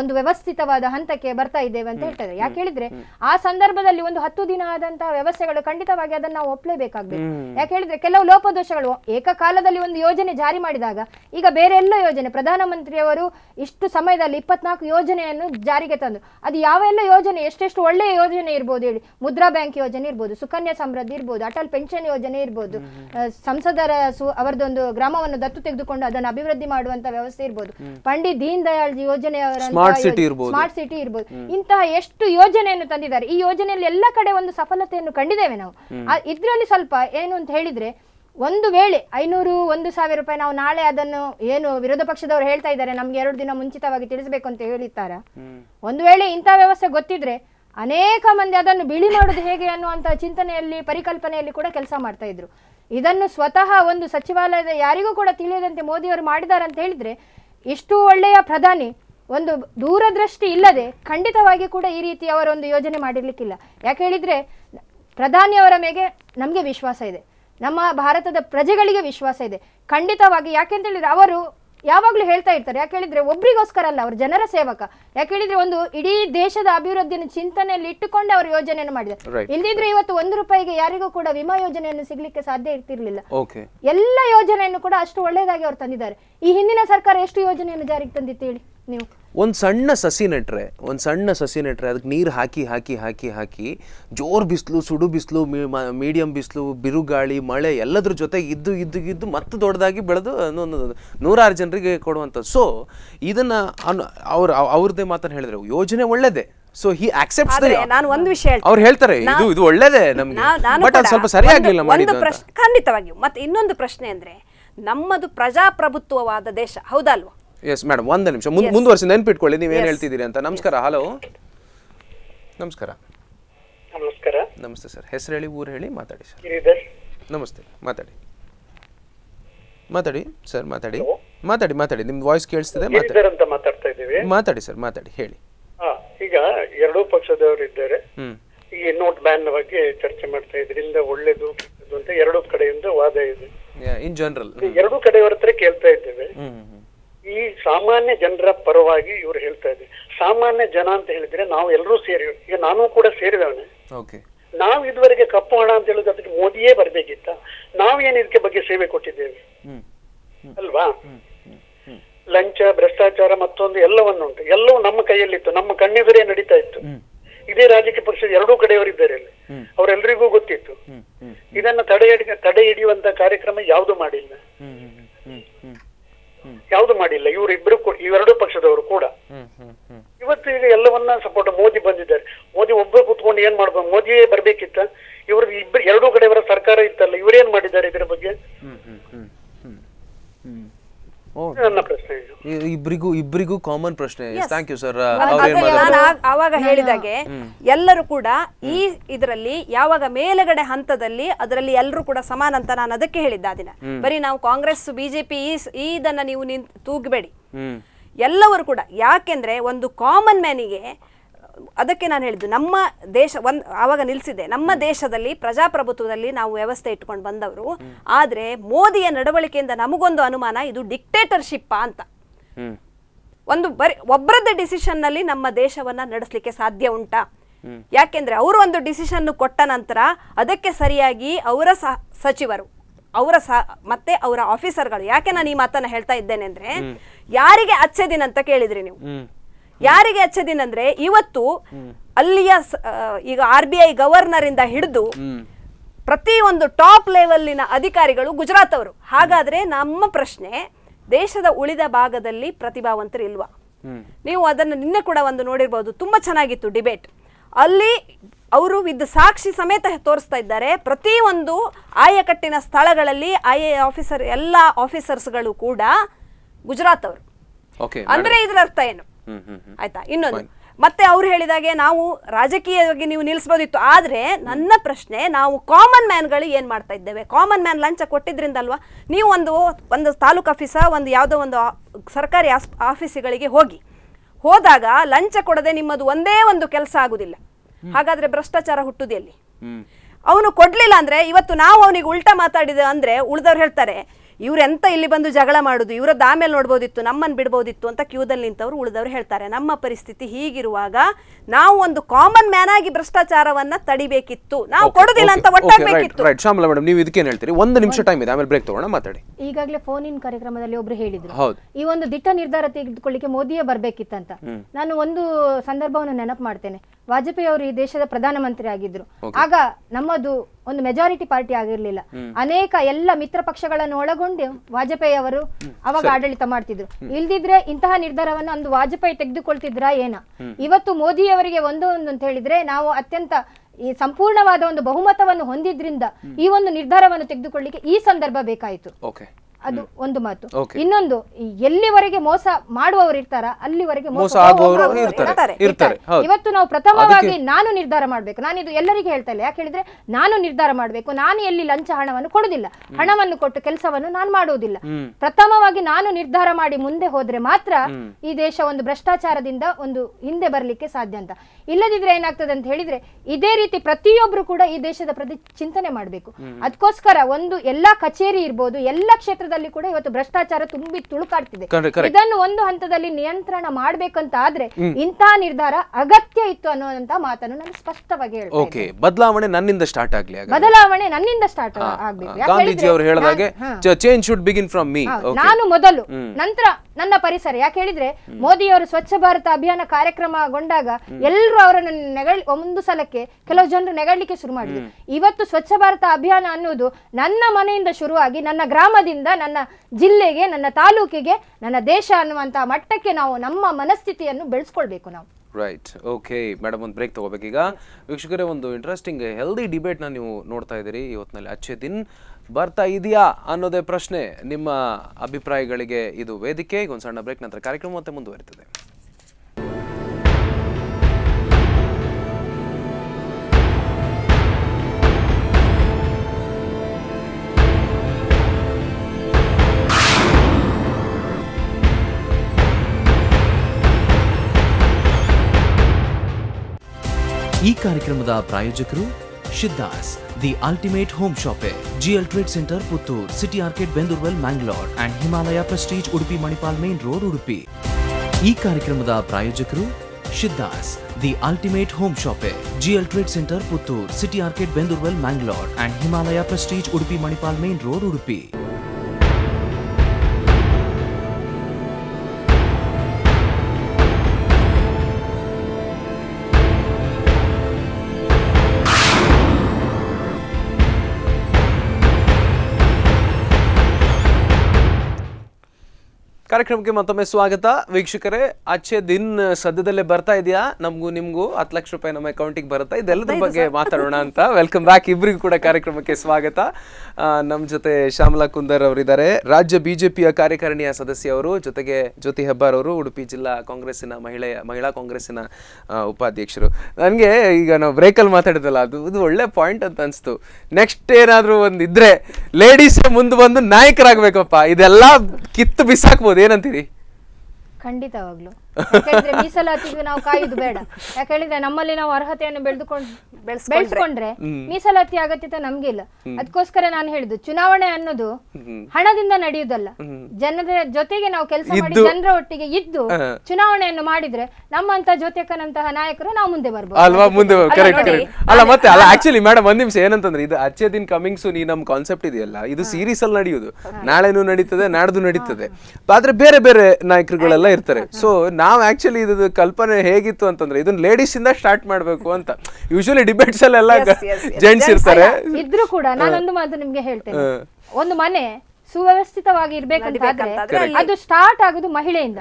ಒಂದು ವ್ಯವಸ್ಥಿತವಾದ ಹಂತಕ್ಕೆ ಬರ್ತಾ ಇದ್ದೇವೆ ಅಂತ ಹೇಳ್ತಾರೆ ಯಾಕೆ ಹೇಳಿದ್ರೆ ಆ ಸಂದರ್ಭದಲ್ಲಿ ಒಂದು ಹತ್ತು ದಿನ ಆದಂತಹ ವ್ಯವಸ್ಥೆಗಳು ಖಂಡಿತವಾಗಿ ಅದನ್ನ ನಾವು ಒಪ್ಲೇಬೇಕಾಗ್ಬೇಕು ಯಾಕೆ ಹೇಳಿದ್ರೆ ಕೆಲವು ಲೋಪದೋಷಗಳು ಏಕಕಾಲದಲ್ಲಿ ಒಂದು ಯೋಜನೆ ಜಾರಿ ಮಾಡಿದಾಗ ಈಗ ಬೇರೆ ಎಲ್ಲ ಯೋಜನೆ ಪ್ರಧಾನಮಂತ್ರಿಯವರು ಇಷ್ಟು ಸಮಯದಲ್ಲಿ ಇಪ್ಪತ್ನಾಲ್ಕು ಯೋಜನೆಯನ್ನು ಜಾರಿಗೆ ತಂದು ಅದು ಯಾವ ಎಲ್ಲ ಯೋಜನೆ ಎಷ್ಟೆಷ್ಟು ಒಳ್ಳೆಯ ಯೋಜನೆ ಇರ್ಬೋದು ಹೇಳಿ ಮುದ್ರಾ ಬ್ಯಾಂಕ್ ಯೋಜನೆ ಇರ್ಬೋದು ಸುಕನ್ಯಾ ಸಮೃದ್ಧಿ ಇರ್ಬೋದು ಅಟಲ್ ಪೆನ್ಷನ್ ಯೋಜನೆ ಇರ್ಬೋದು ಸಂಸದರ ಸು ಅವರದೊಂದು ಗ್ರಾಮವನ್ನು ದತ್ತು ತೆಗೆದು ಮಾಡಿಕೊಂಡು ಅದನ್ನು ಅಭಿವೃದ್ಧಿ ಮಾಡುವಂತ ವ್ಯವಸ್ಥೆ ಇರ್ಬೋದು ಪಂಡಿತ್ ದೀನ್ ದಯಾಳ್ ಯೋಜನೆ ಸ್ಮಾರ್ಟ್ ಸಿಟಿ ಇರ್ಬೋದು ಇಂತಹ ಎಷ್ಟು ಯೋಜನೆಯನ್ನು ತಂದಿದ್ದಾರೆ ಈ ಯೋಜನೆಯಲ್ಲಿ ಎಲ್ಲ ಕಡೆ ಒಂದು ಸಫಲತೆಯನ್ನು ಕಂಡಿದ್ದೇವೆ ನಾವು ಇದರಲ್ಲಿ ಸ್ವಲ್ಪ ಏನು ಅಂತ ಹೇಳಿದ್ರೆ ಒಂದು ವೇಳೆ ಐನೂರು ಒಂದು ಸಾವಿರ ರೂಪಾಯಿ ನಾವು ನಾಳೆ ಅದನ್ನು ಏನು ವಿರೋಧ ಪಕ್ಷದವರು ಹೇಳ್ತಾ ಇದ್ದಾರೆ ನಮ್ಗೆ ಎರಡು ದಿನ ಮುಂಚಿತವಾಗಿ ತಿಳಿಸಬೇಕು ಅಂತ ಹೇಳಿದ್ದಾರೆ ಒಂದು ವೇಳೆ ಇಂಥ ವ್ಯವಸ್ಥೆ ಗೊತ್ತಿದ್ರೆ ಅನೇಕ ಮಂದಿ ಅದನ್ನು ಬಿಳಿ ಮಾಡೋದು ಹೇಗೆ ಅನ್ನುವಂತಹ ಚಿಂತನೆಯಲ್ಲಿ ಪರಿಕಲ್ಪನೆಯಲ್ಲಿ ಕೂಡ ಕೆಲಸ ಮಾಡ್ತಾ ಇದ್ರು ಇದನ್ನು ಸ್ವತಃ ಒಂದು ಸಚಿವಾಲಯದ ಯಾರಿಗೂ ಕೂಡ ತಿಳಿಯದಂತೆ ಮೋದಿಯವರು ಮಾಡಿದ್ದಾರೆ ಅಂತ ಹೇಳಿದರೆ ಇಷ್ಟು ಒಳ್ಳೆಯ ಪ್ರಧಾನಿ ಒಂದು ದೂರದೃಷ್ಟಿ ಇಲ್ಲದೆ ಖಂಡಿತವಾಗಿ ಕೂಡ ಈ ರೀತಿ ಅವರೊಂದು ಯೋಜನೆ ಮಾಡಿರಲಿಕ್ಕಿಲ್ಲ ಯಾಕೆ ಹೇಳಿದರೆ ಪ್ರಧಾನಿಯವರ ಮೇಲೆ ನಮಗೆ ವಿಶ್ವಾಸ ಇದೆ ನಮ್ಮ ಭಾರತದ ಪ್ರಜೆಗಳಿಗೆ ವಿಶ್ವಾಸ ಇದೆ ಖಂಡಿತವಾಗಿ ಯಾಕೆಂತ ಹೇಳಿದರೆ ಅವರು ಯಾವಾಗ್ಲೂ ಹೇಳ್ತಾ ಇರ್ತಾರೆ ಯಾಕೆ ಹೇಳಿದ್ರೆ ಒಬ್ರಿಗೋಸ್ಕರ ಅಲ್ಲ ಅವ್ರ ಜನರ ಸೇವಕ ಯಾಕೆ ಹೇಳಿದ್ರೆ ಒಂದು ಇಡೀ ದೇಶದ ಅಭಿವೃದ್ಧಿಯನ್ನು ಚಿಂತನೆಯಲ್ಲಿ ಇಟ್ಟುಕೊಂಡು ಅವರು ಯೋಜನೆಯನ್ನು ಮಾಡಿದ್ದಾರೆ ಇಲ್ದಿದ್ರೆ ಇವತ್ತು ಒಂದು ರೂಪಾಯಿಗೆ ಯಾರಿಗೂ ಕೂಡ ವಿಮಾ ಯೋಜನೆಯನ್ನು ಸಿಗ್ಲಿಕ್ಕೆ ಸಾಧ್ಯ ಇರ್ತಿರ್ಲಿಲ್ಲ ಎಲ್ಲ ಯೋಜನೆಯನ್ನು ಕೂಡ ಅಷ್ಟು ಒಳ್ಳೇದಾಗಿ ಅವರು ತಂದಿದ್ದಾರೆ ಈ ಹಿಂದಿನ ಸರ್ಕಾರ ಎಷ್ಟು ಯೋಜನೆಯನ್ನು ಜಾರಿಗೆ ತಂದಿತ್ತು ಹೇಳಿ ನೀವು ಒಂದು ಸಣ್ಣ ಸಸಿ ನೆಟ್ರೆ ಒಂದು ಸಣ್ಣ ಸಸಿ ನೆಟ್ರೆ ಅದಕ್ಕೆ ನೀರು ಹಾಕಿ ಹಾಕಿ ಹಾಕಿ ಹಾಕಿ ಜೋರು ಬಿಸಿಲು ಸುಡು ಬಿಸಿಲು ಮೀಡಿಯಂ ಬಿಸಿಲು ಬಿರುಗಾಳಿ ಮಳೆ ಎಲ್ಲದ್ರ ಜೊತೆ ಇದ್ದು ಇದ್ದು ಇದ್ದು ಮತ್ತೆ ದೊಡ್ಡದಾಗಿ ಬೆಳೆದು ನೂರಾರು ಜನರಿಗೆ ಕೊಡುವಂಥದ್ದು ಸೊ ಇದನ್ನು ಅವ್ರ ಅವ್ರದ್ದೇ ಮಾತನ್ನು ಹೇಳಿದ್ರೆ ಯೋಜನೆ ಒಳ್ಳೇದೇ ಸೊ ಹಿ ಆಕ್ಸೆಪ್ಟ್ ನಾನು ಒಂದು ವಿಷಯ ಅವ್ರು ಹೇಳ್ತಾರೆ ಇದು ಇದು ಒಳ್ಳೇದೇ ನಮಗೆ ಬಟ್ ಅದು ಸ್ವಲ್ಪ ಸರಿಯಾಗಲಿಲ್ಲ ಮಾಡಿದ ಖಂಡಿತವಾಗಿಯೂ ಮತ್ತೆ ಇನ್ನೊಂದು ಪ್ರಶ್ನೆ ಅಂದರೆ ನಮ್ಮದು ಪ್ರಜಾಪ್ರಭುತ್ವವಾದ ದೇಶ ಹೌದಲ್ವಾ ಎಸ್ ಮೇಡಮ್ ಒಂದು ನಿಮಿಷ ಮುಂದೆ ಮುಂದುವರಿಸಿ ನೆನ್ಪಿಟ್ಕೊಳ್ಳಿ ನೀವೇನು ಹೇಳ್ತಿದ್ದೀರಿ ಅಂತ ನಮಸ್ಕಾರ ಹಲೋ ನಮಸ್ಕಾರ ನಮಸ್ಕಾರ ನಮಸ್ತೆ ಸರ್ ಹೆಸರು ಹೇಳಿ ಊರು ಹೇಳಿ ಮಾತಾಡಿ ಸರ್ ನಮಸ್ತೆ ಮಾತಾಡಿ ಮಾತಾಡಿ ಸರ್ ಮಾತಾಡಿ ಮಾತಾಡಿ ಮಾತಾಡಿ ನಿಮ್ದು ವಾಯ್ಸ್ ಕೇಳಿಸ್ತಿದೆ ಮಾತಾಡ್ತಾ ಇದ್ದೀವಿ ಮಾತಾಡಿ ಸರ್ ಮಾತಾಡಿ ಹೇಳಿ ಈಗ ಎರಡೂ ಪಕ್ಷದವರು ಇದ್ದಾರೆ ಈ ನೋಟ್ ಬ್ಯಾನ್ ಬಗ್ಗೆ ಚರ್ಚೆ ಮಾಡ್ತಾ ಇದ್ರಿಂದ ಒಳ್ಳೇದು ಅಂತ ಎರಡೂ ಕಡೆಯಿಂದ ವಾದ ಇದೆ ಇನ್ ಜನರಲ್ ಎರಡೂ ಕಡೆಯವರ ಹತ್ರ ಕೇಳ್ತಾ ಇದ್ದೇವೆ ಈ ಸಾಮಾನ್ಯ ಜನರ ಪರವಾಗಿ ಇವರು ಹೇಳ್ತಾ ಇದ್ದಾರೆ ಸಾಮಾನ್ಯ ಜನ ಅಂತ ಹೇಳಿದ್ರೆ ನಾವು ಎಲ್ಲರೂ ಸೇರಿ ಈಗ ನಾನು ಕೂಡ ಸೇರಿದವನೇ ನಾವು ಇದುವರೆಗೆ ಕಪ್ಪು ಹಣ ಅಂತ ಹೇಳುದು ಅದಕ್ಕೆ ಮೋದಿಯೇ ಬರ್ಬೇಕಿತ್ತ ನಾವು ಇದಕ್ಕೆ ಬಗ್ಗೆ ಸೇವೆ ಕೊಟ್ಟಿದ್ದೇವೆ ಅಲ್ವಾ ಲಂಚ ಭ್ರಷ್ಟಾಚಾರ ಮತ್ತೊಂದು ಎಲ್ಲವನ್ನು ಉಂಟು ಎಲ್ಲವೂ ನಮ್ಮ ಕೈಯಲ್ಲಿತ್ತು ನಮ್ಮ ಕಣ್ಣೆದುರೇ ನಡೀತಾ ಇತ್ತು ಇದೇ ರಾಜಕೀಯ ಪಕ್ಷದ ಎರಡೂ ಕಡೆಯವರಿದ್ದಾರೆ ಅಲ್ಲಿ ಅವರೆಲ್ಲರಿಗೂ ಗೊತ್ತಿತ್ತು ಇದನ್ನ ತಡೆ ತಡೆ ಹಿಡಿಯುವಂತ ಕಾರ್ಯಕ್ರಮ ಯಾವುದು ಮಾಡಿಲ್ಲ ಯಾವ್ದು ಮಾಡಿಲ್ಲ ಇವರಿಬ್ರು ಇವೆರಡೂ ಪಕ್ಷದವರು ಕೂಡ ಇವತ್ತು ಈಗ ಎಲ್ಲವನ್ನ ಸಪೋರ್ಟ್ ಮೋದಿ ಬಂದಿದ್ದಾರೆ ಮೋದಿ ಒಬ್ಬರು ಕುತ್ಕೊಂಡು ಏನ್ ಮಾಡ್ಬೋದು ಮೋದಿಯೇ ಬರ್ಬೇಕಿತ್ತ ಇವ್ರಿಗೆ ಇಬ್ರು ಎರಡೂ ಕಡೆಯವರ ಸರ್ಕಾರ ಇತ್ತಲ್ಲ ಇವ್ರೇನ್ ಮಾಡಿದ್ದಾರೆ ಇದರ ಬಗ್ಗೆ ಇಬ್ಬರಿಗೂ ಇಬ್ಬರಿಗೂ ಇಬ್ರಿಗೂ ಇಬ್ರಿಗೂ ಕಾಮನ್ ಪ್ರಶ್ನೆ ಥ್ಯಾಂಕ್ ಯು ಸರ್ ಆವಾಗ ಹೇಳಿದಾಗೆ ಎಲ್ಲರೂ ಕೂಡ ಈ ಇದರಲ್ಲಿ ಯಾವಾಗ ಮೇಲುಗಡೆ ಹಂತದಲ್ಲಿ ಅದರಲ್ಲಿ ಎಲ್ಲರೂ ಕೂಡ ಸಮಾನ ಅಂತ ನಾನು ಅದಕ್ಕೆ ಹೇಳಿದ್ದ ಆ ದಿನ ಬರೀ ನಾವು ಕಾಂಗ್ರೆಸ್ ಬಿಜೆಪಿ ಈ ಇದನ್ನ ನೀವು ನಿಂತ್ ತೂಗಬೇಡಿ ಎಲ್ಲವರು ಕೂಡ ಯಾಕೆಂದ್ರೆ ಒಂದು ಕಾಮನ್ ಮ್ಯಾನಿಗೆ ಅದಕ್ಕೆ ನಾನು ಹೇಳಿದ್ದು ನಮ್ಮ ದೇಶ ಒಂದು ಆವಾಗ ನಿಲ್ಲಿಸಿದೆ ನಮ್ಮ ದೇಶದಲ್ಲಿ ಪ್ರಜಾಪ್ರಭುತ್ವದಲ್ಲಿ ನಾವು ವ್ಯವಸ್ಥೆ ಇಟ್ಕೊಂಡು ಬಂದವರು ಆದರೆ ಮೋದಿಯ ನಡವಳಿಕೆಯಿಂದ ನಮಗೊಂದು ಅನುಮಾನ ಇದು ಡಿಕ್ಟೇಟರ್ಶಿಪ್ಪ ಅಂತ ಒಂದು ಬರಿ ಒಬ್ಬರದ ಡಿಸಿಷನ್ನಲ್ಲಿ ನಮ್ಮ ದೇಶವನ್ನು ನಡೆಸಲಿಕ್ಕೆ ಸಾಧ್ಯ ಉಂಟಾ ಯಾಕೆಂದ್ರೆ ಅವರು ಒಂದು ಡಿಸಿಷನ್ ಕೊಟ್ಟ ನಂತರ ಅದಕ್ಕೆ ಸರಿಯಾಗಿ ಅವರ ಸಚಿವರು ಅವರ ಸ ಮತ್ತೆ ಅವರ ಆಫೀಸರ್ಗಳು ಯಾಕೆ ನಾನು ಈ ಮಾತನ್ನ ಹೇಳ್ತಾ ಇದ್ದೇನೆ ಅಂದ್ರೆ ಯಾರಿಗೆ ಅಚ್ಚೆ ದಿನ ಅಂತ ಕೇಳಿದ್ರಿ ನೀವು ಯಾರಿಗೆ ಅಚ್ಚದಿನ ಅಂದ್ರೆ ಇವತ್ತು ಅಲ್ಲಿಯ ಈಗ ಆರ್ ಬಿ ಐ ಗವರ್ನರ್ ಇಂದ ಹಿಡಿದು ಪ್ರತಿ ಒಂದು ಟಾಪ್ ಲೆವೆಲ್ಲಿನ ಅಧಿಕಾರಿಗಳು ಗುಜರಾತ್ ಅವರು ಹಾಗಾದ್ರೆ ನಮ್ಮ ಪ್ರಶ್ನೆ ದೇಶದ ಉಳಿದ ಭಾಗದಲ್ಲಿ ಪ್ರತಿಭಾವಂತರು ಇಲ್ವಾ ನೀವು ಅದನ್ನು ನಿನ್ನೆ ಕೂಡ ಒಂದು ನೋಡಿರ್ಬೋದು ತುಂಬಾ ಚೆನ್ನಾಗಿತ್ತು ಡಿಬೇಟ್ ಅಲ್ಲಿ ಅವರು ವಿದ್ ಸಾಕ್ಷಿ ಸಮೇತ ತೋರಿಸ್ತಾ ಇದ್ದಾರೆ ಪ್ರತಿ ಒಂದು ಆಯಕಟ್ಟಿನ ಸ್ಥಳಗಳಲ್ಲಿ ಐ ಆಫೀಸರ್ ಎಲ್ಲ ಆಫೀಸರ್ಸ್ಗಳು ಕೂಡ ಗುಜರಾತ್ ಅವರು ಅಂದ್ರೆ ಇದರ ಅರ್ಥ ಏನು ಆಯ್ತಾ ಇನ್ನೊಂದು ಮತ್ತೆ ಅವ್ರು ಹೇಳಿದಾಗೆ ನಾವು ರಾಜಕೀಯವಾಗಿ ನೀವು ನಿಲ್ಸ್ಬೋದಿತ್ತು ಆದ್ರೆ ನನ್ನ ಪ್ರಶ್ನೆ ನಾವು ಕಾಮನ್ ಗಳು ಏನ್ ಮಾಡ್ತಾ ಇದ್ದೇವೆ ಕಾಮನ್ ಮ್ಯಾನ್ ಲಂಚ ಕೊಟ್ಟಿದ್ರಿಂದ ಅಲ್ವಾ ನೀವು ಒಂದು ಒಂದು ತಾಲೂಕು ಆಫೀಸ ಒಂದು ಯಾವುದೋ ಒಂದು ಸರ್ಕಾರಿ ಆಫೀಸ್ಗಳಿಗೆ ಹೋಗಿ ಹೋದಾಗ ಲಂಚ ಕೊಡದೆ ನಿಮ್ಮದು ಒಂದೇ ಒಂದು ಕೆಲಸ ಆಗುದಿಲ್ಲ ಹಾಗಾದ್ರೆ ಭ್ರಷ್ಟಾಚಾರ ಹುಟ್ಟುದಿಯಲ್ಲಿ ಅವನು ಕೊಡ್ಲಿಲ್ಲ ಅಂದ್ರೆ ಇವತ್ತು ನಾವು ಅವನಿಗೆ ಉಲ್ಟಾ ಮಾತಾಡಿದ ಅಂದ್ರೆ ಉಳಿದವ್ರು ಹೇಳ್ತಾರೆ ಇವರೆಂತ ಇಲ್ಲಿ ಬಂದು ಜಗಳ ಮಾಡುದು ಇವರ ಆಮೇಲೆ ನೋಡ್ಬೋದಿತ್ತು ನಮ್ಮನ್ನು ಬಿಡ್ಬೋದಿತ್ತು ಅಂತ ಕ್ಯೂದಲ್ಲಿ ನಿಂತವರು ಉಳಿದವರು ಹೇಳ್ತಾರೆ ನಮ್ಮ ಪರಿಸ್ಥಿತಿ ಹೀಗಿರುವಾಗ ನಾವು ಒಂದು ಕಾಮನ್ ಮ್ಯಾನ್ ಆಗಿ ಭ್ರಷ್ಟಾಚಾರವನ್ನ ತಡಿಬೇಕಿತ್ತು ನಾವು ಕೊಡೋದಿಲ್ಲ ಅಂತ ಒಟ್ಟಾಗಬೇಕಿತ್ತು ಹೇಳ್ತೀರಿ ಒಂದು ನಿಮಿಷ ಟೈಮ್ ಇದೆ ಆಮೇಲೆ ಬ್ರೇಕ್ ಮಾತಾಡಿ ಈಗಾಗಲೇ ಫೋನ್ ಇನ್ ಕಾರ್ಯಕ್ರಮದಲ್ಲಿ ಒಬ್ರು ಹೇಳಿದ್ರು ಈ ಒಂದು ದಿಟ್ಟ ನಿರ್ಧಾರ ತೆಗೆದುಕೊಳ್ಳಿಕ್ಕೆ ಮೋದಿಯೇ ಬರ್ಬೇಕಿತ್ತಂತ ನಾನು ಒಂದು ಸಂದರ್ಭವನ್ನು ನೆನಪು ಮಾಡ್ತೇನೆ ವಾಜಪೇಯಿ ಅವರು ಈ ದೇಶದ ಪ್ರಧಾನಮಂತ್ರಿ ಆಗಿದ್ರು ಆಗ ನಮ್ಮದು ಒಂದು ಮೆಜಾರಿಟಿ ಪಾರ್ಟಿ ಆಗಿರ್ಲಿಲ್ಲ ಅನೇಕ ಎಲ್ಲ ಮಿತ್ರ ಪಕ್ಷಗಳನ್ನು ಒಳಗೊಂಡು ವಾಜಪೇಯಿ ಅವರು ಅವಾಗ ಆಡಳಿತ ಮಾಡ್ತಿದ್ರು ಇಲ್ದಿದ್ರೆ ಇಂತಹ ನಿರ್ಧಾರವನ್ನು ಅಂದು ವಾಜಪೇಯಿ ತೆಗೆದುಕೊಳ್ತಿದ್ರ ಏನ ಇವತ್ತು ಮೋದಿಯವರಿಗೆ ಒಂದು ಒಂದು ಅಂತ ಹೇಳಿದ್ರೆ ನಾವು ಅತ್ಯಂತ ಈ ಸಂಪೂರ್ಣವಾದ ಒಂದು ಬಹುಮತವನ್ನು ಹೊಂದಿದ್ರಿಂದ ಈ ಒಂದು ನಿರ್ಧಾರವನ್ನು ತೆಗೆದುಕೊಳ್ಳಿಕ್ಕೆ ಈ ಸಂದರ್ಭ ಬೇಕಾಯಿತು ಅದು ಒಂದು ಮಾತು ಇನ್ನೊಂದು ಎಲ್ಲಿವರೆಗೆ ಮೋಸ ಮಾಡುವವರು ಇರ್ತಾರ ಅಲ್ಲಿವರೆಗೆ ಮೋಸ ಇರ್ತಾರೆ ಇವತ್ತು ನಾವು ಪ್ರಥಮವಾಗಿ ನಾನು ನಿರ್ಧಾರ ಮಾಡ್ಬೇಕು ನಾನು ಇದು ಎಲ್ಲರಿಗೆ ಹೇಳ್ತಾ ಇಲ್ಲ ಯಾಕೆ ಹೇಳಿದ್ರೆ ನಾನು ನಿರ್ಧಾರ ಮಾಡ್ಬೇಕು ನಾನು ಎಲ್ಲಿ ಲಂಚ ಹಣವನ್ನು ಕೊಡುದಿಲ್ಲ ಹಣವನ್ನು ಕೊಟ್ಟು ಕೆಲಸವನ್ನು ನಾನು ಮಾಡುವುದಿಲ್ಲ ಪ್ರಥಮವಾಗಿ ನಾನು ನಿರ್ಧಾರ ಮಾಡಿ ಮುಂದೆ ಹೋದ್ರೆ ಮಾತ್ರ ಈ ದೇಶ ಒಂದು ಭ್ರಷ್ಟಾಚಾರದಿಂದ ಒಂದು ಹಿಂದೆ ಬರಲಿಕ್ಕೆ ಸಾಧ್ಯ ಅಂತ ಇಲ್ಲದಿದ್ರೆ ಏನಾಗ್ತದೆ ಅಂತ ಹೇಳಿದ್ರೆ ಇದೇ ರೀತಿ ಪ್ರತಿಯೊಬ್ರು ಕೂಡ ಈ ದೇಶದ ಪ್ರತಿ ಚಿಂತನೆ ಮಾಡ್ಬೇಕು ಅದಕ್ಕೋಸ್ಕರ ಒಂದು ಎಲ್ಲಾ ಕಚೇರಿ ಇರ್ಬೋದು ಎಲ್ಲಾ ಕ್ಷೇತ್ರದ ಕ್ಷೇತ್ರದಲ್ಲಿ ಕೂಡ ಇವತ್ತು ಭ್ರಷ್ಟಾಚಾರ ತುಂಬಿ ತುಳುಕಾಡ್ತಿದೆ ಇದನ್ನು ಒಂದು ಹಂತದಲ್ಲಿ ನಿಯಂತ್ರಣ ಮಾಡ್ಬೇಕಂತ ಆದ್ರೆ ಇಂತಹ ನಿರ್ಧಾರ ಅಗತ್ಯ ಇತ್ತು ಅನ್ನುವಂತ ಮಾತನ್ನು ನಾನು ಸ್ಪಷ್ಟವಾಗಿ ಹೇಳಿ ಬದಲಾವಣೆ ನನ್ನಿಂದ ಸ್ಟಾರ್ಟ್ ಆಗಲಿ ಬದಲಾವಣೆ ನನ್ನಿಂದ ಸ್ಟಾರ್ಟ್ ಆಗ್ಬೇಕು ಗಾಂಧೀಜಿ ಅವರು ಹೇಳಿದಾಗೆ change should begin from me ನಾನು ಮೊದಲು ನಂತರ ನನ್ನ ಪರಿಸರ ಯಾಕೆ ಹೇಳಿದ್ರೆ ಮೋದಿಯವರು ಸ್ವಚ್ಛ ಭಾರತ ಅಭಿಯಾನ ಕಾರ್ಯಕ್ರಮಗೊಂಡಾಗ ಎಲ್ಲರೂ ಅವರನ್ನು ನೆಗಳ್ ಒಂದು ಸಲಕ್ಕೆ ಕೆಲವು ಜನರು ನೆಗಳಲಿಕ್ಕೆ ಶುರು ಮಾಡಿದ್ರು ಇವತ್ತು ಸ್ವಚ್ಛ ಭಾರತ ಅಭಿಯಾನ ಅನ್ನೋದು ನನ್ನ ಮನೆಯಿಂದ ಶುರುವಾಗಿ ನನ್ನ ಗ್ರಾಮದಿಂದ ನನ್ನ ಜಿಲ್ಲೆಗೆ ನನ್ನ ತಾಲೂಕಿಗೆ ನನ್ನ ದೇಶ ಅನ್ನುವಂತ ಮಟ್ಟಕ್ಕೆ ನಾವು ನಮ್ಮ ಮನಸ್ಥಿತಿಯನ್ನು ಬೆಳೆಸ್ಕೊಳ್ಬೇಕು ನಾವು ರೈಟ್ ಓಕೆ ಮೇಡಮ್ ಒಂದು ಬ್ರೇಕ್ ತಗೋಬೇಕೀಗ ವೀಕ್ಷಕರೇ ಒಂದು ಇಂಟ್ರೆಸ್ಟಿಂಗ್ ಹೆಲ್ದಿ ಡಿಬೇಟ್ನ ನೀವು ನೋಡ್ತಾ ಇದ್ದೀರಿ ಇವತ್ತಿನಲ್ಲಿ ಅಚ್ಚೆ ದಿನ್ ಬರ್ತಾ ಇದೆಯಾ ಅನ್ನೋದೇ ಪ್ರಶ್ನೆ ನಿಮ್ಮ ಅಭಿಪ್ರಾಯಗಳಿಗೆ ಇದು ವೇದಿಕೆ ಈಗ ಒಂದು ಸಣ್ಣ ಬ್ರೇಕ್ ನಂತರ ಕಾರ್ಯಕ್ರಮ ಮತ್ತೆ ಮುಂದುವರಿತದೆ ಈ ಕಾರ್ಯಕ್ರಮದ ಪ್ರಾಯೋಜಕರು Siddhas The Ultimate Home Shop है GL Trade Center Puttur City Arcade Bendurwell Mangalore and Himalaya Prestige Udupi Manipal main road Udupi ಈ ಕಾರ್ಯಕ್ರಮದ ಪ್ರಾಯೋಜಕರು Siddhas the ultimate home shop GL trade centre Puttur city arcade Bendurwell Mangalore and Himalaya prestige Udupi Manipal main road Udupi ಕಾರ್ಯಕ್ರಮಕ್ಕೆ ಮತ್ತೊಮ್ಮೆ ಸ್ವಾಗತ ವೀಕ್ಷಕರೇ ಆಚೆ ದಿನ್ ಸದ್ಯದಲ್ಲೇ ಬರ್ತಾ ಇದೆಯಾ ನಮಗೂ ನಿಮಗೂ ಹತ್ತು ಲಕ್ಷ ರೂಪಾಯಿ ನಮ್ಮ ಅಕೌಂಟಿಗೆ ಬರುತ್ತಾ ಇದೆಲ್ಲದ ಬಗ್ಗೆ ಮಾತಾಡೋಣ ಅಂತ ವೆಲ್ಕಮ್ ಬ್ಯಾಕ್ ಇಬ್ಬರಿಗೂ ಕೂಡ ಕಾರ್ಯಕ್ರಮಕ್ಕೆ ಸ್ವಾಗತ ನಮ್ಮ ಜೊತೆ ಶ್ಯಾಮಲಾ ಕುಂದರ್ ಅವರಿದ್ದಾರೆ ರಾಜ್ಯ ಬಿಜೆಪಿಯ ಕಾರ್ಯಕಾರಿಣಿಯ ಸದಸ್ಯವರು ಜೊತೆಗೆ ಜ್ಯೋತಿ ಹೆಬ್ಬಾರ್ ಅವರು ಉಡುಪಿ ಜಿಲ್ಲಾ ಕಾಂಗ್ರೆಸ್ಸಿನ ಮಹಿಳೆಯ ಮಹಿಳಾ ಕಾಂಗ್ರೆಸ್ಸಿನ ಉಪಾಧ್ಯಕ್ಷರು ನನಗೆ ಈಗ ನಾವು ಬ್ರೇಕಲ್ಲಿ ಮಾತಾಡಿದಲ್ಲ ಅದು ಇದು ಒಳ್ಳೆ ಪಾಯಿಂಟ್ ಅಂತ ಅನಿಸ್ತು ನೆಕ್ಸ್ಟ್ ಏನಾದರೂ ಒಂದು ಇದ್ರೆ ಲೇಡೀಸೇ ಮುಂದೆ ಬಂದು ನಾಯಕರಾಗಬೇಕಪ್ಪ ಇದೆಲ್ಲ ಕಿತ್ತು ಬಿಸಾಕ್ಬೋದು ಏನಂತೀರಿ ಖಂಡಿತವಾಗ್ಲು ಯಾಕಂದ್ರೆ ಮೀಸಲಾತಿಗೂ ನಾವು ಕಾಯುದು ಬೇಡ ಯಾಕಂದ್ರೆ ನಮ್ಮಲ್ಲಿ ನಾವು ಅರ್ಹತೆಯನ್ನು ಬೆಳೆದುಕೊಂಡು ಬೆಳೆಸ್ಕೊಂಡ್ರೆ ಮೀಸಲಾತಿ ಅಗತ್ಯತೆ ನಮ್ಗಿಲ್ಲ ಅದಕ್ಕೋಸ್ಕರ ನಾನು ಹೇಳುದು ಚುನಾವಣೆ ಅನ್ನೋದು ಹಣದಿಂದ ನಡೆಯುವುದಲ್ಲ ಜನರ ಜೊತೆಗೆ ನಾವು ಕೆಲಸ ಮಾಡಿ ಜನರ ಒಟ್ಟಿಗೆ ಇದ್ದು ಚುನಾವಣೆಯನ್ನು ಮಾಡಿದ್ರೆ ನಮ್ಮಂತ ಜೊತೆಕನಂತಹ ನಾಯಕರು ನಾವು ಮುಂದೆ ಬರ್ಬೋದು ಅಲ್ವಾ ಮುಂದೆ ಅಲ್ಲ ಮತ್ತೆ ಅಲ್ಲ ಆಕ್ಚುಲಿ ಮೇಡಮ್ ಒಂದ್ ನಿಮಿಷ ಏನಂತಂದ್ರೆ ಇದು ಅಚ್ಚೆ ದಿನ್ ಕಮಿಂಗ್ ನೀ ನಮ್ ಕಾನ್ಸೆಪ್ಟ್ ಇದೆಯಲ್ಲ ಇದು ಸೀರೀಸ್ ಅಲ್ಲಿ ನಡೆಯುವುದು ನಾಳೆನೂ ನಡೀತದೆ ನಾಡ್ದು ನಡೀತದೆ ಆದ್ರೆ ಬೇರೆ ಬೇರೆ ನಾಯಕರುಗಳೆಲ್ಲ ಇರ್ತಾರೆ ಸೊ ನಾವು ಆ್ಯಕ್ಚುಲಿ ಇದು ಕಲ್ಪನೆ ಹೇಗಿತ್ತು ಅಂತಂದ್ರೆ ಇದನ್ನ ಇಂದ ಸ್ಟಾರ್ಟ್ ಮಾಡಬೇಕು ಅಂತ ಯೂಶುವಲಿ ಡಿಬೇಟ್ಸ್ ಅಲ್ಲೆಲ್ಲ ಜೆಂಟ್ಸ್ ಇರ್ತಾರೆ ಇದ್ರೂ ಕೂಡ ನಾನೊಂದು ಮಾತು ನಿಮಗೆ ಹೇಳ್ತೇನೆ ಒಂದು ಮನೆ ಸುವ್ಯವಸ್ಥಿತವಾಗಿ ಇರ್ಬೇಕಂತಾದ್ರೆ ಅದು ಸ್ಟಾರ್ಟ್ ಆಗುದು ಮಹಿಳೆಯಿಂದ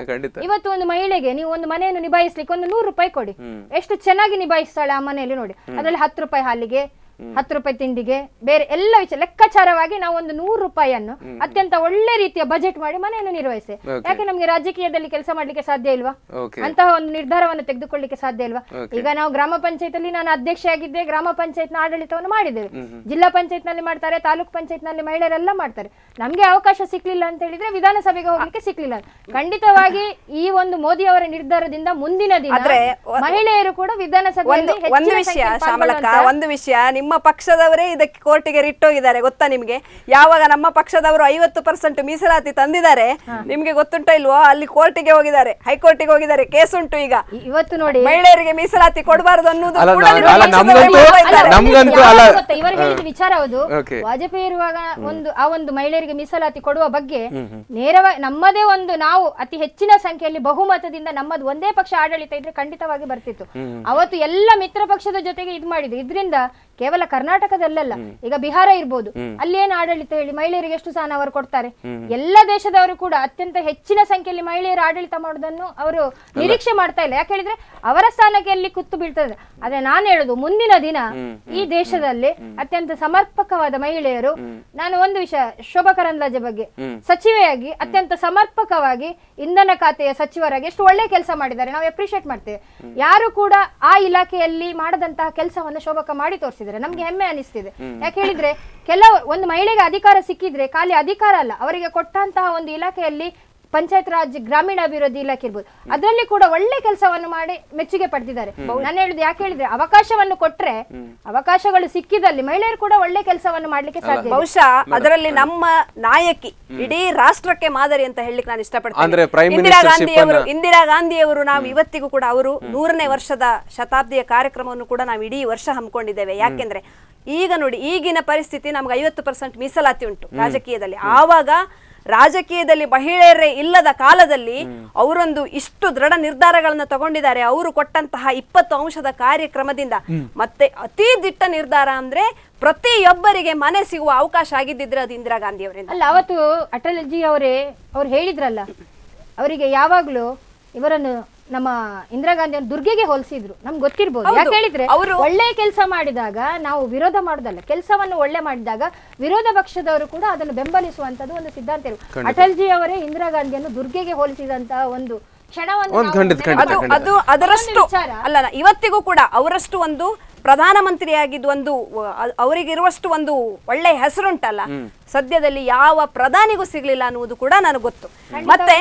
ಇವತ್ತು ಒಂದು ಮಹಿಳೆಗೆ ನೀವು ಒಂದು ಮನೆಯನ್ನು ನಿಭಾಯಿಸ್ಲಿಕ್ಕೆ ಒಂದು ನೂರು ರೂಪಾಯಿ ಕೊಡಿ ಎಷ್ಟು ಚೆನ್ನಾಗಿ ನಿಭಾಯಿಸ್ತಾಳೆ ಆ ಮನೆಯಲ್ಲಿ ನೋಡಿ ಅದ್ರಲ್ಲಿ ಹತ್ತು ರೂಪಾಯಿ ಹಾಲಿಗೆ ಹತ್ತು ರೂಪಾಯಿ ತಿಂಡಿಗೆ ಬೇರೆ ಎಲ್ಲ ವಿಷಯ ಲೆಕ್ಕಾಚಾರವಾಗಿ ನಾವು ಒಂದು ನೂರು ರೂಪಾಯಿಯನ್ನು ಅತ್ಯಂತ ಒಳ್ಳೆ ರೀತಿಯ ಬಜೆಟ್ ಮಾಡಿ ಮನೆಯನ್ನು ನಿರ್ವಹಿಸಿ ಯಾಕೆ ನಮ್ಗೆ ರಾಜಕೀಯದಲ್ಲಿ ಕೆಲಸ ಮಾಡಲಿಕ್ಕೆ ಸಾಧ್ಯ ಇಲ್ವಾ ಅಂತಹ ಒಂದು ನಿರ್ಧಾರವನ್ನು ತೆಗೆದುಕೊಳ್ಳಿಕ್ಕೆ ಸಾಧ್ಯ ಇಲ್ವಾ ಈಗ ನಾವು ಗ್ರಾಮ ಪಂಚಾಯತ್ ಅಲ್ಲಿ ನಾನು ಆಗಿದ್ದೆ ಗ್ರಾಮ ಪಂಚಾಯತ್ ಆಡಳಿತವನ್ನು ಮಾಡಿದ್ದೇವೆ ಜಿಲ್ಲಾ ಪಂಚಾಯತ್ ನಲ್ಲಿ ಮಾಡ್ತಾರೆ ತಾಲೂಕ್ ಪಂಚಾಯತ್ ನಲ್ಲಿ ಮಹಿಳೆಯರೆಲ್ಲ ಮಾಡ್ತಾರೆ ನಮ್ಗೆ ಅವಕಾಶ ಸಿಕ್ಲಿಲ್ಲ ಅಂತ ಹೇಳಿದ್ರೆ ವಿಧಾನಸಭೆಗೆ ಹೋಗ್ಲಿಕ್ಕೆ ಸಿಕ್ಲಿಲ್ಲ ಖಂಡಿತವಾಗಿ ಈ ಒಂದು ಮೋದಿ ಅವರ ನಿರ್ಧಾರದಿಂದ ಮುಂದಿನ ದಿನ ಮಹಿಳೆಯರು ಕೂಡ ವಿಧಾನಸಭೆಯಲ್ಲಿ ಒಂದು ವಿಷಯ ಒಂದು ವಿಷಯ ನಿಮ್ಮ ನಮ್ಮ ಪಕ್ಷದವರೇ ಇದಕ್ಕೆ ಕೋರ್ಟಿಗೆ ರಿಟ್ಟೋಗಿದ್ದಾರೆ ಗೊತ್ತಾ ನಿಮಗೆ ಯಾವಾಗ ನಮ್ಮ ಪಕ್ಷದವರು ಐವತ್ತು ಪರ್ಸೆಂಟ್ ಮೀಸಲಾತಿ ತಂದಿದ್ದಾರೆ ನಿಮ್ಗೆ ಗೊತ್ತುಂಟ ಇಲ್ವೋ ಅಲ್ಲಿ ಕೋರ್ಟಿಗೆ ಹೋಗಿದ್ದಾರೆ ಹೈಕೋರ್ಟಿಗೆ ಹೋಗಿದ್ದಾರೆ ಕೇಸ್ ಉಂಟು ಈಗ ಇವತ್ತು ನೋಡಿ ಮಹಿಳೆಯರಿಗೆ ಮೀಸಲಾತಿ ಕೊಡಬಾರದು ಅನ್ನೋದು ಇವರು ಹೇಳಿದ ವಿಚಾರ ವಾಜಪೇಯಿ ಇರುವಾಗ ಒಂದು ಆ ಒಂದು ಮಹಿಳೆಯರಿಗೆ ಮೀಸಲಾತಿ ಕೊಡುವ ಬಗ್ಗೆ ನೇರವಾಗಿ ನಮ್ಮದೇ ಒಂದು ನಾವು ಅತಿ ಹೆಚ್ಚಿನ ಸಂಖ್ಯೆಯಲ್ಲಿ ಬಹುಮತದಿಂದ ನಮ್ಮದು ಒಂದೇ ಪಕ್ಷ ಆಡಳಿತ ಇದ್ರೆ ಖಂಡಿತವಾಗಿ ಬರ್ತಿತ್ತು ಅವತ್ತು ಎಲ್ಲ ಮಿತ್ರ ಪಕ್ಷದ ಜೊತೆಗೆ ಇದು ಮಾಡಿದ್ರು ಇದರಿಂದ ಕೇವಲ ಕೇವಲ ಕರ್ನಾಟಕದಲ್ಲ ಈಗ ಬಿಹಾರ ಇರ್ಬೋದು ಅಲ್ಲಿ ಏನು ಆಡಳಿತ ಹೇಳಿ ಮಹಿಳೆಯರಿಗೆ ಎಷ್ಟು ಸ್ಥಾನ ಅವರು ಕೊಡ್ತಾರೆ ಎಲ್ಲ ದೇಶದವರು ಕೂಡ ಅತ್ಯಂತ ಹೆಚ್ಚಿನ ಸಂಖ್ಯೆಯಲ್ಲಿ ಮಹಿಳೆಯರು ಆಡಳಿತ ಮಾಡೋದನ್ನು ಅವರು ನಿರೀಕ್ಷೆ ಮಾಡ್ತಾ ಇಲ್ಲ ಯಾಕೆ ಹೇಳಿದ್ರೆ ಅವರ ಸ್ಥಾನಕ್ಕೆ ಅಲ್ಲಿ ಕುತ್ತು ಬೀಳ್ತದೆ ಆದ್ರೆ ನಾನು ಹೇಳುದು ಮುಂದಿನ ದಿನ ಈ ದೇಶದಲ್ಲಿ ಅತ್ಯಂತ ಸಮರ್ಪಕವಾದ ಮಹಿಳೆಯರು ನಾನು ಒಂದು ವಿಷಯ ಶೋಭಾ ಕರಂದ್ಲಾಜೆ ಬಗ್ಗೆ ಸಚಿವೆಯಾಗಿ ಅತ್ಯಂತ ಸಮರ್ಪಕವಾಗಿ ಇಂಧನ ಖಾತೆಯ ಸಚಿವರಾಗಿ ಎಷ್ಟು ಒಳ್ಳೆ ಕೆಲಸ ಮಾಡಿದ್ದಾರೆ ನಾವು ಅಪ್ರಿಶಿಯೇಟ್ ಮಾಡ್ತೇವೆ ಯಾರು ಕೂಡ ಆ ಇಲಾಖೆಯಲ್ಲಿ ಮಾಡದಂತಹ ಕೆಲಸವನ್ನು ಶೋಭಕ ಮಾಡಿ ತೋರಿಸಿದ್ದಾರೆ ನಮ್ಗೆ ಹೆಮ್ಮೆ ಅನಿಸ್ತಿದೆ ಯಾಕೆ ಹೇಳಿದ್ರೆ ಕೆಲವು ಒಂದು ಮಹಿಳೆಗೆ ಅಧಿಕಾರ ಸಿಕ್ಕಿದ್ರೆ ಖಾಲಿ ಅಧಿಕಾರ ಅಲ್ಲ ಅವರಿಗೆ ಕೊಟ್ಟಂತಹ ಒಂದು ಇಲಾಖೆಯಲ್ಲಿ ಪಂಚಾಯತ್ ರಾಜ್ ಗ್ರಾಮೀಣಾಭಿವೃದ್ಧಿ ಇಲಾಖೆ ಇರ್ಬೋದು ಅದರಲ್ಲಿ ಕೂಡ ಒಳ್ಳೆ ಕೆಲಸವನ್ನು ಮಾಡಿ ಮೆಚ್ಚುಗೆ ಪಡೆದಿದ್ದಾರೆ ನಾನು ಹೇಳುದು ಯಾಕೆ ಹೇಳಿದ್ರೆ ಅವಕಾಶವನ್ನು ಕೊಟ್ರೆ ಅವಕಾಶಗಳು ಸಿಕ್ಕಿದಲ್ಲಿ ಮಹಿಳೆಯರು ಕೂಡ ಒಳ್ಳೆ ಕೆಲಸವನ್ನು ಮಾಡ್ಲಿಕ್ಕೆ ಸಾಧ್ಯ ಬಹುಶಃ ಅದರಲ್ಲಿ ನಮ್ಮ ನಾಯಕಿ ಇಡೀ ರಾಷ್ಟ್ರಕ್ಕೆ ಮಾದರಿ ಅಂತ ಹೇಳಲಿಕ್ಕೆ ನಾನು ಇಷ್ಟಪಡ್ತೇನೆ ಇಂದಿರಾ ಗಾಂಧಿ ಅವರು ಇಂದಿರಾ ಗಾಂಧಿ ಅವರು ನಾವು ಇವತ್ತಿಗೂ ಕೂಡ ಅವರು ನೂರನೇ ವರ್ಷದ ಶತಾಬ್ದಿಯ ಕಾರ್ಯಕ್ರಮವನ್ನು ಕೂಡ ನಾವು ಇಡೀ ವರ್ಷ ಹಮ್ಮಿಕೊಂಡಿದ್ದೇವೆ ಯಾಕೆಂದ್ರೆ ಈಗ ನೋಡಿ ಈಗಿನ ಪರಿಸ್ಥಿತಿ ನಮ್ಗೆ ಐವತ್ತು ಪರ್ಸೆಂಟ್ ಮೀಸಲಾತಿ ಉಂಟು ರಾಜಕೀಯದಲ್ಲಿ ಆವಾಗ ರಾಜಕೀಯದಲ್ಲಿ ಮಹಿಳೆಯರೇ ಇಲ್ಲದ ಕಾಲದಲ್ಲಿ ಅವರೊಂದು ಇಷ್ಟು ದೃಢ ನಿರ್ಧಾರಗಳನ್ನು ತಗೊಂಡಿದ್ದಾರೆ ಅವರು ಕೊಟ್ಟಂತಹ ಇಪ್ಪತ್ತು ಅಂಶದ ಕಾರ್ಯಕ್ರಮದಿಂದ ಮತ್ತೆ ಅತಿ ದಿಟ್ಟ ನಿರ್ಧಾರ ಅಂದ್ರೆ ಪ್ರತಿಯೊಬ್ಬರಿಗೆ ಮನೆ ಸಿಗುವ ಅವಕಾಶ ಆಗಿದ್ದಿದ್ರೆ ಅದು ಇಂದಿರಾ ಗಾಂಧಿ ಅವರಿಂದ ಅಲ್ಲ ಅವತ್ತು ಅಟಲ್ ಜಿ ಅವರೇ ಅವ್ರು ಹೇಳಿದ್ರಲ್ಲ ಅವರಿಗೆ ಯಾವಾಗಲೂ ಇವರನ್ನು ನಮ್ಮ ಇಂದಿರಾ ಗಾಂಧಿ ದುರ್ಗೆಗೆ ಹೋಲಿಸಿದ್ರು ನಮ್ಗೆ ಗೊತ್ತಿರ್ಬೋದು ಯಾಕೆ ಹೇಳಿದ್ರೆ ಅವರು ಒಳ್ಳೆ ಕೆಲಸ ಮಾಡಿದಾಗ ನಾವು ವಿರೋಧ ಮಾಡೋದಲ್ಲ ಕೆಲಸವನ್ನು ಒಳ್ಳೆ ಮಾಡಿದಾಗ ವಿರೋಧ ಪಕ್ಷದವರು ಕೂಡ ಅದನ್ನು ಬೆಂಬಲಿಸುವಂತದ್ದು ಒಂದು ಸಿದ್ಧಾಂತ ಅಟಲ್ಜಿ ಅವರೇ ಇಂದಿರಾ ಗಾಂಧಿಯನ್ನು ದುರ್ಗೆಗೆ ಹೋಲಿಸಿದಂತಹ ಒಂದು ಅದರಷ್ಟು ಅಲ್ಲ ಇವತ್ತಿಗೂ ಕೂಡ ಅವರಷ್ಟು ಒಂದು ಆಗಿದ್ದು ಒಂದು ಅವರಿಗಿರುವಷ್ಟು ಒಂದು ಒಳ್ಳೆ ಹೆಸರುಂಟಲ್ಲ ಸದ್ಯದಲ್ಲಿ ಯಾವ ಪ್ರಧಾನಿಗೂ ಸಿಗ್ಲಿಲ್ಲ ಅನ್ನುವುದು ಕೂಡ ನನಗೆ ಗೊತ್ತು ಮತ್ತೆ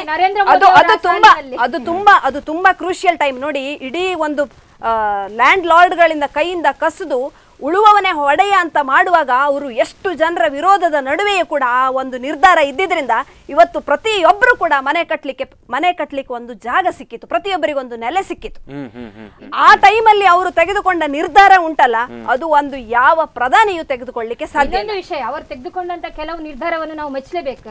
ಅದು ಅದು ತುಂಬಾ ಅದು ತುಂಬಾ ಅದು ತುಂಬಾ ಕ್ರೂಷಿಯಲ್ ಟೈಮ್ ನೋಡಿ ಇಡೀ ಒಂದು ಲ್ಯಾಂಡ್ ಲಾರ್ಡ್ಗಳಿಂದ ಕೈಯಿಂದ ಕಸದು ಉಳುವವನೇ ಹೊಡೆಯ ಅಂತ ಮಾಡುವಾಗ ಅವರು ಎಷ್ಟು ಜನರ ವಿರೋಧದ ನಡುವೆಯೂ ಕೂಡ ಆ ಒಂದು ನಿರ್ಧಾರ ಇದ್ದಿದ್ದರಿಂದ ಇವತ್ತು ಪ್ರತಿಯೊಬ್ಬರು ಕೂಡ ಮನೆ ಕಟ್ಟಲಿಕ್ಕೆ ಮನೆ ಕಟ್ಟಲಿಕ್ಕೆ ಒಂದು ಜಾಗ ಸಿಕ್ಕಿತ್ತು ಪ್ರತಿಯೊಬ್ಬರಿಗೆ ಒಂದು ನೆಲೆ ಸಿಕ್ಕಿತ್ತು ಆ ಟೈಮಲ್ಲಿ ಅವರು ತೆಗೆದುಕೊಂಡ ನಿರ್ಧಾರ ಉಂಟಲ್ಲ ಅದು ಒಂದು ಯಾವ ಪ್ರಧಾನಿಯು ತೆಗೆದುಕೊಳ್ಳಿಕ್ಕೆ ಸಾಧ್ಯ ವಿಷಯ ಅವರು ತೆಗೆದುಕೊಂಡಂತ ಕೆಲವು ನಿರ್ಧಾರವನ್ನು ನಾವು ಮೆಚ್ಚಲೇಬೇಕು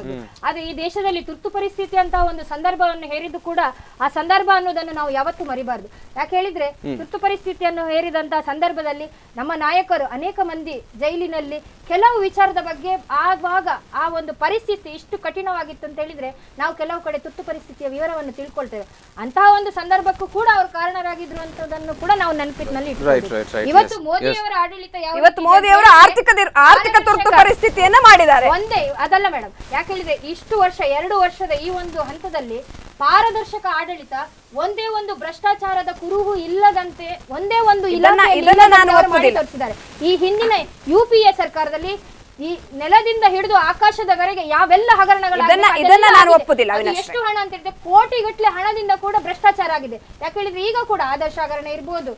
ಆದ್ರೆ ಈ ದೇಶದಲ್ಲಿ ತುರ್ತು ಪರಿಸ್ಥಿತಿ ಅಂತ ಒಂದು ಸಂದರ್ಭವನ್ನು ಹೇರಿದ್ದು ಕೂಡ ಆ ಸಂದರ್ಭ ಅನ್ನೋದನ್ನು ನಾವು ಯಾವತ್ತೂ ಮರಿಬಾರದು ಯಾಕೆ ಹೇಳಿದ್ರೆ ತುರ್ತು ಪರಿಸ್ಥಿತಿಯನ್ನು ಹೇರಿದಂತಹ ಸಂದರ್ಭದಲ್ಲಿ ನಮ್ಮ ನಾಯಕ ನಾಯಕರು ಅನೇಕ ಮಂದಿ ಜೈಲಿನಲ್ಲಿ ಕೆಲವು ವಿಚಾರದ ಬಗ್ಗೆ ಆಗುವಾಗ ಆ ಒಂದು ಪರಿಸ್ಥಿತಿ ಇಷ್ಟು ಕಠಿಣವಾಗಿತ್ತು ಅಂತ ಹೇಳಿದ್ರೆ ನಾವು ಕೆಲವು ಕಡೆ ತುರ್ತು ಪರಿಸ್ಥಿತಿಯ ವಿವರವನ್ನು ತಿಳ್ಕೊಳ್ತೇವೆ ಅಂತಹ ಒಂದು ಸಂದರ್ಭಕ್ಕೂ ಕೂಡ ಅವರು ಕಾರಣರಾಗಿದ್ರು ಅಂತದನ್ನು ಕೂಡ ನಾವು ನೆನಪಿನಲ್ಲಿ ಇವತ್ತು ಮೋದಿ ಅವರ ಆಡಳಿತ ಇವತ್ತು ಆರ್ಥಿಕ ಆರ್ಥಿಕ ಪರಿಸ್ಥಿತಿಯನ್ನ ಮಾಡಿದ್ದಾರೆ ಒಂದೇ ಅದಲ್ಲ ಮೇಡಮ್ ಯಾಕೆ ಹೇಳಿದ್ರೆ ಇಷ್ಟು ವರ್ಷ ಎರಡು ವರ್ಷದ ಈ ಒಂದು ಹಂತದಲ್ಲಿ ಪಾರದರ್ಶಕ ಆಡಳಿತ ಒಂದೇ ಒಂದು ಭ್ರಷ್ಟಾಚಾರದ ಕುರುಹು ಇಲ್ಲದಂತೆ ಒಂದೇ ಒಂದು ತೋರಿಸಿದ್ದಾರೆ ಈ ಹಿಂದಿನ ಯು ಪಿ ಎ ಸರ್ಕಾರದಲ್ಲಿ ಈ ನೆಲದಿಂದ ಹಿಡಿದು ಆಕಾಶದವರೆಗೆ ಯಾವೆಲ್ಲ ಹಗರಣಗಳು ಒಪ್ಪುದಿಲ್ಲ ಎಷ್ಟು ಹಣ ಅಂತ ಹೇಳಿದ್ರೆ ಕೋಟಿಗಟ್ಟಲೆ ಹಣದಿಂದ ಕೂಡ ಭ್ರಷ್ಟಾಚಾರ ಆಗಿದೆ ಯಾಕೆ ಹೇಳಿದ್ರೆ ಈಗ ಕೂಡ ಆದರ್ಶ ಹಗರಣ ಇರ್ಬೋದು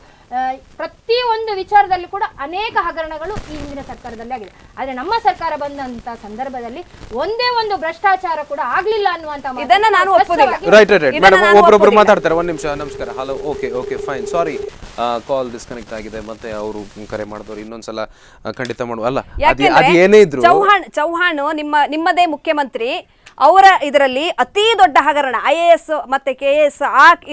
ಪ್ರತಿ ಒಂದು ವಿಚಾರದಲ್ಲಿ ಕೂಡ ಅನೇಕ ಹಗರಣಗಳು ಈ ಹಿಂದಿನ ಸರ್ಕಾರದಲ್ಲಿ ಆಗಿದೆ ಆದ್ರೆ ನಮ್ಮ ಸರ್ಕಾರ ಬಂದಂತ ಸಂದರ್ಭದಲ್ಲಿ ಒಂದೇ ಒಂದು ಭ್ರಷ್ಟಾಚಾರ ಕೂಡ ಆಗ್ಲಿಲ್ಲ ಅನ್ನುವಂತ ರೈಟ್ ರೈಟ್ ಒಬ್ಬರೊಬ್ಬರು ಮಾತಾಡ್ತಾರೆ ಒಂದ್ ನಿಮಿಷ ನಮಸ್ಕಾರ hello okay okay fine sorry call disconnect ಆಗಿದೆ ಮತ್ತೆ ಅವರು ಕರೆ ಮಾಡಿದವರು ಇನ್ನೊಂದ್ಸಲ ಖಂಡಿತ ಮಾಡುವ ಅಲ್ಲ ಅದೇನೇ ಇದ್ರು ಚೌಹಾಣ್ ಚೌಹಾಣ್ ನಿಮ್ಮ ನಿಮ್ಮದೇ ಮುಖ್ಯಮಂತ್ರಿ ಅವರ ಇದರಲ್ಲಿ ಅತಿ ದೊಡ್ಡ ಹಗರಣ ಐ ಎ ಎಸ್ ಮತ್ತೆ ಕೆ ಎಸ್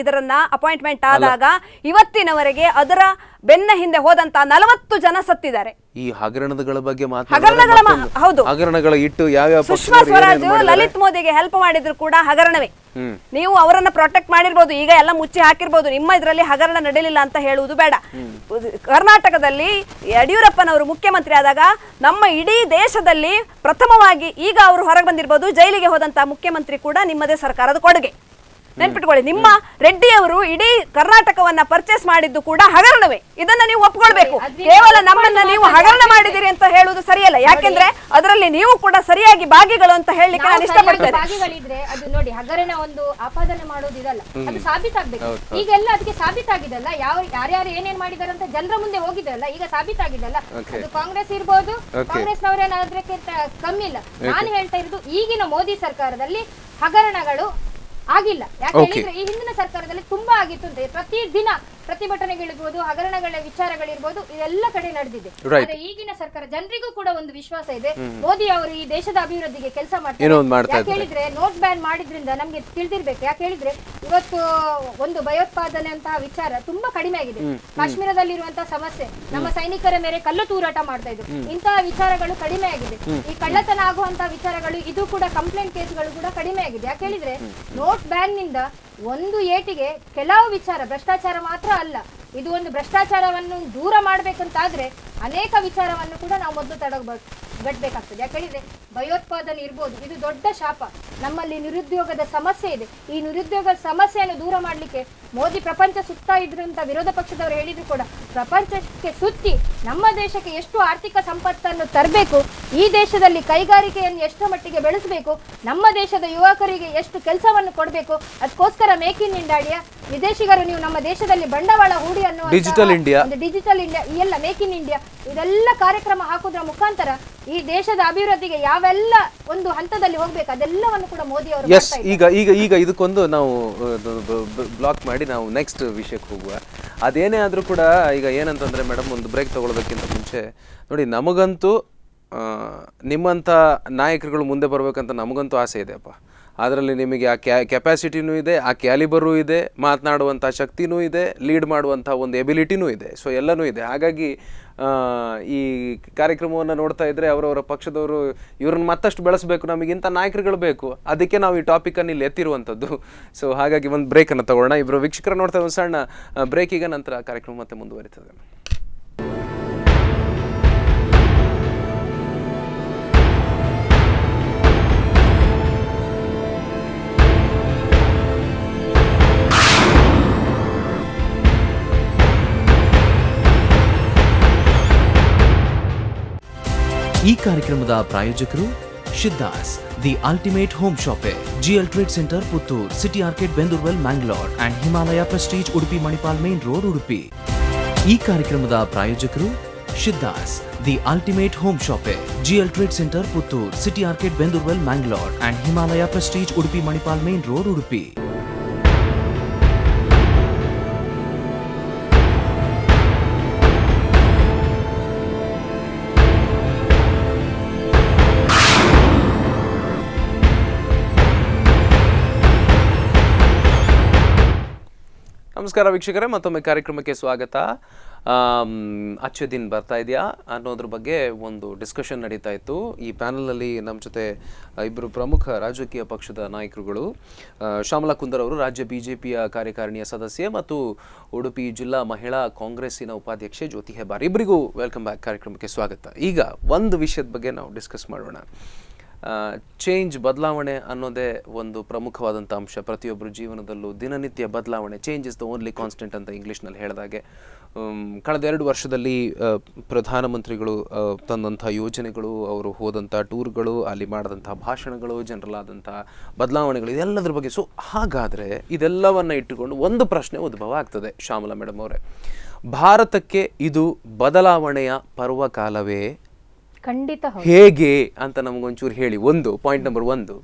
ಇದರನ್ನ ಅಪಾಯಿಂಟ್ಮೆಂಟ್ ಆದಾಗ ಇವತ್ತಿನವರೆಗೆ ಅದರ ಬೆನ್ನ ಹಿಂದೆ ಹೋದಂತ ನಲವತ್ತು ಜನ ಸತ್ತಿದ್ದಾರೆ ಈ ಹಗರಣಗಳ ಬಗ್ಗೆ ಹಗರಣಗಳ ಹೌದು ಹಗರಣಗಳ ಇಟ್ಟು ಯಾವ ಸುಷ್ಮಾ ಸ್ವರಾಜ್ ಲಲಿತ್ ಮೋದಿಗೆ ಹೆಲ್ಪ್ ಮಾಡಿದ್ರು ಕೂಡ ಹಗರಣವೇ ನೀವು ಅವರನ್ನ ಪ್ರೊಟೆಕ್ಟ್ ಮಾಡಿರ್ಬೋದು ಈಗ ಎಲ್ಲ ಮುಚ್ಚಿ ಹಾಕಿರ್ಬೋದು ನಿಮ್ಮ ಇದರಲ್ಲಿ ಹಗರಣ ನಡೆಯಲಿಲ್ಲ ಅಂತ ಹೇಳುವುದು ಬೇಡ ಕರ್ನಾಟಕದಲ್ಲಿ ಯಡಿಯೂರಪ್ಪನವರು ಮುಖ್ಯಮಂತ್ರಿ ಆದಾಗ ನಮ್ಮ ಇಡೀ ದೇಶದಲ್ಲಿ ಪ್ರಥಮವಾಗಿ ಈಗ ಅವರು ಹೊರಗೆ ಬಂದಿರಬಹುದು ಜೈಲಿಗೆ ಹೋದಂತಹ ಮುಖ್ಯಮಂತ್ರಿ ಕೂಡ ನಿಮ್ಮದೇ ಸರ್ಕಾರದ ಕೊಡುಗೆ ನೆನ್ಪಿಟ್ಕೊಳ್ಳಿ ನಿಮ್ಮ ರೆಡ್ಡಿ ಅವರು ಇಡೀ ಕರ್ನಾಟಕವನ್ನ ಪರ್ಚೇಸ್ ಮಾಡಿದ್ದು ಕೂಡ ಹಗರಣವೇ ಇದನ್ನ ನೀವು ಒಪ್ಕೊಳ್ಬೇಕು ಕೇವಲ ನಮ್ಮನ್ನ ನೀವು ಹಗರಣ ಮಾಡಿದಿರಿ ಅಂತ ಹೇಳುವುದು ಸರಿಯಲ್ಲ ಯಾಕೆಂದ್ರೆ ಅದರಲ್ಲಿ ನೀವು ಕೂಡ ಸರಿಯಾಗಿ ಭಾಗಿಗಳು ಅಂತ ಹೇಳಲಿಕ್ಕೆ ನಾನು ಇಷ್ಟಪಡ್ತೇನೆ ಅದು ನೋಡಿ ಹಗರಣ ಒಂದು ಆಪಾದನೆ ಮಾಡೋದು ಅದು ಸಾಬೀತಾಗ್ಬೇಕು ಈಗೆಲ್ಲ ಅದಕ್ಕೆ ಸಾಬೀತಾಗಿದಲ್ಲ ಯಾವ ಯಾರ್ಯಾರು ಏನೇನ್ ಮಾಡಿದಾರೆ ಅಂತ ಜನರ ಮುಂದೆ ಹೋಗಿದ್ರಲ್ಲ ಈಗ ಸಾಬೀತಾಗಿದಲ್ಲ ಅದು ಕಾಂಗ್ರೆಸ್ ಇರ್ಬೋದು ಕಾಂಗ್ರೆಸ್ ನವರೇನಾದ್ರಕ್ಕಿಂತ ಕಮ್ಮಿ ಇಲ್ಲ ನಾನು ಹೇಳ್ತಾ ಇರೋದು ಈಗಿನ ಮೋದಿ ಸರ್ಕಾರದಲ್ಲಿ ಹಗರಣಗಳು ಆಗಿಲ್ಲ ಯಾಕೆ ಈ ಹಿಂದಿನ ಸರ್ಕಾರದಲ್ಲಿ ತುಂಬಾ ಆಗಿತ್ತು ಅಂತ ಪ್ರತಿ ದಿನ ಪ್ರತಿಭಟನೆಗಳಿರ್ಬೋದು ಹಗರಣಗಳ ವಿಚಾರಗಳಿರ್ಬೋದು ಇದೆಲ್ಲ ಕಡೆ ನಡೆದಿದೆ ಈಗಿನ ಸರ್ಕಾರ ಜನರಿಗೂ ಕೂಡ ಒಂದು ವಿಶ್ವಾಸ ಇದೆ ಮೋದಿ ಅವರು ಈ ದೇಶದ ಅಭಿವೃದ್ಧಿಗೆ ಕೆಲಸ ಮಾಡ್ತಾರೆ ಹೇಳಿದ್ರೆ ನೋಟ್ ಬ್ಯಾನ್ ಮಾಡಿದ್ರಿಂದ ನಮ್ಗೆ ತಿಳಿದಿರ್ಬೇಕು ಯಾಕೆ ಹೇಳಿದ್ರೆ ಇವತ್ತು ಒಂದು ಭಯೋತ್ಪಾದನೆ ಅಂತಹ ವಿಚಾರ ತುಂಬಾ ಕಡಿಮೆ ಆಗಿದೆ ಕಾಶ್ಮೀರದಲ್ಲಿರುವಂತಹ ಸಮಸ್ಯೆ ನಮ್ಮ ಸೈನಿಕರ ಮೇಲೆ ಕಲ್ಲು ತೂರಾಟ ಮಾಡ್ತಾ ಇದ್ರು ಇಂತಹ ವಿಚಾರಗಳು ಕಡಿಮೆ ಆಗಿದೆ ಈ ಕಳ್ಳತನ ಆಗುವಂತಹ ವಿಚಾರಗಳು ಇದು ಕೂಡ ಕಂಪ್ಲೇಂಟ್ ಕೇಸ್ಗಳು ಕೂಡ ಕಡಿಮೆ ಆಗಿದೆ ಯಾಕೆ ಹೇಳಿದ್ರೆ ನೋಟ್ ಬ್ಯಾನ್ ನಿಂದ ಒಂದು ಏಟಿಗೆ ಕೆಲವು ವಿಚಾರ ಭ್ರಷ್ಟಾಚಾರ ಮಾತ್ರ ಅಲ್ಲ ಇದು ಒಂದು ಭ್ರಷ್ಟಾಚಾರವನ್ನು ದೂರ ಮಾಡಬೇಕಂತಾದರೆ ಅನೇಕ ವಿಚಾರವನ್ನು ಕೂಡ ನಾವು ಮೊದಲು ತಡಗಬೇಕು ಗಟ್ಟಬೇಕಾಗ್ತದೆ ಯಾಕೆ ಹೇಳಿದ್ರೆ ಭಯೋತ್ಪಾದನೆ ಇರ್ಬೋದು ಇದು ದೊಡ್ಡ ಶಾಪ ನಮ್ಮಲ್ಲಿ ನಿರುದ್ಯೋಗದ ಸಮಸ್ಯೆ ಇದೆ ಈ ನಿರುದ್ಯೋಗ ಸಮಸ್ಯೆಯನ್ನು ದೂರ ಮಾಡಲಿಕ್ಕೆ ಮೋದಿ ಪ್ರಪಂಚ ಸುತ್ತಾ ಇದ್ರು ಅಂತ ವಿರೋಧ ಪಕ್ಷದವರು ಹೇಳಿದ್ರು ಕೂಡ ಪ್ರಪಂಚಕ್ಕೆ ಸುತ್ತಿ ನಮ್ಮ ದೇಶಕ್ಕೆ ಎಷ್ಟು ಆರ್ಥಿಕ ಸಂಪತ್ತನ್ನು ತರಬೇಕು ಈ ದೇಶದಲ್ಲಿ ಕೈಗಾರಿಕೆಯನ್ನು ಎಷ್ಟು ಮಟ್ಟಿಗೆ ಬೆಳೆಸಬೇಕು ನಮ್ಮ ದೇಶದ ಯುವಕರಿಗೆ ಎಷ್ಟು ಕೆಲಸವನ್ನು ಕೊಡಬೇಕು ಅದಕ್ಕೋಸ್ಕರ ಮೇಕ್ ಇನ್ ಇಂಡಿಯಾ ವಿದೇಶಿಗರು ನೀವು ನಮ್ಮ ದೇಶದಲ್ಲಿ ಬಂಡವಾಳ ಹೂಡಿ ಅನ್ನುವ ಡಿಜಿಟಲ್ ಇಂಡಿಯಾ ಡಿಜಿಟಲ್ ಇಂಡಿಯಾ ಎಲ್ಲ ಮೇಕ್ ಇನ್ ಇಂಡಿಯಾ ಇದೆಲ್ಲ ಕಾರ್ಯಕ್ರಮ ಹಾಕೋದ್ರ ಮುಖಾಂತರ ಈ ದೇಶದ ಅಭಿವೃದ್ಧಿಗೆ ಯಾವೆಲ್ಲ ಒಂದು ಹಂತದಲ್ಲಿ ಹೋಗ್ಬೇಕು ಅದೆಲ್ಲವನ್ನು ಕೂಡ ಮೋದಿ ಅವರು ಎಸ್ ಈಗ ಈಗ ಈಗ ಇದಕ್ಕೊಂದು ನಾವು ಬ್ಲಾಕ್ ಮಾಡಿ ನಾವು ನೆಕ್ಸ್ಟ್ ವಿಷಯಕ್ಕೆ ಹೋಗುವ ಅದೇನೇ ಆದರೂ ಕೂಡ ಈಗ ಏನಂತಂದ್ರೆ ಮೇಡಮ್ ಒಂದು ಬ್ರೇಕ್ ತಗೊಳ್ಳೋದಕ್ಕಿಂತ ಮುಂಚೆ ನೋಡಿ ನಮಗಂತೂ ನಿಮ್ಮಂಥ ನಾಯಕರುಗಳು ಮುಂದೆ ಬರಬೇಕಂತ ನಮಗಂತೂ ಆಸೆ ಇದೆ ಅಪ್ಪ ಅದರಲ್ಲಿ ನಿಮಗೆ ಆ ಕ್ಯಾ ಕೆಪಾಸಿಟಿನೂ ಇದೆ ಆ ಕ್ಯಾಲಿಬರೂ ಇದೆ ಮಾತನಾಡುವಂಥ ಶಕ್ತಿನೂ ಇದೆ ಲೀಡ್ ಮಾಡುವಂಥ ಒಂದು ಎಬಿಲಿಟಿನೂ ಇದೆ ಸೊ ಎಲ್ಲನೂ ಇದೆ ಹಾಗಾಗಿ ಈ ಕಾರ್ಯಕ್ರಮವನ್ನು ನೋಡ್ತಾ ಇದ್ರೆ ಅವರವರ ಪಕ್ಷದವರು ಇವ್ರನ್ನ ಮತ್ತಷ್ಟು ಬೆಳೆಸಬೇಕು ನಮಗಿಂತ ನಾಯಕರುಗಳು ಬೇಕು ಅದಕ್ಕೆ ನಾವು ಈ ಟಾಪಿಕನ್ನು ಇಲ್ಲಿ ಎತ್ತಿರುವಂಥದ್ದು ಸೊ ಹಾಗಾಗಿ ಒಂದು ಬ್ರೇಕನ್ನು ತಗೊಳ್ಳೋಣ ಇಬ್ಬರು ವೀಕ್ಷಕರು ನೋಡ್ತಾ ಒಂದು ಸಣ್ಣ ಬ್ರೇಕಿಗೆ ನಂತರ ಕಾರ್ಯಕ್ರಮ ಮತ್ತೆ ಮುಂದುವರಿತದೆ ಈ ಕಾರ್ಯಕ್ರಮದ ಪ್ರಾಯೋಜಕರು Siddhas the ultimate home shop a GL trade centre Puttur city arcade Bendurwell Mangaluru and Himalaya prestige Udupi Manipal main road Udupi ಈ ಕಾರ್ಯಕ್ರಮದ ಪ್ರಾಯೋಜಕರು Siddhas the ultimate home shop a GL trade centre Puttur city arcade Bendurwell Mangaluru and Himalaya prestige Udupi Manipal main road Udupi ನಮಸ್ಕಾರ ವೀಕ್ಷಕರೇ ಮತ್ತೊಮ್ಮೆ ಕಾರ್ಯಕ್ರಮಕ್ಕೆ ಸ್ವಾಗತ ಅಚ್ಚು ದಿನ ಬರ್ತಾ ಇದೆಯಾ ಅನ್ನೋದ್ರ ಬಗ್ಗೆ ಒಂದು ಡಿಸ್ಕಷನ್ ನಡೀತಾ ಇತ್ತು ಈ ಪ್ಯಾನಲಲ್ಲಿ ನಮ್ಮ ಜೊತೆ ಇಬ್ಬರು ಪ್ರಮುಖ ರಾಜಕೀಯ ಪಕ್ಷದ ನಾಯಕರುಗಳು ಶ್ಯಾಮಲಾ ಕುಂದರ್ ಅವರು ರಾಜ್ಯ ಬಿ ಜೆ ಪಿಯ ಕಾರ್ಯಕಾರಿಣಿಯ ಸದಸ್ಯೆ ಮತ್ತು ಉಡುಪಿ ಜಿಲ್ಲಾ ಮಹಿಳಾ ಕಾಂಗ್ರೆಸ್ಸಿನ ಉಪಾಧ್ಯಕ್ಷೆ ಜ್ಯೋತಿ ಹೆಬ್ಬಾರ್ ಇಬ್ಬರಿಗೂ ವೆಲ್ಕಮ್ ಬ್ಯಾಕ್ ಕಾರ್ಯಕ್ರಮಕ್ಕೆ ಸ್ವಾಗತ ಈಗ ಒಂದು ವಿಷಯದ ಬಗ್ಗೆ ನಾವು ಡಿಸ್ಕಸ್ ಮಾಡೋಣ ಚೇಂಜ್ ಬದಲಾವಣೆ ಅನ್ನೋದೇ ಒಂದು ಪ್ರಮುಖವಾದಂಥ ಅಂಶ ಪ್ರತಿಯೊಬ್ಬರ ಜೀವನದಲ್ಲೂ ದಿನನಿತ್ಯ ಬದಲಾವಣೆ change is the only constant ಅಂತ ಇಂಗ್ಲೀಷ್ನಲ್ಲಿ ಹೇಳಿದಾಗೆ ಕಳೆದ ಎರಡು ವರ್ಷದಲ್ಲಿ ಪ್ರಧಾನಮಂತ್ರಿಗಳು ತಂದಂಥ ಯೋಜನೆಗಳು ಅವರು ಹೋದಂಥ ಟೂರ್ಗಳು ಅಲ್ಲಿ ಮಾಡಿದಂಥ ಭಾಷಣಗಳು ಜನರಲ್ಲಾದಂಥ ಬದಲಾವಣೆಗಳು ಇದೆಲ್ಲದರ ಬಗ್ಗೆ ಸೊ ಹಾಗಾದರೆ ಇದೆಲ್ಲವನ್ನು ಇಟ್ಟುಕೊಂಡು ಒಂದು ಪ್ರಶ್ನೆ ಉದ್ಭವ ಆಗ್ತದೆ ಶ್ಯಾಮಲಾ ಮೇಡಮ್ ಅವರೇ ಭಾರತಕ್ಕೆ ಇದು ಬದಲಾವಣೆಯ ಪರ್ವಕಾಲವೇ ಖಂಡಿತ ಹೇಗೆ ಅಂತ ನಮಗೊಂಚೂರು ಹೇಳಿ ಒಂದು ಪಾಯಿಂಟ್ ನಂಬರ್ ಒಂದು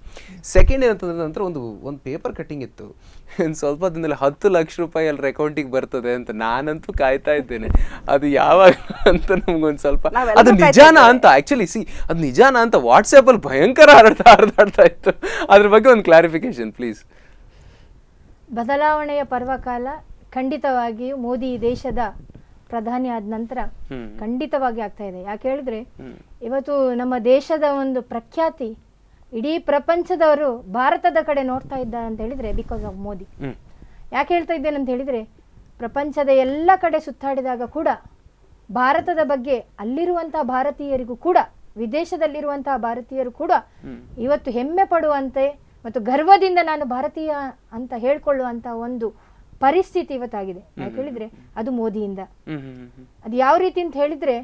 ಸೆಕೆಂಡ್ ಏನಂತಂದ್ರೆ ನಂತರ ಒಂದು ಒಂದು ಪೇಪರ್ ಕಟ್ಟಿಂಗ್ ಇತ್ತು ಸ್ವಲ್ಪ ದಿನದಲ್ಲಿ ಹತ್ತು ಲಕ್ಷ ರೂಪಾಯಿ ಅಲ್ಲಿ ಅಕೌಂಟಿಗೆ ಬರ್ತದೆ ಅಂತ ನಾನಂತೂ ಕಾಯ್ತಾ ಇದ್ದೇನೆ ಅದು ಯಾವಾಗ ಅಂತ ನಮ್ಗೊಂದು ಸ್ವಲ್ಪ ಅದು ನಿಜಾನ ಅಂತ ಆ್ಯಕ್ಚುಲಿ ಸಿ ಅದು ನಿಜಾನ ಅಂತ ವಾಟ್ಸಪ್ಪಲ್ಲಿ ಭಯಂಕರ ಹರಡ್ತಾ ಹರಿದಾಡ್ತಾ ಇತ್ತು ಅದ್ರ ಬಗ್ಗೆ ಒಂದು ಕ್ಲಾರಿಫಿಕೇಶನ್ ಪ್ಲೀಸ್ ಬದಲಾವಣೆಯ ಪರ್ವಕಾಲ ಖಂಡಿತವಾಗಿಯೂ ಮೋದಿ ದೇಶದ ಪ್ರಧಾನಿ ಆದ ನಂತರ ಖಂಡಿತವಾಗಿ ಆಗ್ತಾ ಇದೆ ಯಾಕೆ ಹೇಳಿದ್ರೆ ಇವತ್ತು ನಮ್ಮ ದೇಶದ ಒಂದು ಪ್ರಖ್ಯಾತಿ ಇಡೀ ಪ್ರಪಂಚದವರು ಭಾರತದ ಕಡೆ ನೋಡ್ತಾ ಇದ್ದಾರೆ ಅಂತ ಹೇಳಿದ್ರೆ ಬಿಕಾಸ್ ಆಫ್ ಮೋದಿ ಯಾಕೆ ಹೇಳ್ತಾ ಇದ್ದೇನೆ ಅಂತ ಹೇಳಿದ್ರೆ ಪ್ರಪಂಚದ ಎಲ್ಲ ಕಡೆ ಸುತ್ತಾಡಿದಾಗ ಕೂಡ ಭಾರತದ ಬಗ್ಗೆ ಅಲ್ಲಿರುವಂತಹ ಭಾರತೀಯರಿಗೂ ಕೂಡ ವಿದೇಶದಲ್ಲಿರುವಂತಹ ಭಾರತೀಯರು ಕೂಡ ಇವತ್ತು ಹೆಮ್ಮೆ ಪಡುವಂತೆ ಮತ್ತು ಗರ್ವದಿಂದ ನಾನು ಭಾರತೀಯ ಅಂತ ಹೇಳ್ಕೊಳ್ಳುವಂತಹ ಒಂದು ಪರಿಸ್ಥಿತಿ ಇವತ್ತಾಗಿದೆ ಯಾಕೆ ಹೇಳಿದ್ರೆ ಅದು ಮೋದಿಯಿಂದ ಅದು ಯಾವ ರೀತಿ ಅಂತ ಹೇಳಿದ್ರೆ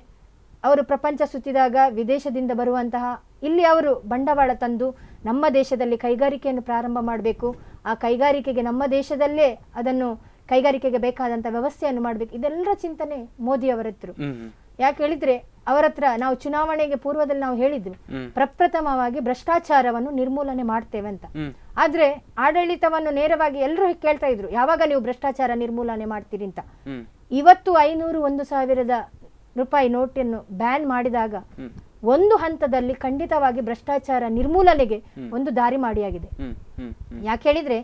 ಅವರು ಪ್ರಪಂಚ ಸುತ್ತಿದಾಗ ವಿದೇಶದಿಂದ ಬರುವಂತಹ ಇಲ್ಲಿ ಅವರು ಬಂಡವಾಳ ತಂದು ನಮ್ಮ ದೇಶದಲ್ಲಿ ಕೈಗಾರಿಕೆಯನ್ನು ಪ್ರಾರಂಭ ಮಾಡಬೇಕು ಆ ಕೈಗಾರಿಕೆಗೆ ನಮ್ಮ ದೇಶದಲ್ಲೇ ಅದನ್ನು ಕೈಗಾರಿಕೆಗೆ ಬೇಕಾದಂತಹ ವ್ಯವಸ್ಥೆಯನ್ನು ಮಾಡಬೇಕು ಇದೆಲ್ಲರ ಚಿಂತನೆ ಮೋದಿ ಅವರ ಯಾಕೆ ಹೇಳಿದ್ರೆ ಅವರ ಹತ್ರ ನಾವು ಚುನಾವಣೆಗೆ ಪೂರ್ವದಲ್ಲಿ ನಾವು ಹೇಳಿದ್ವಿ ಪ್ರಪ್ರಥಮವಾಗಿ ಭ್ರಷ್ಟಾಚಾರವನ್ನು ನಿರ್ಮೂಲನೆ ಮಾಡ್ತೇವೆ ಅಂತ ಆದ್ರೆ ಆಡಳಿತವನ್ನು ನೇರವಾಗಿ ಎಲ್ಲರೂ ಕೇಳ್ತಾ ಇದ್ರು ಯಾವಾಗ ನೀವು ಭ್ರಷ್ಟಾಚಾರ ನಿರ್ಮೂಲನೆ ಮಾಡ್ತೀರಿ ಅಂತ ಇವತ್ತು ಐನೂರು ಒಂದು ಸಾವಿರದ ರೂಪಾಯಿ ನೋಟನ್ನು ಬ್ಯಾನ್ ಮಾಡಿದಾಗ ಒಂದು ಹಂತದಲ್ಲಿ ಖಂಡಿತವಾಗಿ ಭ್ರಷ್ಟಾಚಾರ ನಿರ್ಮೂಲನೆಗೆ ಒಂದು ದಾರಿ ಮಾಡಿಯಾಗಿದೆ ಯಾಕೆ ಹೇಳಿದ್ರೆ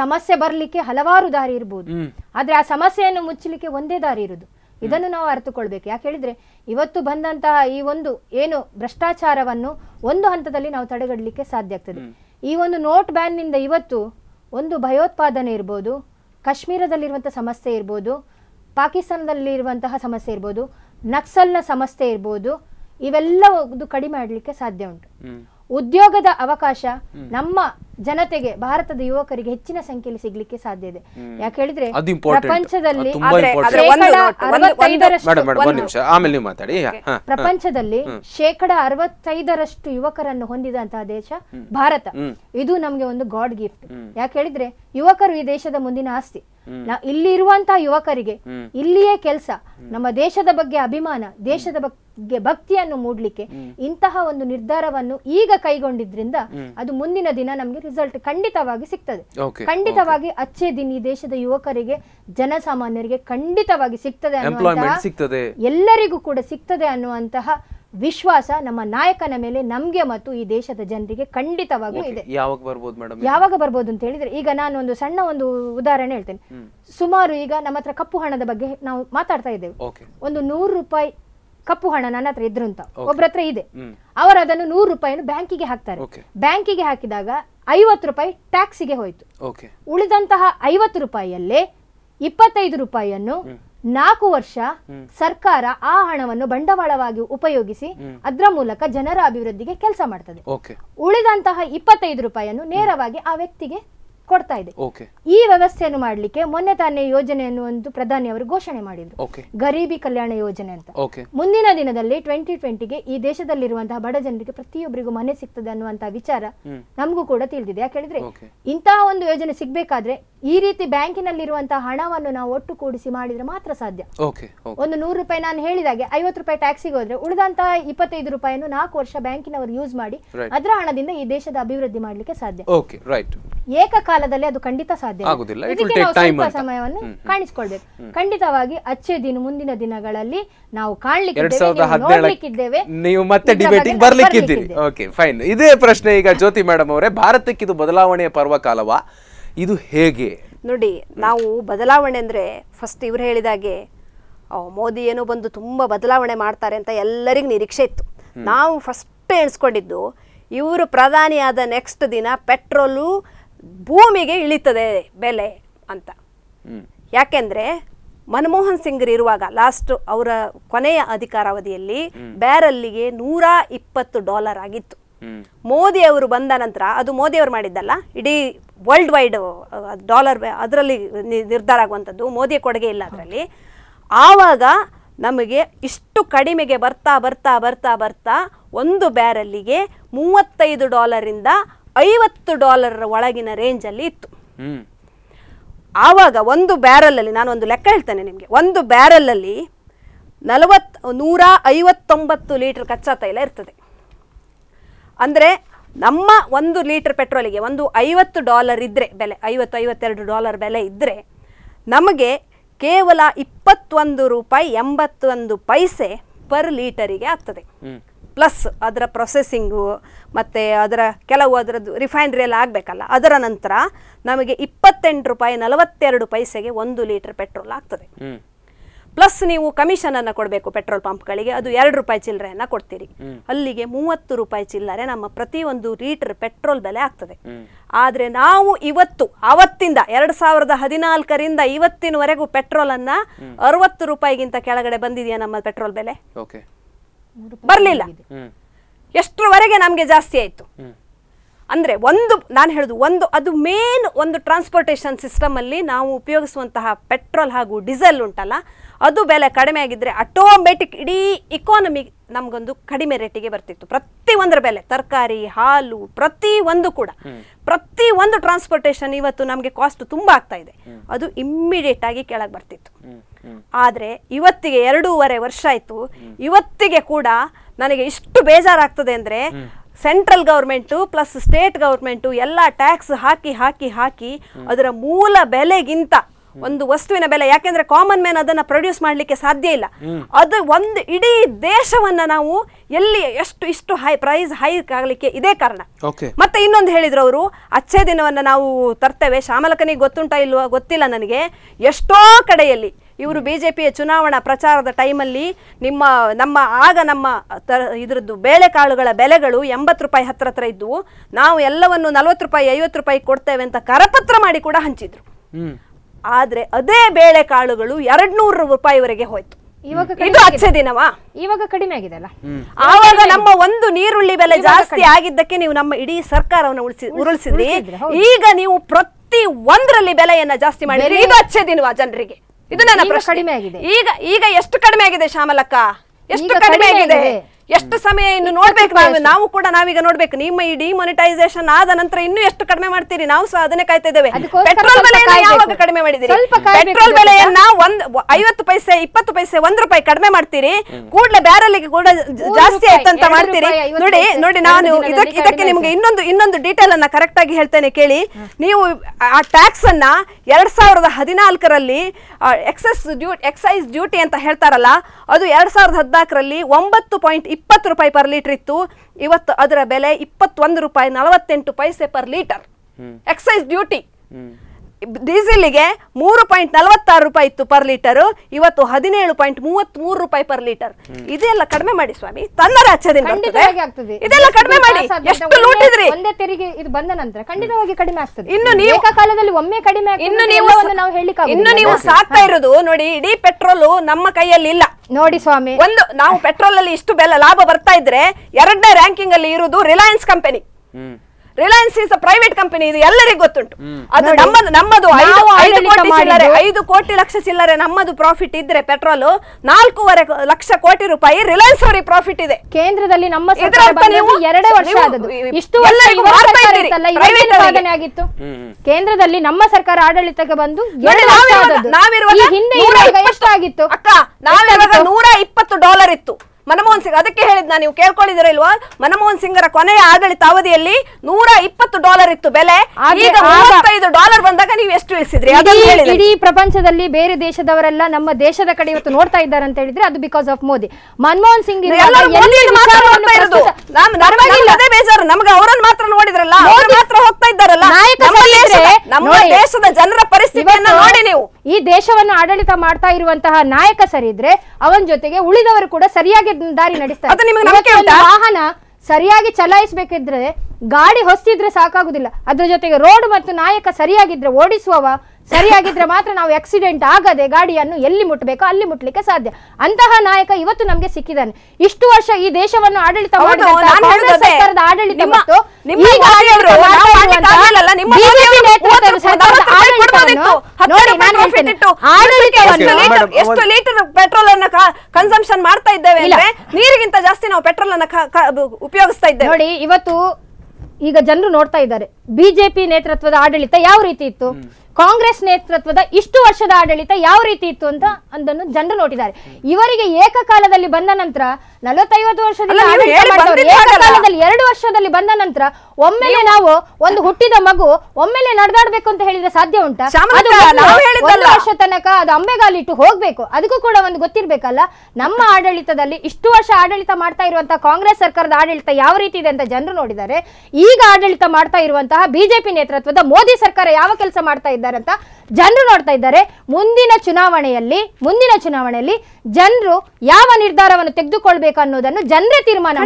ಸಮಸ್ಯೆ ಬರ್ಲಿಕ್ಕೆ ಹಲವಾರು ದಾರಿ ಇರಬಹುದು ಆದ್ರೆ ಆ ಸಮಸ್ಯೆಯನ್ನು ಮುಚ್ಚಲಿಕ್ಕೆ ಒಂದೇ ದಾರಿ ಇರುದು ಇದನ್ನು ನಾವು ಅರ್ಥಕೊಳ್ಬೇಕು ಯಾಕೆ ಹೇಳಿದ್ರೆ ಇವತ್ತು ಬಂದಂತಹ ಈ ಒಂದು ಏನು ಭ್ರಷ್ಟಾಚಾರವನ್ನು ಒಂದು ಹಂತದಲ್ಲಿ ನಾವು ತಡೆಗಟ್ಟಲಿಕ್ಕೆ ಸಾಧ್ಯ ಆಗ್ತದೆ ಈ ಒಂದು ನೋಟ್ ಬ್ಯಾನ್ ನಿಂದ ಇವತ್ತು ಒಂದು ಭಯೋತ್ಪಾದನೆ ಇರ್ಬೋದು ಕಾಶ್ಮೀರದಲ್ಲಿರುವಂತಹ ಸಮಸ್ಯೆ ಇರ್ಬೋದು ಪಾಕಿಸ್ತಾನದಲ್ಲಿರುವಂತಹ ಸಮಸ್ಯೆ ಇರ್ಬೋದು ನಕ್ಸಲ್ನ ಸಮಸ್ಯೆ ಇರ್ಬೋದು ಇವೆಲ್ಲ ಕಡಿಮೆ ಮಾಡಲಿಕ್ಕೆ ಸಾಧ್ಯ ಉಂಟು ಉದ್ಯೋಗದ ಅವಕಾಶ ನಮ್ಮ ಜನತೆಗೆ ಭಾರತದ ಯುವಕರಿಗೆ ಹೆಚ್ಚಿನ ಸಂಖ್ಯೆಯಲ್ಲಿ ಸಿಗ್ಲಿಕ್ಕೆ ಸಾಧ್ಯ ಇದೆ ಯಾಕೆ ಹೇಳಿದ್ರೆ ಪ್ರಪಂಚದಲ್ಲಿ ಪ್ರಪಂಚದಲ್ಲಿ ಶೇಕಡ ಅರವತ್ತೈದರಷ್ಟು ಯುವಕರನ್ನು ಹೊಂದಿದಂತಹ ದೇಶ ಭಾರತ ಇದು ನಮ್ಗೆ ಒಂದು ಗಾಡ್ ಗಿಫ್ಟ್ ಯಾಕೆ ಹೇಳಿದ್ರೆ ಯುವಕರು ಈ ದೇಶದ ಮುಂದಿನ ಆಸ್ತಿ ಇಲ್ಲಿ ಇರುವಂತಹ ಯುವಕರಿಗೆ ಇಲ್ಲಿಯೇ ಕೆಲಸ ನಮ್ಮ ದೇಶದ ಬಗ್ಗೆ ಅಭಿಮಾನ ದೇಶದ ಬಗ್ಗೆ ಭಕ್ತಿಯನ್ನು ಮೂಡ್ಲಿಕ್ಕೆ ಇಂತಹ ಒಂದು ನಿರ್ಧಾರವನ್ನು ಈಗ ಕೈಗೊಂಡಿದ್ರಿಂದ ಅದು ಮುಂದಿನ ದಿನ ನಮ್ಗೆ ರಿಸಲ್ಟ್ ಖಂಡಿತವಾಗಿ ಸಿಗ್ತದೆ ಖಂಡಿತವಾಗಿ ಅಚ್ಚೆ ದಿನ ಈ ದೇಶದ ಯುವಕರಿಗೆ ಜನಸಾಮಾನ್ಯರಿಗೆ ಖಂಡಿತವಾಗಿ ಸಿಗ್ತದೆ ಸಿಗ್ತದೆ ಎಲ್ಲರಿಗೂ ಕೂಡ ಸಿಗ್ತದೆ ಅನ್ನುವಂತಹ ವಿಶ್ವಾಸ ನಮ್ಮ ನಾಯಕನ ಮೇಲೆ ನಮ್ಗೆ ಮತ್ತು ಈ ದೇಶದ ಜನರಿಗೆ ಖಂಡಿತವಾಗೂ ಇದೆ ಯಾವಾಗ ಬರ್ಬೋದು ಯಾವಾಗ ಅಂತ ಹೇಳಿದ್ರೆ ಈಗ ನಾನು ಒಂದು ಸಣ್ಣ ಒಂದು ಉದಾಹರಣೆ ಹೇಳ್ತೇನೆ ಸುಮಾರು ಈಗ ನಮ್ಮ ಹತ್ರ ಕಪ್ಪು ಹಣದ ಬಗ್ಗೆ ನಾವು ಮಾತಾಡ್ತಾ ಇದ್ದೇವೆ ಒಂದು ನೂರು ರೂಪಾಯಿ ಕಪ್ಪು ಹಣ ನನ್ನ ಹತ್ರ ಇದ್ರು ಅಂತ ಒಬ್ಬರ ಹತ್ರ ಇದೆ ಅವರು ಅದನ್ನು ನೂರು ರೂಪಾಯಿಯನ್ನು ಬ್ಯಾಂಕಿಗೆ ಹಾಕ್ತಾರೆ ಬ್ಯಾಂಕಿಗೆ ಹಾಕಿದಾಗ ಐವತ್ತು ರೂಪಾಯಿ ಟ್ಯಾಕ್ಸಿಗೆ ಹೋಯಿತು ಉಳಿದಂತಹ ಐವತ್ತು ರೂಪಾಯಿಯಲ್ಲೇ ಇಪ್ಪತ್ತೈದು ರೂಪಾಯಿಯನ್ನು ನಾಲ್ಕು ವರ್ಷ ಸರ್ಕಾರ ಆ ಹಣವನ್ನು ಬಂಡವಾಳವಾಗಿ ಉಪಯೋಗಿಸಿ ಅದರ ಮೂಲಕ ಜನರ ಅಭಿವೃದ್ಧಿಗೆ ಕೆಲಸ ಮಾಡ್ತದೆ ಉಳಿದಂತಹ ಇಪ್ಪತ್ತೈದು ರೂಪಾಯಿಯನ್ನು ನೇರವಾಗಿ ಆ ವ್ಯಕ್ತಿಗೆ ಕೊಡ್ತಾ ಇದೆ ಈ ವ್ಯವಸ್ಥೆಯನ್ನು ಮಾಡಲಿಕ್ಕೆ ಮೊನ್ನೆ ತಾನೇ ಯೋಜನೆಯನ್ನು ಒಂದು ಪ್ರಧಾನಿ ಅವರು ಘೋಷಣೆ ಮಾಡಿದ್ರು ಗರೀಬಿ ಕಲ್ಯಾಣ ಯೋಜನೆ ಅಂತ ಮುಂದಿನ ದಿನದಲ್ಲಿ ಟ್ವೆಂಟಿ ಟ್ವೆಂಟಿಗೆ ಈ ದೇಶದಲ್ಲಿರುವಂತಹ ಬಡ ಜನರಿಗೆ ಪ್ರತಿಯೊಬ್ಬರಿಗೂ ಮನೆ ಸಿಗ್ತದೆ ಅನ್ನುವಂತಹ ವಿಚಾರ ನಮಗೂ ಕೂಡ ತಿಳಿದಿದೆ ಹೇಳಿದ್ರೆ ಇಂತಹ ಒಂದು ಯೋಜನೆ ಸಿಗ್ಬೇಕಾದ್ರೆ ಈ ರೀತಿ ಬ್ಯಾಂಕಿನಲ್ಲಿರುವಂತಹ ಹಣವನ್ನು ನಾವು ಒಟ್ಟು ಕೂಡಿಸಿ ಮಾಡಿದ್ರೆ ಮಾತ್ರ ಸಾಧ್ಯ ಒಂದು ನೂರು ರೂಪಾಯಿ ನಾನು ಹೇಳಿದಾಗೆ ಐವತ್ತು ರೂಪಾಯಿ ಟ್ಯಾಕ್ಸಿಗೆ ಹೋದ್ರೆ ಉಳಿದಂತಹ ಇಪ್ಪತ್ತೈದು ರೂಪಾಯಿಯನ್ನು ನಾಲ್ಕು ವರ್ಷ ಬ್ಯಾಂಕಿನವರು ಯೂಸ್ ಮಾಡಿ ಅದರ ಹಣದಿಂದ ಈ ದೇಶದ ಅಭಿವೃದ್ಧಿ ಮಾಡಲಿಕ್ಕೆ ಸಾಧ್ಯ ಏಕಕಾಲ ಕಾಲದಲ್ಲಿ ಅದು ಖಂಡಿತ ಸಾಧ್ಯ ಆಗುದಿಲ್ಲ ಸಮಯವನ್ನು ಕಾಣಿಸ್ಕೊಳ್ಬೇಕು ಖಂಡಿತವಾಗಿ ಅಚ್ಚೆ ದಿನ ಮುಂದಿನ ದಿನಗಳಲ್ಲಿ ನಾವು ಕಾಣ್ಲಿಕ್ಕಿದ್ದೇವೆ ನೀವು ಮತ್ತೆ ಡಿಬೇಟಿಂಗ್ ಬರ್ಲಿಕ್ಕಿದ್ದೀರಿ ಓಕೆ ಫೈನ್ ಇದೇ ಪ್ರಶ್ನೆ ಈಗ ಜ್ಯೋತಿ ಮೇಡಮ್ ಅವರೇ ಭಾರತಕ್ಕೆ ಇದು ಬದಲಾವಣೆಯ ಪರ್ವ ಕಾಲವ ಇದು ಹೇಗೆ ನೋಡಿ ನಾವು ಬದಲಾವಣೆ ಅಂದ್ರೆ ಫಸ್ಟ್ ಇವ್ರು ಹೇಳಿದಾಗೆ ಮೋದಿ ಏನೋ ಬಂದು ತುಂಬಾ ಬದಲಾವಣೆ ಮಾಡ್ತಾರೆ ಅಂತ ಎಲ್ಲರಿಗೂ ನಿರೀಕ್ಷೆ ಇತ್ತು ನಾವು ಫಸ್ಟ್ ಎಣಿಸ್ಕೊಂಡಿದ್ದು ಇವರು ಪ್ರಧಾನಿಯಾದ ನೆಕ್ಸ್ಟ್ ದಿನ ಪೆಟ್ರೋಲು ಭೂಮಿಗೆ ಇಳಿತದೆ ಬೆಲೆ ಅಂತ ಯಾಕೆಂದ್ರೆ ಮನಮೋಹನ್ ಸಿಂಗ್ ಇರುವಾಗ ಲಾಸ್ಟ್ ಅವರ ಕೊನೆಯ ಅಧಿಕಾರಾವಧಿಯಲ್ಲಿ ಬ್ಯಾರಲ್ಲಿಗೆ ನೂರ ಇಪ್ಪತ್ತು ಡಾಲರ್ ಆಗಿತ್ತು ಮೋದಿ ಅವರು ಬಂದ ನಂತರ ಅದು ಮೋದಿ ಅವರು ಮಾಡಿದ್ದಲ್ಲ ಇಡೀ ವರ್ಲ್ಡ್ ವೈಡ್ ಡಾಲರ್ ಅದರಲ್ಲಿ ನಿರ್ಧಾರ ಆಗುವಂಥದ್ದು ಮೋದಿಯ ಕೊಡುಗೆ ಇಲ್ಲ ಅದರಲ್ಲಿ ಆವಾಗ ನಮಗೆ ಇಷ್ಟು ಕಡಿಮೆಗೆ ಬರ್ತಾ ಬರ್ತಾ ಬರ್ತಾ ಬರ್ತಾ ಒಂದು ಬ್ಯಾರಲ್ಲಿಗೆ ಮೂವತ್ತೈದು ಡಾಲರಿಂದ ಐವತ್ತು ಡಾಲರ್ ಒಳಗಿನ ರೇಂಜಲ್ಲಿ ಇತ್ತು ಆವಾಗ ಒಂದು ಬ್ಯಾರಲಲ್ಲಿ ನಾನು ಒಂದು ಲೆಕ್ಕ ಹೇಳ್ತೇನೆ ನಿಮಗೆ ಒಂದು ಬ್ಯಾರಲಲ್ಲಿ ನಲವತ್ ನೂರ ಐವತ್ತೊಂಬತ್ತು ಲೀಟರ್ ಕಚ್ಚಾ ತೈಲ ಇರ್ತದೆ ಅಂದರೆ ನಮ್ಮ ಒಂದು ಲೀಟರ್ ಪೆಟ್ರೋಲಿಗೆ ಒಂದು ಐವತ್ತು ಡಾಲರ್ ಇದ್ದರೆ ಬೆಲೆ ಐವತ್ತು ಐವತ್ತೆರಡು ಡಾಲರ್ ಬೆಲೆ ಇದ್ದರೆ ನಮಗೆ ಕೇವಲ ಇಪ್ಪತ್ತೊಂದು ರೂಪಾಯಿ ಎಂಬತ್ತೊಂದು ಪೈಸೆ ಪರ್ ಲೀಟರಿಗೆ ಆಗ್ತದೆ ಪ್ಲಸ್ ಅದರ ಪ್ರೊಸೆಸಿಂಗು ಮತ್ತು ಅದರ ಕೆಲವು ಅದರದ್ದು ರಿಫೈನ್ರಿಯಲ್ಲಿ ಆಗಬೇಕಲ್ಲ ಅದರ ನಂತರ ನಮಗೆ ಇಪ್ಪತ್ತೆಂಟು ರೂಪಾಯಿ ನಲವತ್ತೆರಡು ಪೈಸೆಗೆ ಒಂದು ಲೀಟರ್ ಪೆಟ್ರೋಲ್ ಆಗ್ತದೆ ಪ್ಲಸ್ ನೀವು ಕಮಿಷನನ್ನು ಕೊಡಬೇಕು ಪೆಟ್ರೋಲ್ ಪಂಪ್ಗಳಿಗೆ ಅದು ಎರಡು ರೂಪಾಯಿ ಚಿಲ್ಲರೆಯನ್ನು ಕೊಡ್ತೀರಿ ಅಲ್ಲಿಗೆ ಮೂವತ್ತು ರೂಪಾಯಿ ಚಿಲ್ಲರೆ ನಮ್ಮ ಪ್ರತಿಯೊಂದು ಲೀಟರ್ ಪೆಟ್ರೋಲ್ ಬೆಲೆ ಆಗ್ತದೆ ಆದರೆ ನಾವು ಇವತ್ತು ಅವತ್ತಿಂದ ಎರಡು ಸಾವಿರದ ಹದಿನಾಲ್ಕರಿಂದ ಇವತ್ತಿನವರೆಗೂ ಪೆಟ್ರೋಲನ್ನು ಅರವತ್ತು ರೂಪಾಯಿಗಿಂತ ಕೆಳಗಡೆ ಬಂದಿದೆಯಾ ನಮ್ಮ ಪೆಟ್ರೋಲ್ ಬೆಲೆ ಬರಲಿಲ್ಲ ಎಷ್ಟರವರೆಗೆ ನಮಗೆ ಜಾಸ್ತಿ ಆಯಿತು ಅಂದರೆ ಒಂದು ನಾನು ಹೇಳೋದು ಒಂದು ಅದು ಮೇನ್ ಒಂದು ಟ್ರಾನ್ಸ್ಪೋರ್ಟೇಷನ್ ಸಿಸ್ಟಮಲ್ಲಿ ನಾವು ಉಪಯೋಗಿಸುವಂತಹ ಪೆಟ್ರೋಲ್ ಹಾಗೂ ಡೀಸೆಲ್ ಉಂಟಲ್ಲ ಅದು ಬೆಲೆ ಕಡಿಮೆ ಆಗಿದ್ದರೆ ಆಟೋಮೆಟಿಕ್ ಇಡೀ ಇಕಾನಮಿ ನಮಗೊಂದು ಕಡಿಮೆ ರೇಟಿಗೆ ಬರ್ತಿತ್ತು ಪ್ರತಿ ಒಂದರ ಬೆಲೆ ತರಕಾರಿ ಹಾಲು ಪ್ರತಿ ಒಂದು ಕೂಡ ಪ್ರತಿ ಒಂದು ಟ್ರಾನ್ಸ್ಪೋರ್ಟೇಷನ್ ಇವತ್ತು ನಮಗೆ ಕಾಸ್ಟ್ ತುಂಬ ಆಗ್ತಾ ಇದೆ ಅದು ಇಮ್ಮಿಡಿಯೇಟ್ ಆಗಿ ಕೆಳಗೆ ಬರ್ತಿತ್ತು ಆದರೆ ಇವತ್ತಿಗೆ ಎರಡೂವರೆ ವರ್ಷ ಆಯ್ತು ಇವತ್ತಿಗೆ ಕೂಡ ನನಗೆ ಇಷ್ಟು ಬೇಜಾರಾಗ್ತದೆ ಅಂದ್ರೆ central government plus state government ಎಲ್ಲ ಟ್ಯಾಕ್ಸ್ ಹಾಕಿ ಹಾಕಿ ಹಾಕಿ ಅದರ ಮೂಲ ಬೆಲೆಗಿಂತ ಒಂದು ವಸ್ತುವಿನ ಬೆಲೆ ಯಾಕೆಂದ್ರೆ ಕಾಮನ್ ಮ್ಯಾನ್ ಅದನ್ನ ಪ್ರೊಡ್ಯೂಸ್ ಮಾಡಲಿಕ್ಕೆ ಸಾಧ್ಯ ಇಲ್ಲ ಅದು ಒಂದು ಇಡೀ ದೇಶವನ್ನ ನಾವು ಎಲ್ಲಿ ಎಷ್ಟು ಇಷ್ಟು ಹೈ ಪ್ರೈಸ್ ಹೈ ಆಗಲಿಕ್ಕೆ ಇದೇ ಕಾರಣ ಮತ್ತೆ ಇನ್ನೊಂದು ಹೇಳಿದ್ರು ಅವರು ಅಚ್ಚೆ ದಿನವನ್ನ ನಾವು ತರ್ತೇವೆ ಶಾಮಲಕನಿಗೆ ಗೊತ್ತುಂಟ ಇಲ್ವಾ ಗೊತ್ತಿಲ್ಲ ನನಗೆ ಎಷ್ಟೋ ಕಡೆಯಲ್ಲಿ ಇವರು ಬಿಜೆಪಿಯ ಚುನಾವಣಾ ಪ್ರಚಾರದ ಟೈಮಲ್ಲಿ ನಿಮ್ಮ ನಮ್ಮ ಆಗ ನಮ್ಮ ಇದ್ರದ್ದು ಇದರದ್ದು ಬೇಳೆಕಾಳುಗಳ ಬೆಲೆಗಳು ಎಂಬತ್ತು ರೂಪಾಯಿ ಹತ್ರ ಹತ್ರ ಇದ್ದವು ನಾವು ಎಲ್ಲವನ್ನು ನಲವತ್ತು ರೂಪಾಯಿ ಐವತ್ತು ರೂಪಾಯಿ ಕೊಡ್ತೇವೆ ಅಂತ ಕರಪತ್ರ ಮಾಡಿ ಕೂಡ ಹಂಚಿದ್ರು ಆದ್ರೆ ಅದೇ ಬೇಳೆಕಾಳುಗಳು ಎರಡ್ ನೂರು ರೂಪಾಯಿವರೆಗೆ ಹೋಯ್ತು ಇದು ಇವಾಗ ಕಡಿಮೆ ಆಗಿದೆ ಅಲ್ಲ ಆವಾಗ ನಮ್ಮ ಒಂದು ನೀರುಳ್ಳಿ ಬೆಲೆ ಜಾಸ್ತಿ ಆಗಿದ್ದಕ್ಕೆ ನೀವು ನಮ್ಮ ಇಡೀ ಸರ್ಕಾರವನ್ನು ಉರುಳಿಸಿದ್ರಿ ಈಗ ನೀವು ಪ್ರತಿ ಒಂದರಲ್ಲಿ ಬೆಲೆಯನ್ನ ಜಾಸ್ತಿ ಮಾಡಿದ್ರಿ ಇದು ದಿನವಾ ಜನರಿಗೆ ಇದು ನನ್ನ ಪ್ರಶ್ನೆ ಕಡಿಮೆ ಆಗಿದೆ ಈಗ ಈಗ ಎಷ್ಟು ಕಡಿಮೆ ಆಗಿದೆ ಶ್ಯಾಮಲಕ್ಕ ಎಷ್ಟು ಕಡಿಮೆ ಆಗಿದೆ ಎಷ್ಟು ಸಮಯ ಇನ್ನು ನೋಡ್ಬೇಕು ನಾವು ನಾವು ಕೂಡ ನಾವೀಗ ನೋಡ್ಬೇಕು ನಿಮ್ಮ ಈ ಡಿಮೋನಿಟೈಸೇಷನ್ ಆದ ನಂತರ ಇನ್ನು ಎಷ್ಟು ಕಡಿಮೆ ಮಾಡ್ತೀರಿ ನಾವು ಸಹ ಅದನ್ನೇ ಕಾಯ್ತಾ ಇದ್ದೇವೆ ಪೆಟ್ರೋಲ್ ಬೆಲೆ ಯಾವಾಗ ಕಡಿಮೆ ಮಾಡಿದಿರಿ ಪೆಟ್ರೋಲ್ ಬೆಲೆಯನ್ನ ಒಂದ್ ಐವತ್ತು ಪೈಸೆ ಇಪ್ಪತ್ತು ಪೈಸೆ ಒಂದ್ ರೂಪಾಯಿ ಕಡಿಮೆ ಮಾಡ್ತೀರಿ ಕೂಡಲೇ ಬ್ಯಾರಲ್ಗೆ ಕೂಡ ಜಾಸ್ತಿ ಆಯ್ತಂತ ಮಾಡ್ತೀರಿ ನೋಡಿ ನೋಡಿ ನಾನು ಇದಕ್ಕೆ ನಿಮ್ಗೆ ಇನ್ನೊಂದು ಇನ್ನೊಂದು ಡೀಟೇಲ್ ಅನ್ನ ಕರೆಕ್ಟ್ ಆಗಿ ಹೇಳ್ತೇನೆ ಕೇಳಿ ನೀವು ಆ ಟ್ಯಾಕ್ಸ್ ಅನ್ನ ಎರಡ್ ಸಾವಿರದ ಹದಿನಾಲ್ಕರಲ್ಲಿ ಎಕ್ಸೈಸ್ ಡ್ಯೂಟಿ ಅಂತ ಹೇಳ್ತಾರಲ್ಲ ಅದು ಎರಡ್ ಸಾವಿರದ ಹದಿನಾಲ್ಕರಲ್ಲಿ ಒಂಬತ್ತು ಪಾಯಿಂಟ್ ಇಪ್ಪತ್ತು ರೂಪಾಯಿ ಪರ್ ಲೀಟರ್ ಇತ್ತು ಇವತ್ತು ಅದರ ಬೆಲೆ ಇಪ್ಪತ್ತೊಂದು ರೂಪಾಯಿ ನಲವತ್ತೆಂಟು paise per litre excise duty ಡೀಸೆಲ್ಗೆ ಮೂರು ಪಾಯಿಂಟ್ ನಲವತ್ತಾರು ರೂಪಾಯಿ ಇತ್ತು ಪರ್ ಲೀಟರ್ ಇವತ್ತು ಹದಿನೇಳು ಪಾಯಿಂಟ್ ಮೂವತ್ತ್ ಮೂರು ರೂಪಾಯಿ ಪರ್ ಲೀಟರ್ ಇದೆಲ್ಲ ಕಡಿಮೆ ಮಾಡಿ ಸ್ವಾಮಿ ತನ್ನ ರಾಜ್ಯದಿಂದ ಇದೆಲ್ಲ ಕಡಿಮೆ ಮಾಡಿ ಎಷ್ಟು ಒಂದೇ ತೆರಿಗೆ ಇದು ಬಂದ ನಂತರ ಖಂಡಿತವಾಗಿ ಕಡಿಮೆ ಆಗ್ತದೆ ಇನ್ನು ನೀವು ಕಾಲದಲ್ಲಿ ಒಮ್ಮೆ ಕಡಿಮೆ ಇನ್ನು ನೀವು ನಾವು ಹೇಳಿಕ ಇನ್ನು ನೀವು ಸಾಕ್ತಾ ಇರೋದು ನೋಡಿ ಇಡೀ ಪೆಟ್ರೋಲು ನಮ್ಮ ಕೈಯಲ್ಲಿ ಇಲ್ಲ ನೋಡಿ ಸ್ವಾಮಿ ಒಂದು ನಾವು ಪೆಟ್ರೋಲ್ ಅಲ್ಲಿ ಇಷ್ಟು ಬೆಲೆ ಲಾಭ ಬರ್ತಾ ಇದ್ರೆ ಎರಡನೇ ರ್ಯಾಂಕಿಂಗ್ ಅಲ್ಲಿ ಇರುವುದು Reliance company Reliance is a private company ಇದು ಎಲ್ಲರಿಗೂ ಗೊತ್ತುಂಟು ಅದು ನಮ್ಮದು ನಮ್ಮದು ಐದು ಕೋಟಿ ಚಿಲ್ಲರೆ ಐದು ಕೋಟಿ ಲಕ್ಷ ಚಿಲ್ಲರೆ ನಮ್ಮದು ಪ್ರಾಫಿಟ್ ಇದ್ರೆ ಪೆಟ್ರೋಲ್ ನಾಲ್ಕೂವರೆ ಲಕ್ಷ ಕೋಟಿ ರೂಪಾಯಿ ರಿಲಯನ್ಸ್ ಅವರಿಗೆ ಪ್ರಾಫಿಟ್ ಇದೆ ಕೇಂದ್ರದಲ್ಲಿ ನಮ್ಮ ಎರಡೇ ವರ್ಷ ಇಷ್ಟು ಆಗಿತ್ತು ಕೇಂದ್ರದಲ್ಲಿ ನಮ್ಮ ಸರ್ಕಾರ ಆಡಳಿತಕ್ಕೆ ಬಂದು ನಾವಿರುವ ಹಿಂದೆ ಎಷ್ಟಾಗಿತ್ತು ಅಕ್ಕ ನಾವಿರುವಾಗ ನೂರ ಇಪ್ಪತ್ತು ಡಾಲರ್ ಇತ್ತು ಮನಮೋಹನ್ ಸಿಂಗ್ ಅದಕ್ಕೆ ಹೇಳಿದ್ ನಾನು ನೀವು ಕೇಳ್ಕೊಂಡಿದ್ದೀರಾ ಇಲ್ವಾ ಮನಮೋಹನ್ ಸಿಂಗರ ಕೊನೆಯ ಆಡಳಿತ ಅವಧಿಯಲ್ಲಿ ನೂರ ಇಪ್ಪತ್ತು ಡಾಲರ್ ಇತ್ತು ಬೆಲೆ ಡಾಲರ್ ಬಂದಾಗ ನೀವು ಎಷ್ಟು ಇಳಿಸಿದ್ರಿ ಇಡೀ ಪ್ರಪಂಚದಲ್ಲಿ ಬೇರೆ ದೇಶದವರೆಲ್ಲ ನಮ್ಮ ದೇಶದ ಕಡೆ ಇವತ್ತು ನೋಡ್ತಾ ಇದ್ದಾರೆ ಅಂತ ಹೇಳಿದ್ರೆ ಅದು ಬಿಕಾಸ್ ಆಫ್ ಮೋದಿ ಮನಮೋಹನ್ ಸಿಂಗ್ ಬೇಜಾರು ನಮ್ಗೆ ಅವರನ್ನು ಮಾತ್ರ ನೋಡಿದ್ರಲ್ಲ ಮಾತ್ರ ಹೋಗ್ತಾ ಇದ್ದಾರಲ್ಲ ನಮ್ಮ ದೇಶದ ಜನರ ಪರಿಸ್ಥಿತಿಯನ್ನ ನೋಡಿ ನೀವು ಈ ದೇಶವನ್ನು ಆಡಳಿತ ಮಾಡ್ತಾ ಇರುವಂತಹ ನಾಯಕ ಇದ್ರೆ ಅವನ ಜೊತೆಗೆ ಉಳಿದವರು ಕೂಡ ಸರಿಯಾಗಿ ದಾರಿ ನಡೆಸ್ತಾರೆ ವಾಹನ ಸರಿಯಾಗಿ ಚಲಾಯಿಸಬೇಕಿದ್ರೆ ಗಾಡಿ ಹೊಸ್ತಿದ್ರೆ ಸಾಕಾಗುದಿಲ್ಲ ಅದ್ರ ಜೊತೆಗೆ ರೋಡ್ ಮತ್ತು ನಾಯಕ ಸರಿಯಾಗಿದ್ರೆ ಓಡಿಸುವವ ಸರಿಯಾಗಿದ್ರೆ ಮಾತ್ರ ನಾವು ಆಕ್ಸಿಡೆಂಟ್ ಆಗದೆ ಗಾಡಿಯನ್ನು ಎಲ್ಲಿ ಮುಟ್ಟಬೇಕೋ ಅಲ್ಲಿ ಮುಟ್ಲಿಕ್ಕೆ ಸಾಧ್ಯ ಅಂತಹ ನಾಯಕ ಇವತ್ತು ನಮ್ಗೆ ಸಿಕ್ಕಿದ್ದಾನೆ ಇಷ್ಟು ವರ್ಷ ಈ ದೇಶವನ್ನು ಆಡಳಿತ ಸರ್ಕಾರದ ಆಡಳಿತ ಮತ್ತು ಎಷ್ಟು ಲೀಟರ್ ಪೆಟ್ರೋಲ್ ಅನ್ನ ಕನ್ಸಂಪ್ಷನ್ ಮಾಡ್ತಾ ಇದ್ದೇವೆ ನೀರಿಗಿಂತ ಜಾಸ್ತಿ ನಾವು ಪೆಟ್ರೋಲ್ ಅನ್ನ ಉಪಯೋಗಿಸ್ತಾ ಇದ್ದೇವೆ ನೋಡಿ ಇವತ್ತು ಈಗ ಜನರು ನೋಡ್ತಾ ಇದ್ದಾರೆ ಬಿಜೆಪಿ ನೇತೃತ್ವದ ಆಡಳಿತ ಯಾವ ರೀತಿ ಇತ್ತು ಕಾಂಗ್ರೆಸ್ ನೇತೃತ್ವದ ಇಷ್ಟು ವರ್ಷದ ಆಡಳಿತ ಯಾವ ರೀತಿ ಇತ್ತು ಅಂತ ಅದನ್ನು ಜನರು ನೋಡಿದ್ದಾರೆ ಇವರಿಗೆ ಏಕಕಾಲದಲ್ಲಿ ಬಂದ ನಂತರ ನಲವತ್ತೈವತ್ತು ವರ್ಷದಲ್ಲಿ ಎರಡು ವರ್ಷದಲ್ಲಿ ಬಂದ ನಂತರ ಒಮ್ಮೆಲೆ ನಾವು ಒಂದು ಹುಟ್ಟಿದ ಮಗು ಒಮ್ಮೆಲೆ ನಡೆದಾಡಬೇಕು ಅಂತ ಹೇಳಿದ್ರೆ ಸಾಧ್ಯ ಉಂಟಾ ವರ್ಷ ತನಕ ಅದು ಅಂಬೆಗಾಲಿಟ್ಟು ಹೋಗ್ಬೇಕು ಅದಕ್ಕೂ ಕೂಡ ಒಂದು ಗೊತ್ತಿರ್ಬೇಕಲ್ಲ ನಮ್ಮ ಆಡಳಿತದಲ್ಲಿ ಇಷ್ಟು ವರ್ಷ ಆಡಳಿತ ಮಾಡ್ತಾ ಇರುವಂತಹ ಕಾಂಗ್ರೆಸ್ ಸರ್ಕಾರದ ಆಡಳಿತ ಯಾವ ರೀತಿ ಇದೆ ಅಂತ ಜನರು ನೋಡಿದ್ದಾರೆ ಈಗ ಆಡಳಿತ ಮಾಡ್ತಾ ಇರುವಂತಹ ಬಿಜೆಪಿ ನೇತೃತ್ವದ ಮೋದಿ ಸರ್ಕಾರ ಯಾವ ಕೆಲಸ ಮಾಡ್ತಾ ಇದ್ದಾರೆ ಅಂತ ಜನರು ನೋಡ್ತಾ ಇದ್ದಾರೆ ಮುಂದಿನ ಚುನಾವಣೆಯಲ್ಲಿ ಮುಂದಿನ ಚುನಾವಣೆಯಲ್ಲಿ ಜನರು ಯಾವ ನಿರ್ಧಾರವನ್ನು ತೆಗೆದುಕೊಳ್ಬೇಕು ಅನ್ನೋದನ್ನು ಜನರೇ ತೀರ್ಮಾನ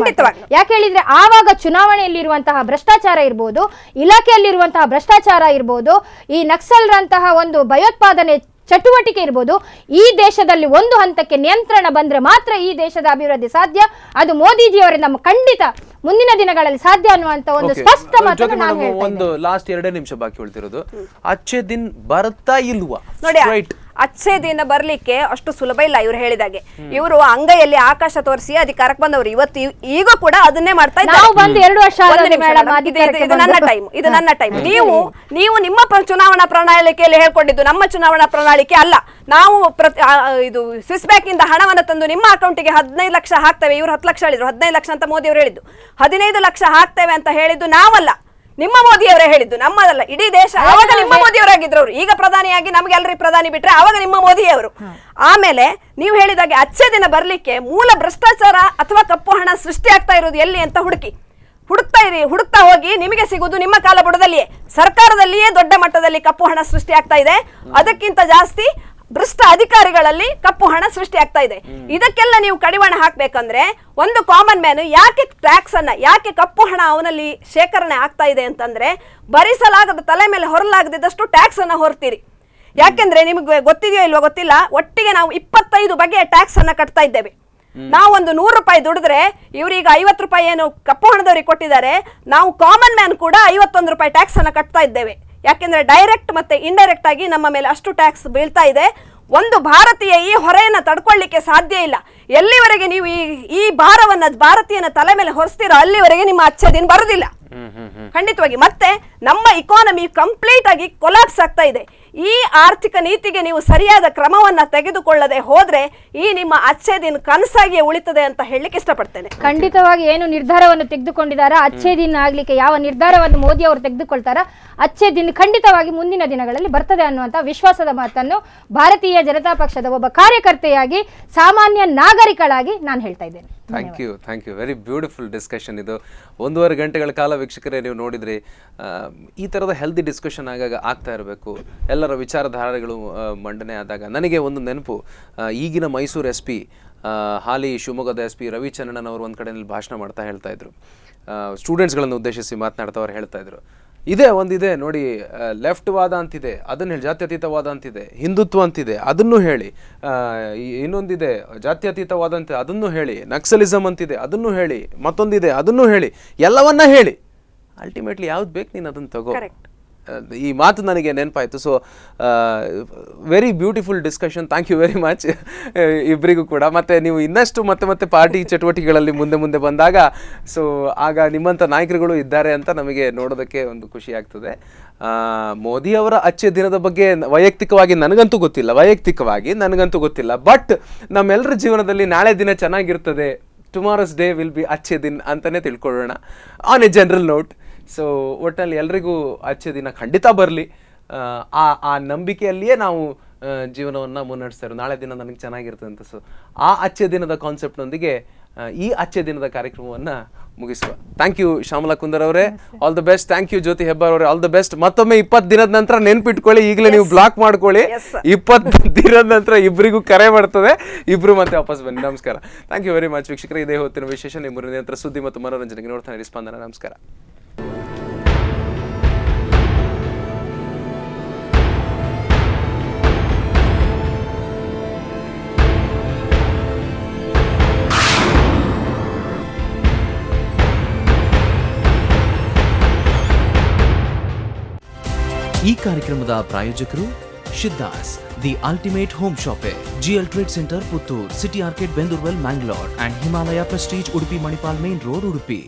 ಯಾಕೆ ಹೇಳಿದ್ರೆ ಆವಾಗ ಚುನಾವಣೆಯಲ್ಲಿರುವಂತಹ ಭ್ರಷ್ಟಾಚಾರ ಇರ್ಬೋದು ಇಲಾಖೆಯಲ್ಲಿರುವಂತಹ ಭ್ರಷ್ಟಾಚಾರ ಇರ್ಬೋದು ಈ ನಕ್ಸಲ್ರಂತಹ ಒಂದು ಭಯೋತ್ಪಾದನೆ ಚಟುವಟಿಕೆ ಇರ್ಬೋದು ಈ ದೇಶದಲ್ಲಿ ಒಂದು ಹಂತಕ್ಕೆ ನಿಯಂತ್ರಣ ಬಂದರೆ ಮಾತ್ರ ಈ ದೇಶದ ಅಭಿವೃದ್ಧಿ ಸಾಧ್ಯ ಅದು ಮೋದಿಜಿಯವರೇ ನಮ್ಮ ಖಂಡಿತ ಮುಂದಿನ ದಿನಗಳಲ್ಲಿ ಸಾಧ್ಯ ಅನ್ನುವಂತ ಒಂದು ಸ್ಪಷ್ಟ ಒಂದು ಲಾಸ್ಟ್ ಎರಡೇ ನಿಮಿಷ ಬಾಕಿ ಉಳಿದಿರೋದು ಅಚ್ಚೆ ದಿನ ಬರ್ತಾ ಇಲ್ವಾ ನೋಡಿ ದಿನ ಬರ್ಲಿಕ್ಕೆ ಅಷ್ಟು ಸುಲಭ ಇಲ್ಲ ಇವ್ರು ಹೇಳಿದಾಗೆ ಇವರು ಅಂಗೈಯಲ್ಲಿ ಆಕಾಶ ತೋರಿಸಿ ಅಧಿಕಾರಕ್ಕೆ ಬಂದವರು ಇವತ್ತು ಈಗ ಕೂಡ ಅದನ್ನೇ ಮಾಡ್ತಾ ಇದ್ದಾರೆ ಟೈಮ್ ನೀವು ನೀವು ನಿಮ್ಮ ಚುನಾವಣಾ ಪ್ರಣಾಳಿಕೆಯಲ್ಲಿ ಹೇಳ್ಕೊಂಡಿದ್ದು ನಮ್ಮ ಚುನಾವಣಾ ಪ್ರಣಾಳಿಕೆ ಅಲ್ಲ ನಾವು ಇದು ಸ್ವಿಸ್ ಬ್ಯಾಂಕ್ ಇಂದ ಹಣವನ್ನು ತಂದು ನಿಮ್ಮ ಅಕೌಂಟಿಗೆ ಹದಿನೈದು ಲಕ್ಷ ಹಾಕ್ತೇವೆ ಇವರು ಹತ್ತು ಲಕ್ಷ ಹೇಳಿದ್ರು ಹದಿನೈದು ಲಕ್ಷ ಅಂತ ಮೋದಿ ಅವರು ಹೇಳಿದ್ದು ಹದಿನೈದು ಲಕ್ಷ ಹಾಕ್ತೇವೆ ಅಂತ ಹೇಳಿದ್ದು ನಾವಲ್ಲ ನಿಮ್ಮ ಮೋದಿ ಹೇಳಿದ್ದು ನಮ್ಮದಲ್ಲ ಇಡೀ ದೇಶ ಅವಾಗ ನಿಮ್ಮ ಮೋದಿಯವರಾಗಿದ್ರು ಅವರು ಈಗ ಪ್ರಧಾನಿಯಾಗಿ ನಮ್ಗೆ ಎಲ್ರಿ ಪ್ರಧಾನಿ ಬಿಟ್ರೆ ಆವಾಗ ನಿಮ್ಮ ಮೋದಿಯವರು ಆಮೇಲೆ ನೀವು ಹೇಳಿದಾಗೆ ಅಚ್ಚೆ ದಿನ ಬರ್ಲಿಕ್ಕೆ ಮೂಲ ಭ್ರಷ್ಟಾಚಾರ ಅಥವಾ ಕಪ್ಪು ಹಣ ಸೃಷ್ಟಿ ಆಗ್ತಾ ಇರೋದು ಎಲ್ಲಿ ಅಂತ ಹುಡುಕಿ ಹುಡುಕ್ತಾ ಇರಿ ಹುಡುಕ್ತಾ ಹೋಗಿ ನಿಮಗೆ ಸಿಗುವುದು ನಿಮ್ಮ ಬುಡದಲ್ಲಿಯೇ ಸರ್ಕಾರದಲ್ಲಿಯೇ ದೊಡ್ಡ ಮಟ್ಟದಲ್ಲಿ ಕಪ್ಪು ಹಣ ಸೃಷ್ಟಿ ಆಗ್ತಾ ಇದೆ ಅದಕ್ಕಿಂತ ಜಾಸ್ತಿ ಭ್ರಷ್ಟ ಅಧಿಕಾರಿಗಳಲ್ಲಿ ಕಪ್ಪು ಹಣ ಸೃಷ್ಟಿ ಆಗ್ತಾ ಇದೆ ಇದಕ್ಕೆಲ್ಲ ನೀವು ಕಡಿವಾಣ ಹಾಕ್ಬೇಕಂದ್ರೆ ಒಂದು ಕಾಮನ್ ಮ್ಯಾನ್ ಯಾಕೆ ಟ್ಯಾಕ್ಸ್ ಅನ್ನ ಯಾಕೆ ಕಪ್ಪು ಹಣ ಅವನಲ್ಲಿ ಶೇಖರಣೆ ಆಗ್ತಾ ಇದೆ ಅಂತಂದ್ರೆ ಭರಿಸಲಾಗದ ತಲೆ ಮೇಲೆ ಹೊರಲಾಗದಿದ್ದಷ್ಟು ಟ್ಯಾಕ್ಸ್ ಅನ್ನ ಹೊರ್ತೀರಿ ಯಾಕೆಂದ್ರೆ ನಿಮಗೆ ಗೊತ್ತಿದೆಯೋ ಇಲ್ವೋ ಗೊತ್ತಿಲ್ಲ ಒಟ್ಟಿಗೆ ನಾವು ಇಪ್ಪತ್ತೈದು ಬಗೆಯ ಟ್ಯಾಕ್ಸ್ ಅನ್ನ ಕಟ್ತಾ ಇದ್ದೇವೆ ನಾವು ಒಂದು ನೂರು ರೂಪಾಯಿ ದುಡಿದ್ರೆ ಇವ್ರೀಗ ಐವತ್ತು ರೂಪಾಯಿ ಏನು ಕಪ್ಪು ಹಣದವ್ರಿಗೆ ಕೊಟ್ಟಿದ್ದಾರೆ ನಾವು ಕಾಮನ್ ಮ್ಯಾನ್ ಕೂಡ ಐವತ್ತೊಂದು ರೂಪಾಯಿ ಟ್ಯಾಕ್ಸ್ ಅನ್ನ ಕಟ್ತಾ ಇದ್ದೇವೆ ಯಾಕೆಂದ್ರೆ ಡೈರೆಕ್ಟ್ ಮತ್ತೆ ಇಂಡೈರೆಕ್ಟ್ ಆಗಿ ನಮ್ಮ ಮೇಲೆ ಅಷ್ಟು ಟ್ಯಾಕ್ಸ್ ಬೀಳ್ತಾ ಇದೆ ಒಂದು ಭಾರತೀಯ ಈ ಹೊರೆಯನ್ನು ತಡ್ಕೊಳ್ಳಿಕ್ಕೆ ಸಾಧ್ಯ ಇಲ್ಲ ಎಲ್ಲಿವರೆಗೆ ನೀವು ಈ ಈ ಭಾರವನ್ನ ಭಾರತೀಯನ ತಲೆ ಮೇಲೆ ಹೊರಿಸ್ತೀರೋ ಅಲ್ಲಿವರೆಗೆ ನಿಮ್ಮ ದಿನ ಬರುದಿಲ್ಲ ಖಂಡಿತವಾಗಿ ಮತ್ತೆ ನಮ್ಮ ಇಕಾನಮಿ ಕಂಪ್ಲೀಟ್ ಆಗಿ ಕೊಲಾಪ್ಸ್ ಆಗ್ತಾ ಇದೆ ಈ ಆರ್ಥಿಕ ನೀತಿಗೆ ನೀವು ಸರಿಯಾದ ಕ್ರಮವನ್ನ ತೆಗೆದುಕೊಳ್ಳದೆ ಹೋದ್ರೆ ಈ ನಿಮ್ಮ ಅಚ್ಚೆ ದಿನ ಕನಸಾಗಿಯೇ ಉಳಿತದೆ ಅಂತ ಹೇಳಲಿಕ್ಕೆ ಇಷ್ಟಪಡ್ತೇನೆ ಖಂಡಿತವಾಗಿ ಏನು ನಿರ್ಧಾರವನ್ನು ತೆಗೆದುಕೊಂಡಿದ್ದಾರೆ ಅಚ್ಚೆ ದಿನ ಆಗ್ಲಿಕ್ಕೆ ಯಾವ ನಿರ್ಧಾರವನ್ನು ಮೋದಿ ಅವರು ತೆಗೆದುಕೊಳ್ತಾರ ಅಚ್ಚೆ ದಿನ ಖಂಡಿತವಾಗಿ ಮುಂದಿನ ದಿನಗಳಲ್ಲಿ ಬರ್ತದೆ ಅನ್ನುವಂತ ವಿಶ್ವಾಸದ ಮಾತನ್ನು ಭಾರತೀಯ ಜನತಾ ಪಕ್ಷದ ಒಬ್ಬ ಕಾರ್ಯಕರ್ತೆಯಾಗಿ ಸಾಮಾನ್ಯ ನಾಗ ನಾಗರಿಕಳಾಗಿ ನಾನು ಹೇಳ್ತಾ ಇದ್ದೇನೆ thank you thank you very beautiful discussion ಇದು ಒಂದೂವರೆ ಗಂಟೆಗಳ ಕಾಲ ವೀಕ್ಷಕರೇ ನೀವು ನೋಡಿದ್ರಿ ಈ ಥರದ ಹೆಲ್ದಿ ಡಿಸ್ಕಷನ್ ಆಗಾಗ ಆಗ್ತಾ ಇರಬೇಕು ಎಲ್ಲರ ವಿಚಾರಧಾರೆಗಳು ಮಂಡನೆ ಆದಾಗ ನನಗೆ ಒಂದು ನೆನಪು ಈಗಿನ ಮೈಸೂರು ಎಸ್ ಪಿ ಹಾಲಿ ಶಿವಮೊಗ್ಗದ ಎಸ್ ಪಿ ರವಿಚಂದ್ರನ್ ಅವರು ಒಂದು ಕಡೆಯಲ್ಲಿ ಭಾಷಣ ಮಾಡ್ತಾ ಹೇಳ್ತಾ ಇದ್ರು ಸ್ಟೂಡೆಂಟ್ಸ್ಗಳನ್ನು ಉದ್ದೇಶಿಸಿ ಮಾತನಾಡ್ತಾ ಅವ್ರು ಹೇಳ್ತಾ ಇದ್ರು ಇದೆ ಒಂದಿದೆ ನೋಡಿ ಲೆಫ್ಟ್ ವಾದ ಅಂತಿದೆ ಅದನ್ನು ಹೇಳಿ ಜಾತ್ಯತೀತವಾದ ಅಂತಿದೆ ಹಿಂದುತ್ವ ಅಂತಿದೆ ಅದನ್ನು ಹೇಳಿ ಇನ್ನೊಂದಿದೆ ಜಾತ್ಯತೀತವಾದ ಅಂತಿದೆ ಅದನ್ನು ಹೇಳಿ ನಕ್ಸಲಿಸಮ್ ಅಂತಿದೆ ಅದನ್ನು ಹೇಳಿ ಮತ್ತೊಂದಿದೆ ಅದನ್ನು ಹೇಳಿ ಎಲ್ಲವನ್ನ ಹೇಳಿ ಅಲ್ಟಿಮೇಟ್ಲಿ ಯಾವ್ದು ಬೇಕು ನೀನು ಅದನ್ನು ತಗೋ ಈ ಮಾತು ನನಗೆ ನೆನಪಾಯಿತು so very beautiful discussion thank you very much ಇಬ್ಬರಿಗೂ ಕೂಡ ಮತ್ತು ನೀವು ಇನ್ನಷ್ಟು ಮತ್ತೆ ಮತ್ತೆ ಪಾರ್ಟಿ ಚಟುವಟಿಕೆಗಳಲ್ಲಿ ಮುಂದೆ ಮುಂದೆ ಬಂದಾಗ ಸೊ ಆಗ ನಿಮ್ಮಂಥ ನಾಯಕರುಗಳು ಇದ್ದಾರೆ ಅಂತ ನಮಗೆ ನೋಡೋದಕ್ಕೆ ಒಂದು ಖುಷಿ ಆಗ್ತದೆ ಮೋದಿ ಅವರ ಅಚ್ಚೆ ದಿನದ ಬಗ್ಗೆ ವೈಯಕ್ತಿಕವಾಗಿ ನನಗಂತೂ ಗೊತ್ತಿಲ್ಲ ವೈಯಕ್ತಿಕವಾಗಿ ನನಗಂತೂ ಗೊತ್ತಿಲ್ಲ ಬಟ್ ನಮ್ಮೆಲ್ಲರ ಜೀವನದಲ್ಲಿ ನಾಳೆ ದಿನ ಚೆನ್ನಾಗಿರ್ತದೆ ಟುಮಾರೋಸ್ ಡೇ ವಿಲ್ ಬಿ ಅಚ್ಚೆ ದಿನ ಅಂತಲೇ ತಿಳ್ಕೊಳ್ಳೋಣ on a general note so ಒಟ್ಟಲ್ಲಿ ಎಲ್ರಿಗೂ ಅಚ್ಚೆ ದಿನ ಖಂಡಿತ ಬರಲಿ ಆ ಆ ನಂಬಿಕೆಯಲ್ಲಿಯೇ ನಾವು ಜೀವನವನ್ನು ಮುನ್ನಡೆಸ್ತಾ ನಾಳೆ ದಿನ ನನಗೆ ಚೆನ್ನಾಗಿರ್ತದೆ ಅಂತ ಸೊ ಆ ಅಚ್ಚೆ ದಿನದ ಕಾನ್ಸೆಪ್ಟ್ನೊಂದಿಗೆ ಈ ಅಚ್ಚೆ ದಿನದ ಕಾರ್ಯಕ್ರಮವನ್ನು ಮುಗಿಸುವ ಥ್ಯಾಂಕ್ ಯು ಶ್ಯಾಮಲಾ ಕುಂದರ್ ಅವರೇ all the best thank you Jyothi Hebbar ಅವರೇ ಆಲ್ ದ ಬೆಸ್ಟ್ ಮತ್ತೊಮ್ಮೆ ಇಪ್ಪತ್ತು ದಿನದ ನಂತರ ನೆನ್ಪಿಟ್ಕೊಳ್ಳಿ ಈಗಲೇ ನೀವು ಬ್ಲಾಕ್ ಮಾಡ್ಕೊಳ್ಳಿ ಇಪ್ಪತ್ತು ದಿನದ ನಂತರ ಇಬ್ಬರಿಗೂ ಕರೆ ಮಾಡ್ತದೆ ಇಬ್ಬರು ಮತ್ತೆ ವಾಪಸ್ ಬನ್ನಿ ನಮಸ್ಕಾರ ಥ್ಯಾಂಕ್ ಯು ವೆರಿ ಮಚ್ ವೀಕ್ಷಕರೇ ಇದೇ ಹೊತ್ತಿನ ವಿಶೇಷ ನಿಮ್ಮ ನಂತರ ಸುದ್ದಿ ಮತ್ತು ಮನೋರಂಜನೆಗೆ ನೋಡ್ತಾನೆ ಸ್ಪಂದನ ನಮಸ್ಕಾರ ಈ ಕಾರ್ಯಕ್ರಮದ ಪ್ರಾಯೋಜಕರು Siddhas the ultimate home shop GL trade centre Puttur city arcade Bendurwell Mangalore and Himalaya prestige Udupi Manipal main road Udupi